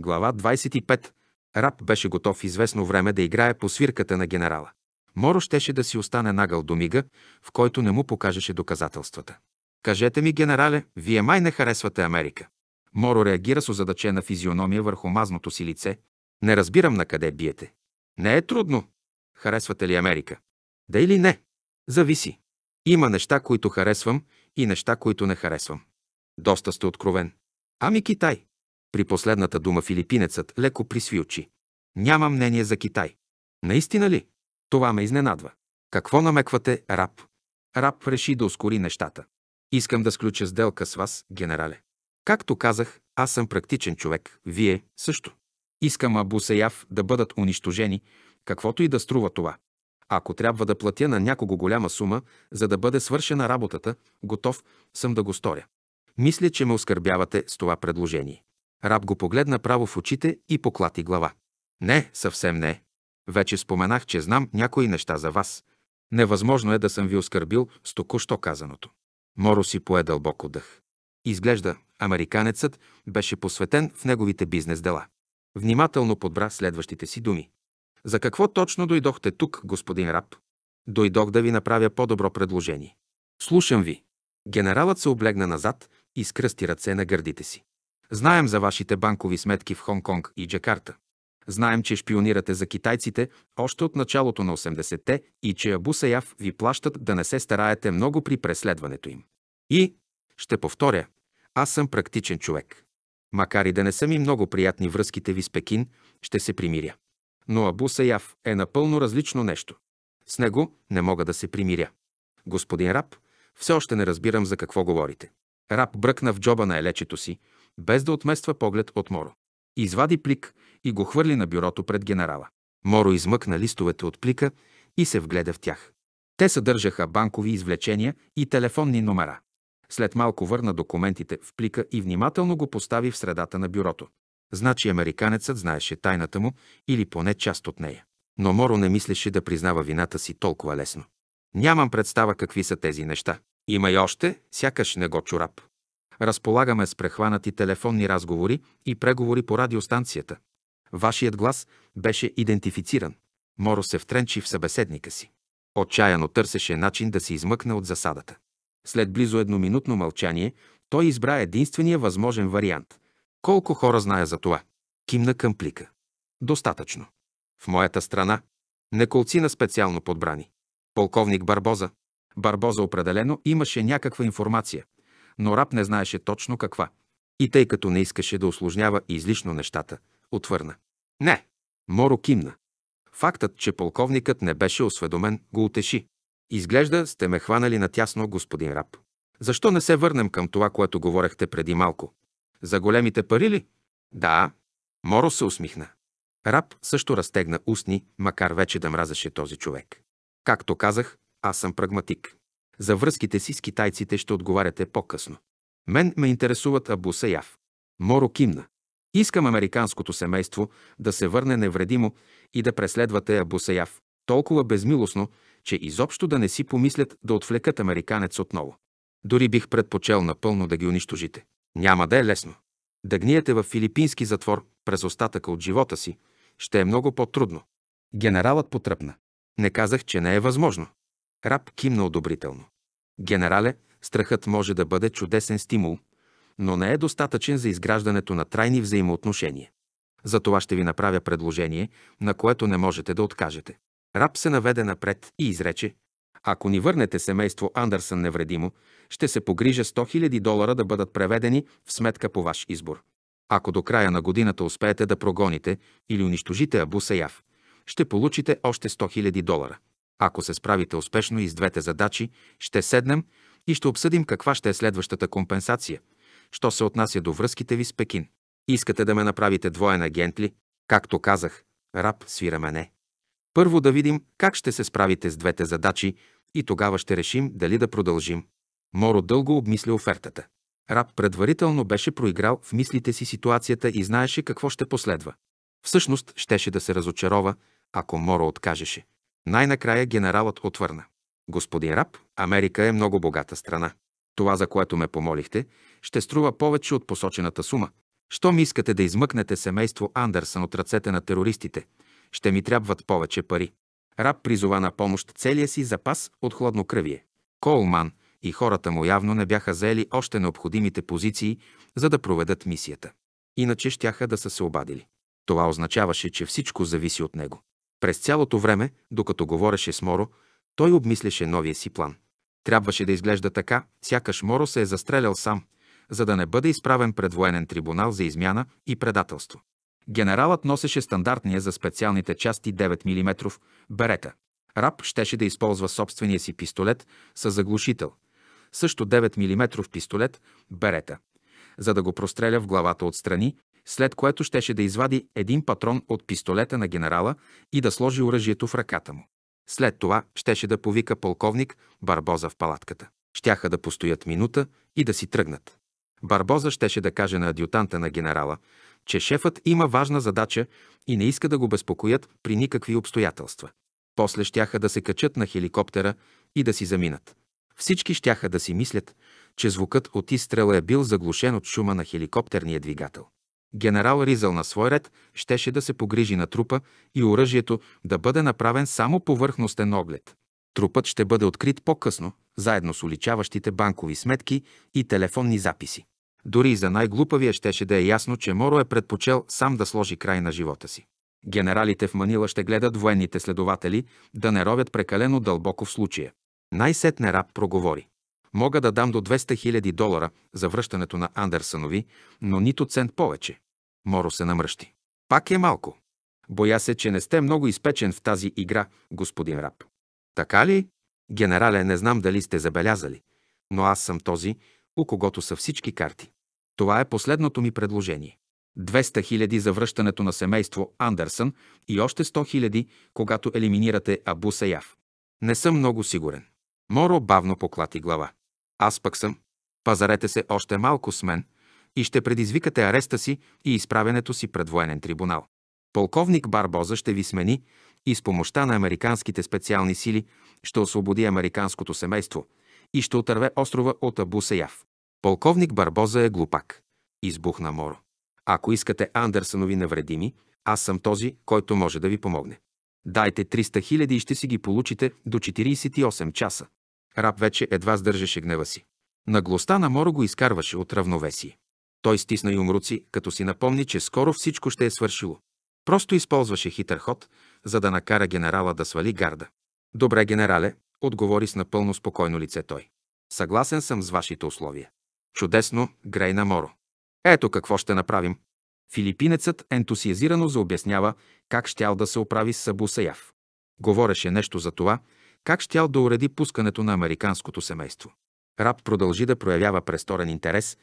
Глава 25. Раб беше готов известно време да играе по свирката на генерала. Моро щеше да си остане нагъл до мига, в който не му покажеше доказателствата. Кажете ми, генерале, вие май не харесвате Америка. Моро реагира с озадачена физиономия върху мазното си лице. Не разбирам на къде биете. Не е трудно. Харесвате ли Америка? Да или не? Зависи. Има неща, които харесвам и неща, които не харесвам. Доста сте откровен. Ами Китай. При последната дума филипинецът леко присви очи. Няма мнение за Китай. Наистина ли? Това ме изненадва. Какво намеквате, раб? Раб реши да ускори нещата. Искам да сключа сделка с вас, генерале. Както казах, аз съм практичен човек, вие също. Искам Абусеяв да бъдат унищожени, каквото и да струва това. Ако трябва да платя на някого голяма сума, за да бъде свършена работата, готов съм да го сторя. Мисля, че ме оскърбявате с това предложение. Раб го погледна право в очите и поклати глава. Не, съвсем не. Вече споменах, че знам някои неща за вас. Невъзможно е да съм ви оскърбил с току-що казаното. Моро си пое дълбоко дъх. Изглежда, американецът беше посветен в неговите бизнес дела. Внимателно подбра следващите си думи. За какво точно дойдохте тук, господин раб? Дойдох да ви направя по-добро предложение. Слушам ви. Генералът се облегна назад и скръсти ръце на гърдите си. Знаем за вашите банкови сметки в Хонконг и Джакарта. Знаем, че шпионирате за китайците още от началото на 80-те и че Абу Саяв ви плащат да не се стараете много при преследването им. И, ще повторя, аз съм практичен човек. Макар и да не са ми много приятни връзките ви с Пекин, ще се примиря. Но Абу Саяв е напълно различно нещо. С него не мога да се примиря. Господин Раб, все още не разбирам за какво говорите. Раб бръкна в джоба на елечето си, без да отмества поглед от Моро. Извади плик и го хвърли на бюрото пред генерала. Моро измъкна листовете от плика и се вгледа в тях. Те съдържаха банкови извлечения и телефонни номера. След малко върна документите в плика и внимателно го постави в средата на бюрото. Значи американецът знаеше тайната му или поне част от нея. Но Моро не мислеше да признава вината си толкова лесно. Нямам представа какви са тези неща. Има и още, сякаш не го чорап. Разполагаме с прехванати телефонни разговори и преговори по радиостанцията. Вашият глас беше идентифициран. Моро се втренчи в събеседника си. Отчаяно търсеше начин да се измъкне от засадата. След близо едноминутно мълчание, той избра единствения възможен вариант. Колко хора зная за това? Кимна към плика. Достатъчно. В моята страна на специално подбрани. Полковник Барбоза. Барбоза определено имаше някаква информация, но Раб не знаеше точно каква. И тъй като не искаше да осложнява излишно нещата, отвърна. Не! Моро кимна. Фактът, че полковникът не беше осведомен, го утеши. Изглежда сте ме хванали на тясно, господин Раб. Защо не се върнем към това, което говорехте преди малко? За големите пари ли? Да. Моро се усмихна. Раб също разтегна устни, макар вече да мразеше този човек. Както казах, аз съм прагматик. За връзките си с китайците ще отговаряте по-късно. Мен ме интересуват Абу Саяв. Моро кимна. Искам американското семейство да се върне невредимо и да преследвате Абу Саяв. Толкова безмилостно, че изобщо да не си помислят да отвлекат американец отново. Дори бих предпочел напълно да ги унищожите. Няма да е лесно. Да гниете в филипински затвор през остатъка от живота си ще е много по-трудно. Генералът потръпна. Не казах, че не е възможно. Раб кимна одобрително. Генерале, страхът може да бъде чудесен стимул, но не е достатъчен за изграждането на трайни взаимоотношения. За това ще ви направя предложение, на което не можете да откажете. Раб се наведе напред и изрече ако ни върнете семейство Андърсън невредимо, ще се погрижа 100 000 долара да бъдат преведени в сметка по ваш избор. Ако до края на годината успеете да прогоните или унищожите Абу Саяв, ще получите още 100 000 долара. Ако се справите успешно и с двете задачи, ще седнем и ще обсъдим каква ще е следващата компенсация, що се отнася до връзките ви с Пекин. Искате да ме направите двоен агент ли? Както казах, раб свира мене. Първо да видим как ще се справите с двете задачи и тогава ще решим дали да продължим. Моро дълго обмисля офертата. Раб предварително беше проиграл в мислите си ситуацията и знаеше какво ще последва. Всъщност щеше да се разочарова, ако Моро откажеше. Най-накрая генералът отвърна. Господин Раб, Америка е много богата страна. Това, за което ме помолихте, ще струва повече от посочената сума. Щом искате да измъкнете семейство Андерсън от ръцете на терористите – ще ми трябват повече пари. Раб призова на помощ целия си запас от хладнокръвие. Колман и хората му явно не бяха заели още необходимите позиции, за да проведат мисията. Иначе щяха да са се обадили. Това означаваше, че всичко зависи от него. През цялото време, докато говореше с Моро, той обмисляше новия си план. Трябваше да изглежда така, сякаш Моро се е застрелял сам, за да не бъде изправен пред военен трибунал за измяна и предателство. Генералът носеше стандартния за специалните части 9 мм берета. Раб щеше да използва собствения си пистолет с заглушител, също 9 мм пистолет берета, за да го простреля в главата отстрани, след което щеше да извади един патрон от пистолета на генерала и да сложи оръжието в ръката му. След това щеше да повика полковник Барбоза в палатката. Щяха да постоят минута и да си тръгнат. Барбоза щеше да каже на адютанта на генерала, че шефът има важна задача и не иска да го безпокоят при никакви обстоятелства. После щяха да се качат на хеликоптера и да си заминат. Всички щяха да си мислят, че звукът от изстрела е бил заглушен от шума на хеликоптерния двигател. Генерал Ризъл на свой ред щеше да се погрижи на трупа и оръжието да бъде направен само повърхностен оглед. Трупът ще бъде открит по-късно, заедно с уличаващите банкови сметки и телефонни записи. Дори и за най-глупавия щеше да е ясно, че Моро е предпочел сам да сложи край на живота си. Генералите в Манила ще гледат военните следователи да не ровят прекалено дълбоко в случая. Най-сетне раб проговори. Мога да дам до 200 000 долара за връщането на Андерсонови, но нито цент повече. Моро се намръщи. Пак е малко. Боя се, че не сте много изпечен в тази игра, господин раб. Така ли? Генерале, не знам дали сте забелязали, но аз съм този, у когото са всички карти. Това е последното ми предложение. 200 хиляди за връщането на семейство Андерсън и още 100 хиляди, когато елиминирате Абу Саяв. Не съм много сигурен. Моро бавно поклати глава. Аз пък съм. Пазарете се още малко с мен и ще предизвикате ареста си и изправенето си пред военен трибунал. Полковник Барбоза ще ви смени и с помощта на американските специални сили ще освободи американското семейство и ще отърве острова от Абу Саяв. Полковник Барбоза е глупак. Избухна Моро. Ако искате Андерсонови навредими, аз съм този, който може да ви помогне. Дайте 300 хиляди и ще си ги получите до 48 часа. Раб вече едва сдържаше гнева си. Наглостта на Моро го изкарваше от равновесие. Той стисна юмруци, като си напомни, че скоро всичко ще е свършило. Просто използваше хитър ход, за да накара генерала да свали гарда. Добре, генерале, отговори с напълно спокойно лице той. Съгласен съм с вашите условия. Чудесно, грей на Моро. Ето какво ще направим. Филипинецът ентусиазирано заобяснява как щял да се оправи с Абу Саяв. Говореше нещо за това, как щял да уреди пускането на американското семейство. Раб продължи да проявява престорен интерес,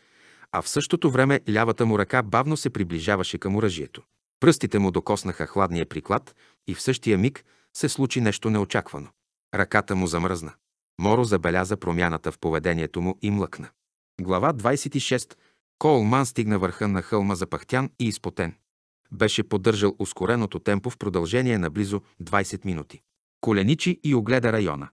а в същото време лявата му ръка бавно се приближаваше към оръжието. Пръстите му докоснаха хладния приклад и в същия миг се случи нещо неочаквано. Ръката му замръзна. Моро забеляза промяната в поведението му и млъкна. Глава 26. Колман стигна върха на хълма запахтян и изпотен. Беше поддържал ускореното темпо в продължение на близо 20 минути. Коленичи и огледа района.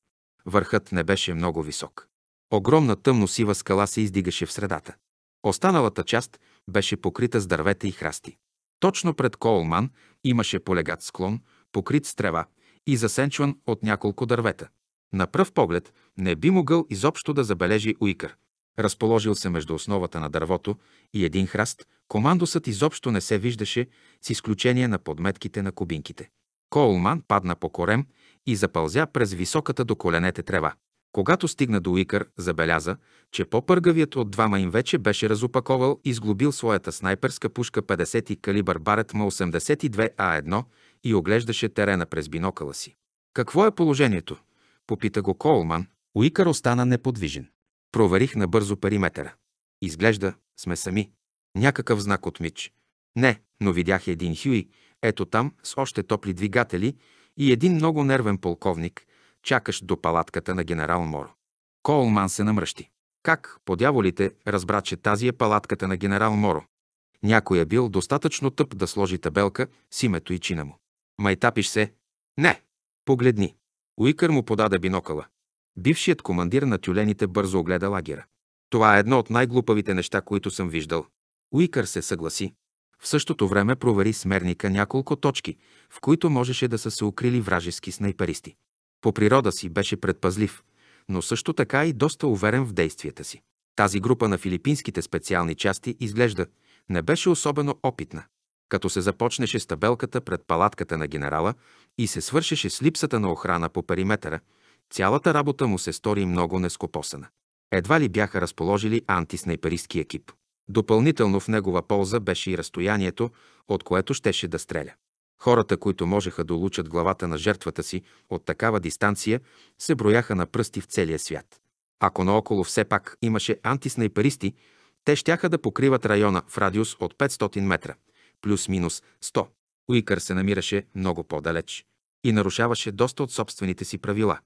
Върхът не беше много висок. Огромна тъмно-сива скала се издигаше в средата. Останалата част беше покрита с дървета и храсти. Точно пред Коулман имаше полегат склон, покрит с трева и засенчван от няколко дървета. На пръв поглед не би могъл изобщо да забележи уикър – Разположил се между основата на дървото и един храст, командосът изобщо не се виждаше, с изключение на подметките на кубинките. Коулман падна по корем и запълзя през високата до коленете трева. Когато стигна до уикър, забеляза, че по-пъргавият от двама им вече беше разопаковал и сглобил своята снайперска пушка 50 калибър м 82А1 и оглеждаше терена през бинокъла си. Какво е положението? Попита го Колман. Уикър остана неподвижен. Проверих набързо периметъра. Изглежда, сме сами. Някакъв знак от Мич. Не, но видях един Хюи, ето там, с още топли двигатели и един много нервен полковник, чакащ до палатката на генерал Моро. Колман се намръщи. Как, по дяволите, разбра, че тази е палатката на генерал Моро? Някой е бил достатъчно тъп да сложи табелка с името и чина му. Майтапиш се? Не! Погледни. Уикър му подаде бинокъла. Бившият командир на тюлените бързо огледа лагера. Това е едно от най-глупавите неща, които съм виждал. Уикър се съгласи. В същото време провери смерника няколко точки, в които можеше да са се укрили вражески снайперисти. По природа си беше предпазлив, но също така и доста уверен в действията си. Тази група на филипинските специални части изглежда не беше особено опитна. Като се започнеше с табелката пред палатката на генерала и се свършеше с липсата на охрана по периметъра – Цялата работа му се стори много нескопосана. Едва ли бяха разположили антиснайперистки екип. Допълнително в негова полза беше и разстоянието, от което щеше да стреля. Хората, които можеха да улучат главата на жертвата си от такава дистанция, се брояха на пръсти в целия свят. Ако наоколо все пак имаше антиснайперисти, те щяха да покриват района в радиус от 500 метра, плюс-минус 100. Уикър се намираше много по-далеч и нарушаваше доста от собствените си правила.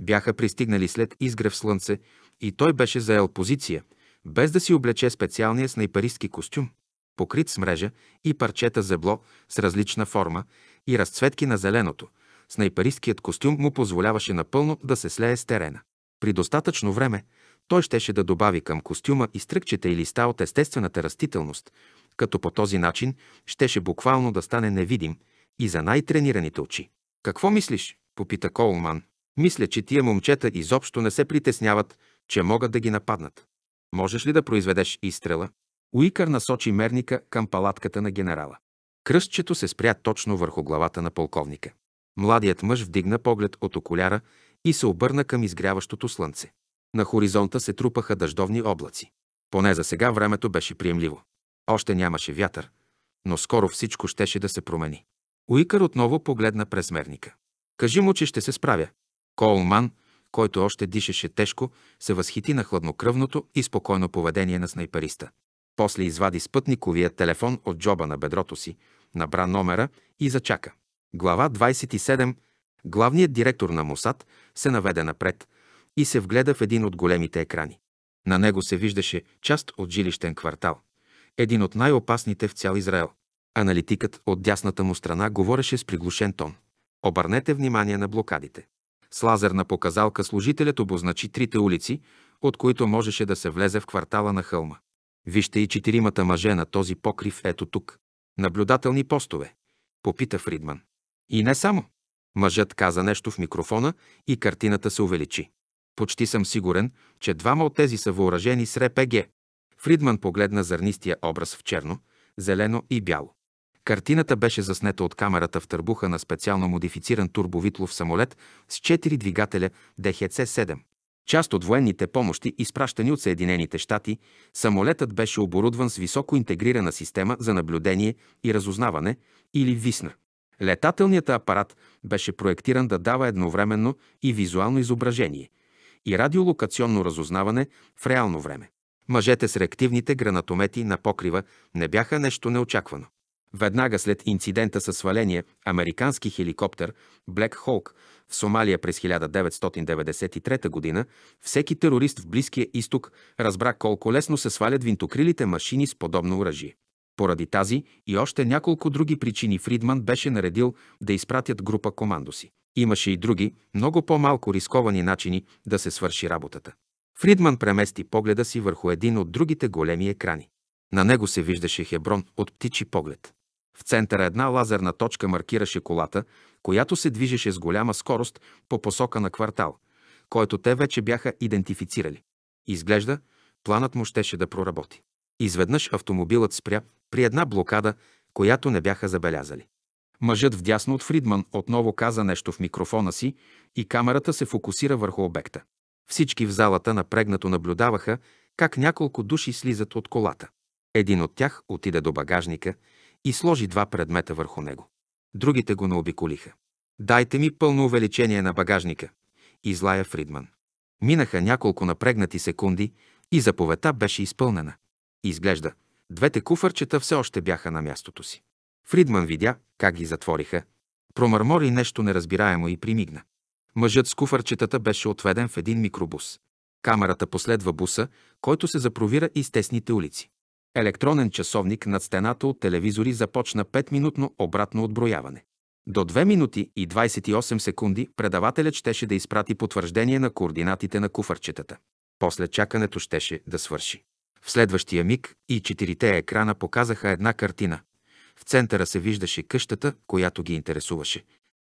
Бяха пристигнали след изгрев слънце и той беше заел позиция, без да си облече специалния снайпаристки костюм, покрит с мрежа и парчета зебло с различна форма и разцветки на зеленото. Снайпаристкият костюм му позволяваше напълно да се слее с терена. При достатъчно време той щеше да добави към костюма и стръкчета и листа от естествената растителност, като по този начин щеше буквално да стане невидим и за най-тренираните очи. Какво мислиш? попита Колман. Мисля, че тия момчета изобщо не се притесняват, че могат да ги нападнат. Можеш ли да произведеш изстрела? Уикър насочи мерника към палатката на генерала. Кръстчето се спря точно върху главата на полковника. Младият мъж вдигна поглед от окуляра и се обърна към изгряващото слънце. На хоризонта се трупаха дъждовни облаци. Поне за сега времето беше приемливо. Още нямаше вятър, но скоро всичко щеше да се промени. Уикър отново погледна през мерника. Кажи му, че ще се справя. Колман, който още дишаше тежко, се възхити на хладнокръвното и спокойно поведение на снайпериста. После извади спътниковия телефон от джоба на бедрото си, набра номера и зачака. Глава 27. Главният директор на Мосад се наведе напред и се вгледа в един от големите екрани. На него се виждаше част от жилищен квартал, един от най-опасните в цял Израел. Аналитикът от дясната му страна говореше с приглушен тон. Обърнете внимание на блокадите. С лазерна показалка служителят обозначи трите улици, от които можеше да се влезе в квартала на хълма. Вижте и четиримата мъже на този покрив ето тук. Наблюдателни постове, попита Фридман. И не само. Мъжът каза нещо в микрофона и картината се увеличи. Почти съм сигурен, че двама от тези са въоръжени с РПГ. Фридман погледна зърнистия образ в черно, зелено и бяло. Картината беше заснета от камерата в търбуха на специално модифициран турбовитлов самолет с 4 двигателя ДХЦ-7. Част от военните помощи, изпращани от Съединените щати, самолетът беше оборудван с високо интегрирана система за наблюдение и разузнаване или ВИСНА. Летателният апарат беше проектиран да дава едновременно и визуално изображение и радиолокационно разузнаване в реално време. Мъжете с реактивните гранатомети на покрива не бяха нещо неочаквано. Веднага след инцидента със сваление американски хеликоптер Black Hawk в Сомалия през 1993 г., всеки терорист в Близкия изток разбра колко лесно се свалят винтокрилите машини с подобно оръжие. Поради тази и още няколко други причини Фридман беше наредил да изпратят група командоси. Имаше и други, много по-малко рисковани начини да се свърши работата. Фридман премести погледа си върху един от другите големи екрани. На него се виждаше Хеброн от птичи поглед. В центъра една лазерна точка маркираше колата, която се движеше с голяма скорост по посока на квартал, който те вече бяха идентифицирали. Изглежда, планът му щеше да проработи. Изведнъж автомобилът спря при една блокада, която не бяха забелязали. Мъжът вдясно от Фридман отново каза нещо в микрофона си и камерата се фокусира върху обекта. Всички в залата напрегнато наблюдаваха как няколко души слизат от колата. Един от тях отиде до багажника – и сложи два предмета върху него. Другите го наобиколиха. «Дайте ми пълно увеличение на багажника», излая Фридман. Минаха няколко напрегнати секунди и заповедта беше изпълнена. Изглежда, двете куфърчета все още бяха на мястото си. Фридман видя как ги затвориха. Промърмори нещо неразбираемо и примигна. Мъжът с куфърчетата беше отведен в един микробус. Камерата последва буса, който се запровира из тесните улици електронен часовник над стената от телевизори започна 5-минутно обратно отброяване. До 2 минути и 28 секунди предавателят щеше да изпрати потвърждение на координатите на куфарчетата. После чакането щеше да свърши. В следващия миг и четирите екрана показаха една картина. В центъра се виждаше къщата, която ги интересуваше.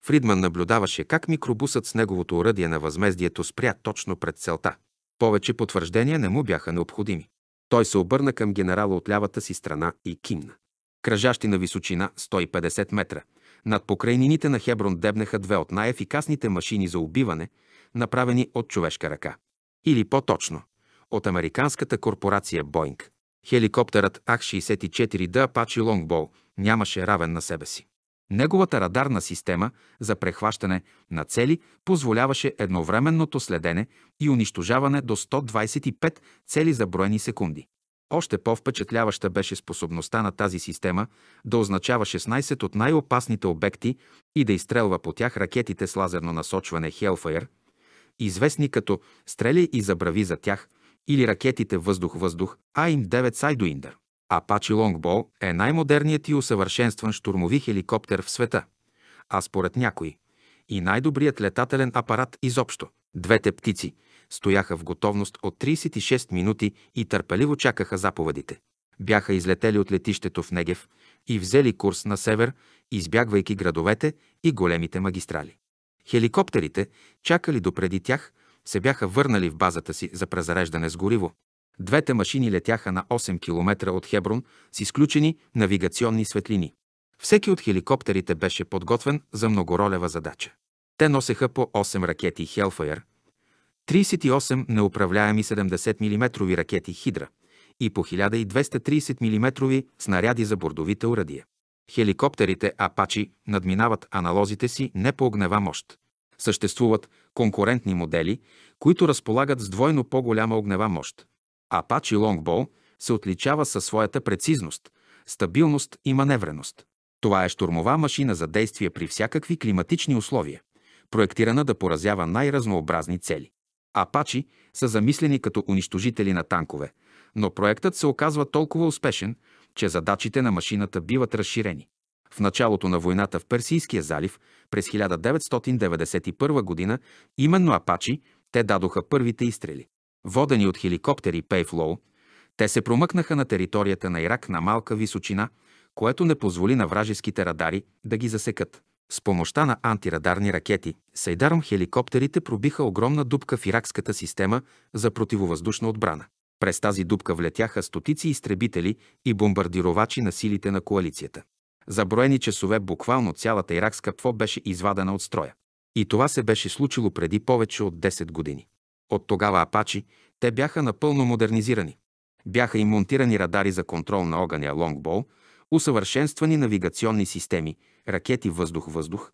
Фридман наблюдаваше как микробусът с неговото оръдие на възмездието спря точно пред целта. Повече потвърждения не му бяха необходими. Той се обърна към генерала от лявата си страна и кимна. Кръжащи на височина 150 метра, над покрайнините на Хеброн дебнеха две от най-ефикасните машини за убиване, направени от човешка ръка. Или по-точно, от американската корпорация Боинг. Хеликоптерът Ак-64 да Апачи Лонгбол нямаше равен на себе си. Неговата радарна система за прехващане на цели позволяваше едновременното следене и унищожаване до 125 цели за броени секунди. Още по-впечатляваща беше способността на тази система да означава 16 от най-опасните обекти и да изстрелва по тях ракетите с лазерно насочване Hellfire, известни като стрели и забрави за тях, или ракетите въздух-въздух AIM-9 Sidewinder. Апачи Лонгбол е най-модерният и усъвършенстван штурмови хеликоптер в света, а според някои и най-добрият летателен апарат изобщо. Двете птици стояха в готовност от 36 минути и търпеливо чакаха заповедите. Бяха излетели от летището в Негев и взели курс на север, избягвайки градовете и големите магистрали. Хеликоптерите, чакали допреди тях, се бяха върнали в базата си за презареждане с гориво. Двете машини летяха на 8 км от Хеброн с изключени навигационни светлини. Всеки от хеликоптерите беше подготвен за многоролева задача. Те носеха по 8 ракети Hellfire, 38 неуправляеми 70 мм ракети Хидра и по 1230 мм снаряди за бордовите урадия. Хеликоптерите Апачи надминават аналозите си не по огнева мощ. Съществуват конкурентни модели, които разполагат с двойно по-голяма огнева мощ. Апачи лонгбол се отличава със своята прецизност, стабилност и маневреност. Това е штурмова машина за действие при всякакви климатични условия, проектирана да поразява най-разнообразни цели. Апачи са замислени като унищожители на танкове, но проектът се оказва толкова успешен, че задачите на машината биват разширени. В началото на войната в Персийския залив през 1991 г. именно Апачи те дадоха първите изстрели. Водени от хеликоптери Пейфлоу, те се промъкнаха на територията на Ирак на малка височина, което не позволи на вражеските радари да ги засекат. С помощта на антирадарни ракети Сайдарм хеликоптерите пробиха огромна дупка в иракската система за противовъздушна отбрана. През тази дупка влетяха стотици изтребители и бомбардировачи на силите на коалицията. За броени часове буквално цялата иракска ПФО беше извадена от строя. И това се беше случило преди повече от 10 години. От тогава Апачи те бяха напълно модернизирани. Бяха им монтирани радари за контрол на огъня Лонгбол, усъвършенствани навигационни системи, ракети въздух-въздух,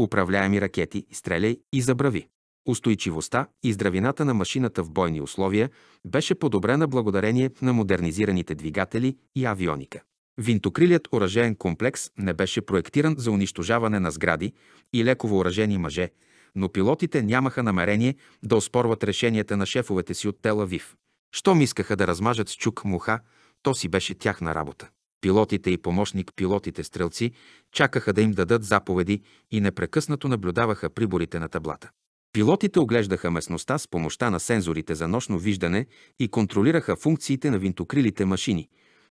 управляеми ракети стреляй и забрави. Устойчивостта и здравината на машината в бойни условия беше подобрена благодарение на модернизираните двигатели и авионика. Винтокрилият оръжеен комплекс не беше проектиран за унищожаване на сгради и леково оръжени мъже, но пилотите нямаха намерение да оспорват решенията на шефовете си от Телавив. Щом искаха да размажат с чук муха, то си беше тяхна работа. Пилотите и помощник пилотите стрелци чакаха да им дадат заповеди и непрекъснато наблюдаваха приборите на таблата. Пилотите оглеждаха местността с помощта на сензорите за нощно виждане и контролираха функциите на винтокрилите машини,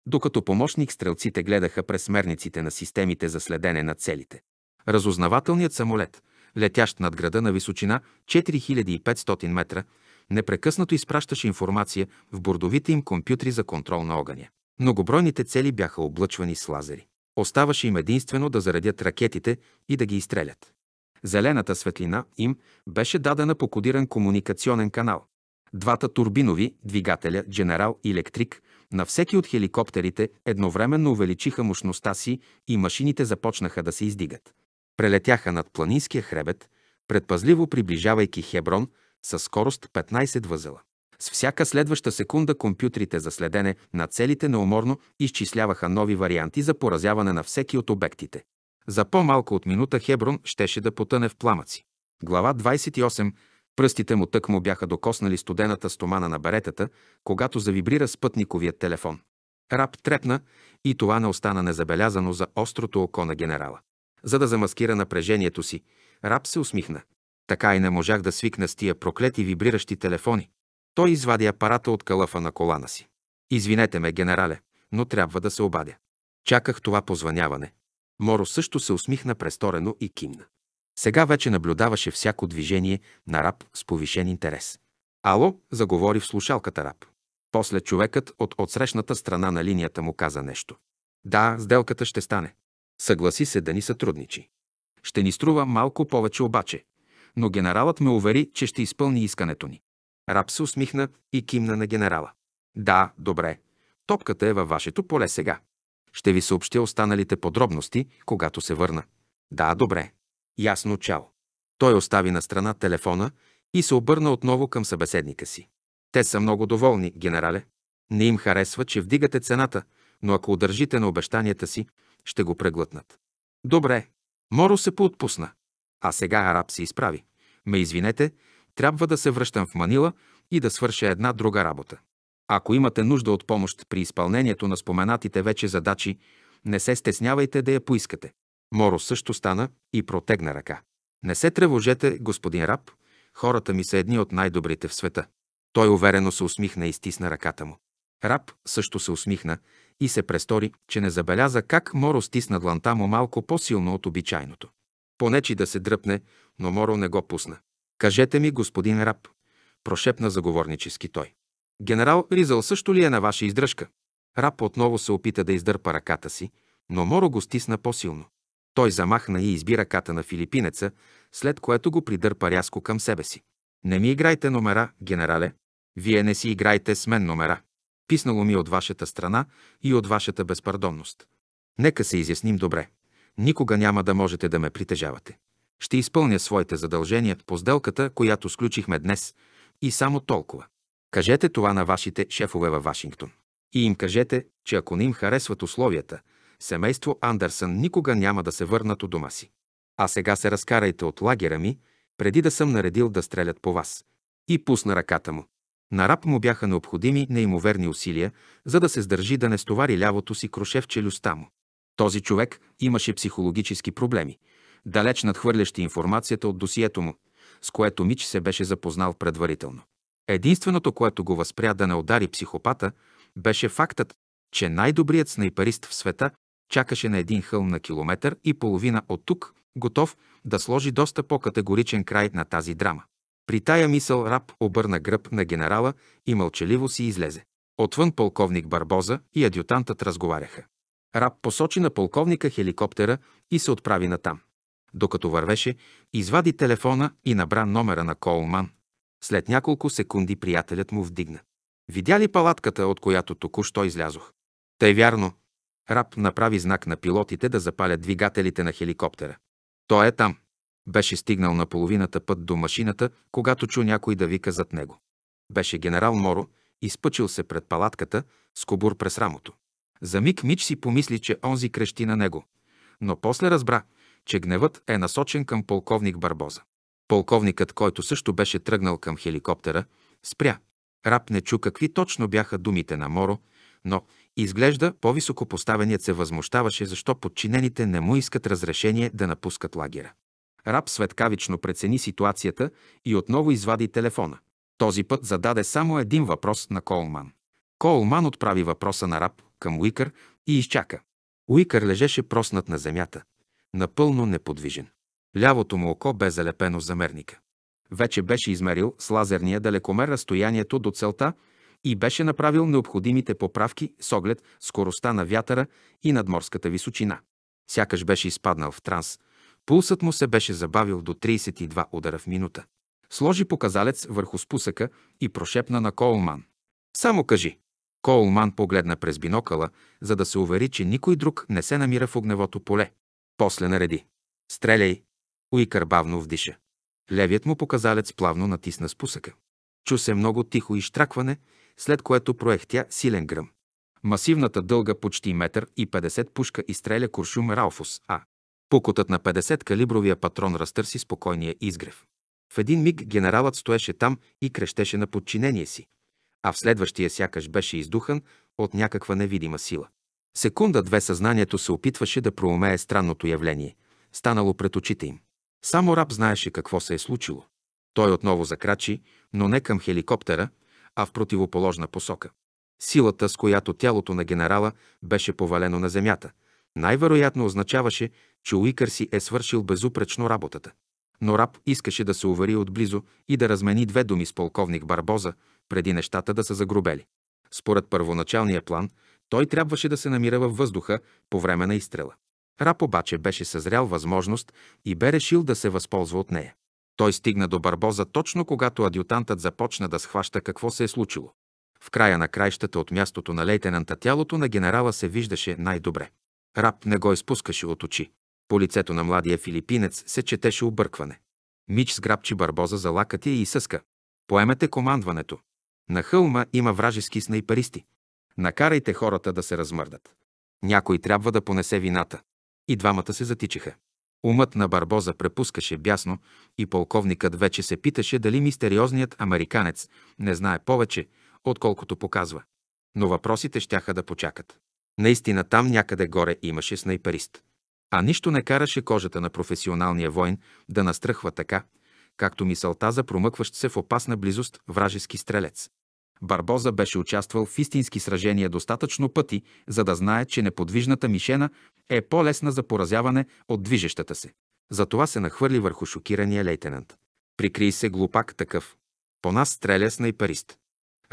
докато помощник стрелците гледаха през смерниците на системите за следене на целите. Разузнавателният самолет – летящ над града на височина 4500 метра, непрекъснато изпращаше информация в бордовите им компютри за контрол на огъня. Многобройните цели бяха облъчвани с лазери. Оставаше им единствено да заредят ракетите и да ги изстрелят. Зелената светлина им беше дадена по кодиран комуникационен канал. Двата турбинови двигателя и електрик на всеки от хеликоптерите едновременно увеличиха мощността си и машините започнаха да се издигат. Прелетяха над планинския хребет, предпазливо приближавайки Хеброн със скорост 15 възела. С всяка следваща секунда компютрите за следене на целите неуморно изчисляваха нови варианти за поразяване на всеки от обектите. За по-малко от минута Хеброн щеше да потъне в пламъци. Глава 28. Пръстите му тък му бяха докоснали студената стомана на баретата, когато завибрира спътниковият телефон. Раб трепна и това не остана незабелязано за острото око на генерала за да замаскира напрежението си. Раб се усмихна. Така и не можах да свикна с тия проклети вибриращи телефони. Той извади апарата от калъфа на колана си. Извинете ме, генерале, но трябва да се обадя. Чаках това позваняване. Моро също се усмихна престорено и кимна. Сега вече наблюдаваше всяко движение на раб с повишен интерес. Ало, заговори в слушалката раб. После човекът от отсрещната страна на линията му каза нещо. Да, сделката ще стане. Съгласи се да ни сътрудничи. Ще ни струва малко повече обаче, но генералът ме увери, че ще изпълни искането ни. Раб се усмихна и кимна на генерала. Да, добре. Топката е във вашето поле сега. Ще ви съобщя останалите подробности, когато се върна. Да, добре. Ясно, чао. Той остави на страна телефона и се обърна отново към събеседника си. Те са много доволни, генерале. Не им харесва, че вдигате цената, но ако удържите на обещанията си, ще го преглътнат. Добре, Моро се поотпусна. А сега араб се изправи. Ме извинете, трябва да се връщам в Манила и да свърша една друга работа. Ако имате нужда от помощ при изпълнението на споменатите вече задачи, не се стеснявайте да я поискате. Моро също стана и протегна ръка. Не се тревожете, господин раб, хората ми са едни от най-добрите в света. Той уверено се усмихна и стисна ръката му. Раб също се усмихна и се престори, че не забеляза как Моро стисна дланта му малко по-силно от обичайното. Понечи да се дръпне, но Моро не го пусна. Кажете ми, господин Раб, прошепна заговорнически той. Генерал Ризъл също ли е на ваша издръжка? Раб отново се опита да издърпа ръката си, но Моро го стисна по-силно. Той замахна и изби ръката на филипинеца, след което го придърпа рязко към себе си. Не ми играйте номера, генерале. Вие не си играйте с мен номера. Писнало ми от вашата страна и от вашата безпардонност. Нека се изясним добре. Никога няма да можете да ме притежавате. Ще изпълня своите задължения по сделката, която сключихме днес, и само толкова. Кажете това на вашите шефове във Вашингтон. И им кажете, че ако не им харесват условията, семейство Андерсън никога няма да се върнат у дома си. А сега се разкарайте от лагера ми, преди да съм наредил да стрелят по вас. И пусна ръката му. На раб му бяха необходими неимоверни усилия, за да се сдържи да не стовари лявото си круше в челюстта му. Този човек имаше психологически проблеми, далеч надхвърлящи информацията от досието му, с което Мич се беше запознал предварително. Единственото, което го възпря да не удари психопата, беше фактът, че най-добрият снайперист в света чакаше на един хълм на километър и половина от тук, готов да сложи доста по-категоричен край на тази драма. При тая мисъл раб обърна гръб на генерала и мълчаливо си излезе. Отвън полковник Барбоза и адютантът разговаряха. Раб посочи на полковника хеликоптера и се отправи натам. Докато вървеше, извади телефона и набра номера на Колман. След няколко секунди приятелят му вдигна. Видя ли палатката, от която току-що излязох? Тъй вярно. Раб направи знак на пилотите да запалят двигателите на хеликоптера. Той е там. Беше стигнал на половината път до машината, когато чу някой да вика зад него. Беше генерал Моро, изпъчил се пред палатката, с кобур през рамото. За миг Мич си помисли, че онзи крещи на него, но после разбра, че гневът е насочен към полковник Барбоза. Полковникът, който също беше тръгнал към хеликоптера, спря. Рап не чу какви точно бяха думите на Моро, но изглежда по-високо поставеният се възмущаваше, защо подчинените не му искат разрешение да напускат лагера. Раб светкавично прецени ситуацията и отново извади телефона. Този път зададе само един въпрос на Колман. Колман отправи въпроса на раб към Уикър и изчака. Уикър лежеше проснат на земята, напълно неподвижен. Лявото му око бе залепено за мерника. Вече беше измерил с лазерния далекомер разстоянието до целта и беше направил необходимите поправки с оглед скоростта на вятъра и надморската височина. Сякаш беше изпаднал в транс – Пулсът му се беше забавил до 32 удара в минута. Сложи показалец върху спусъка и прошепна на Коулман. Само кажи. Коулман погледна през бинокъла, за да се увери, че никой друг не се намира в огневото поле. После нареди. Стреляй. Уикър бавно вдиша. Левият му показалец плавно натисна спусъка. Чу се много тихо изтракване, след което проехтя силен гръм. Масивната дълга почти метър и 50 пушка изстреля куршум Ралфус А. Пукотът на 50-калибровия патрон разтърси спокойния изгрев. В един миг генералът стоеше там и крещеше на подчинение си, а в следващия сякаш беше издухан от някаква невидима сила. Секунда-две съзнанието се опитваше да проумее странното явление, станало пред очите им. Само раб знаеше какво се е случило. Той отново закрачи, но не към хеликоптера, а в противоположна посока. Силата, с която тялото на генерала беше повалено на земята – най-вероятно означаваше, че Уикър си е свършил безупречно работата. Но Раб искаше да се увери отблизо и да размени две думи с полковник Барбоза, преди нещата да са загробели. Според първоначалния план, той трябваше да се намира във въздуха по време на изстрела. Раб обаче беше съзрял възможност и бе решил да се възползва от нея. Той стигна до Барбоза точно когато адютантът започна да схваща какво се е случило. В края на краищата от мястото на лейтенанта тялото на генерала се виждаше най-добре. Раб не го изпускаше от очи. По лицето на младия филипинец се четеше объркване. Мич сграбчи Барбоза за лакътя и съска. Поемете командването. На хълма има вражески снайперисти. Накарайте хората да се размърдат. Някой трябва да понесе вината. И двамата се затичаха. Умът на Барбоза препускаше бясно и полковникът вече се питаше дали мистериозният американец не знае повече, отколкото показва. Но въпросите щяха да почакат. Наистина там някъде горе имаше снайперист. А нищо не караше кожата на професионалния войн да настръхва така, както мисълта за промъкващ се в опасна близост вражески стрелец. Барбоза беше участвал в истински сражения достатъчно пъти, за да знае, че неподвижната мишена е по-лесна за поразяване от движещата се. Затова се нахвърли върху шокирания лейтенант. Прикри се глупак такъв. По нас стреля снайперист.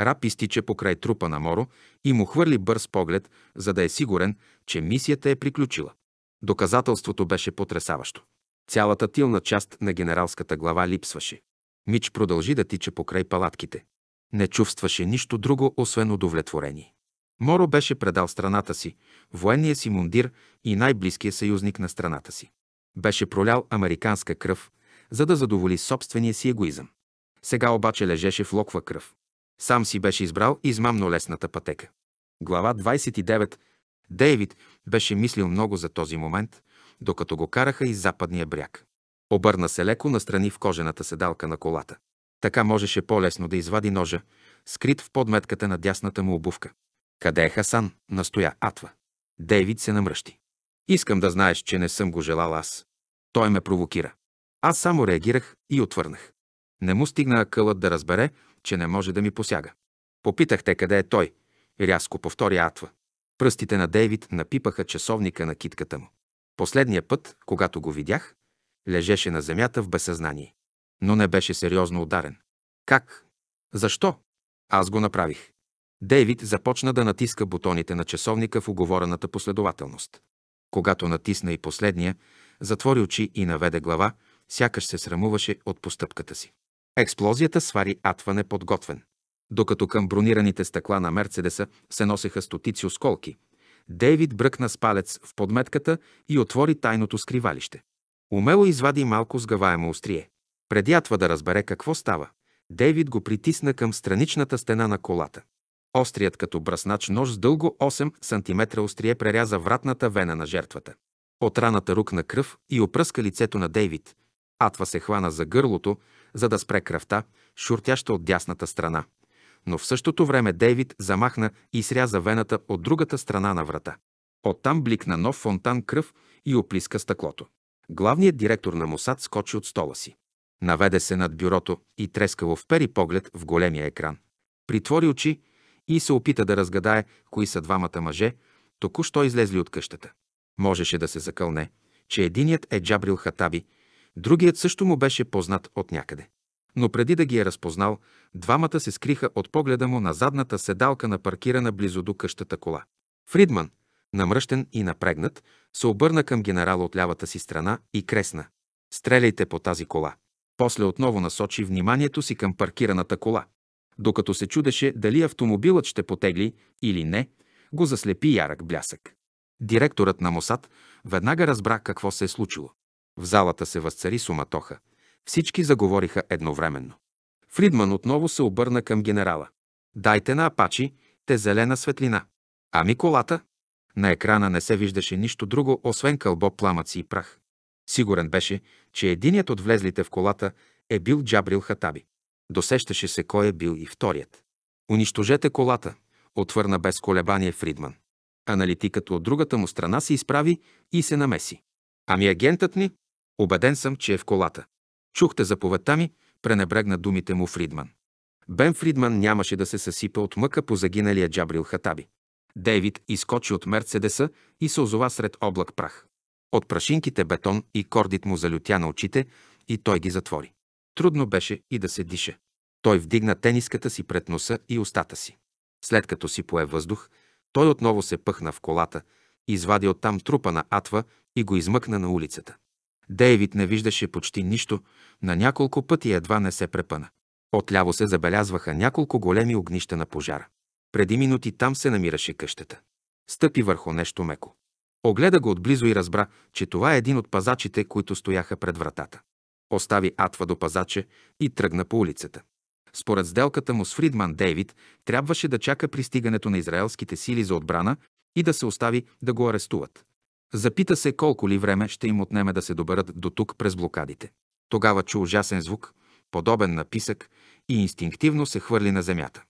Раб изтича покрай трупа на Моро и му хвърли бърз поглед, за да е сигурен, че мисията е приключила. Доказателството беше потрясаващо. Цялата тилна част на генералската глава липсваше. Мич продължи да тича покрай палатките. Не чувстваше нищо друго, освен удовлетворение. Моро беше предал страната си, военния си мундир и най-близкия съюзник на страната си. Беше пролял американска кръв, за да задоволи собствения си егоизъм. Сега обаче лежеше в локва кръв. Сам си беше избрал измамно лесната пътека. Глава 29. Дейвид беше мислил много за този момент, докато го караха из западния бряг. Обърна се леко настрани в кожената седалка на колата. Така можеше по-лесно да извади ножа, скрит в подметката на дясната му обувка. Къде е Хасан? настоя Атва. Дейвид се намръщи. Искам да знаеш, че не съм го желал аз. Той ме провокира. Аз само реагирах и отвърнах. Не му стигна акълът да разбере, че не може да ми посяга. Попитахте къде е той, рязко повтори Атва. Пръстите на Дейвид напипаха часовника на китката му. Последния път, когато го видях, лежеше на земята в безсъзнание. Но не беше сериозно ударен. Как? Защо? Аз го направих. Дейвид започна да натиска бутоните на часовника в оговорената последователност. Когато натисна и последния, затвори очи и наведе глава, сякаш се срамуваше от постъпката си. Експлозията свари Атва неподготвен. Докато към бронираните стъкла на Мерцедеса се носеха стотици осколки, Дейвид бръкна с палец в подметката и отвори тайното скривалище. Умело извади малко сгъваемо острие. Преди Атва да разбере какво става, Дейвид го притисна към страничната стена на колата. Острият като браснач нож с дълго 8 см острие преряза вратната вена на жертвата. От раната рукна кръв и опръска лицето на Дейвид. Атва се хвана за гърлото, за да спре кръвта, шуртяща от дясната страна. Но в същото време Дейвид замахна и сряза вената от другата страна на врата. Оттам бликна нов фонтан кръв и оплиска стъклото. Главният директор на Мосад скочи от стола си. Наведе се над бюрото и трескаво впери поглед в големия екран. Притвори очи и се опита да разгадае кои са двамата мъже, току-що излезли от къщата. Можеше да се закълне, че единият е Джабрил Хатаби, Другият също му беше познат от някъде. Но преди да ги е разпознал, двамата се скриха от погледа му на задната седалка на паркирана близо до къщата кола. Фридман, намръщен и напрегнат, се обърна към генерала от лявата си страна и кресна. Стреляйте по тази кола. После отново насочи вниманието си към паркираната кола. Докато се чудеше дали автомобилът ще потегли или не, го заслепи ярък блясък. Директорът на Мосад веднага разбра какво се е случило. В залата се възцари суматоха. Всички заговориха едновременно. Фридман отново се обърна към генерала. «Дайте на Апачи, те зелена светлина. Ами колата?» На екрана не се виждаше нищо друго, освен кълбо пламъци и прах. Сигурен беше, че единият от влезлите в колата е бил Джабрил Хатаби. Досещаше се кой е бил и вторият. «Унищожете колата», отвърна без колебание Фридман. Аналитикът от другата му страна се изправи и се намеси. Ами агентът ни? Обеден съм, че е в колата. Чухте заповедта ми, пренебрегна думите му Фридман. Бен Фридман нямаше да се съсипе от мъка по загиналия Джабрил Хатаби. Дейвид изкочи от Мерцедеса и се озова сред облак прах. От прашинките бетон и кордит му залютя на очите и той ги затвори. Трудно беше и да се диша. Той вдигна тениската си пред носа и устата си. След като си пое въздух, той отново се пъхна в колата, извади оттам трупа на Атва и го измъкна на улицата. Дейвид не виждаше почти нищо, на няколко пъти едва не се препъна. Отляво се забелязваха няколко големи огнища на пожара. Преди минути там се намираше къщата. Стъпи върху нещо меко. Огледа го отблизо и разбра, че това е един от пазачите, които стояха пред вратата. Остави Атва до пазаче и тръгна по улицата. Според сделката му с Фридман Дейвид, трябваше да чака пристигането на израелските сили за отбрана и да се остави да го арестуват. Запита се колко ли време ще им отнеме да се доберат до тук през блокадите. Тогава чу ужасен звук, подобен на писък, и инстинктивно се хвърли на земята.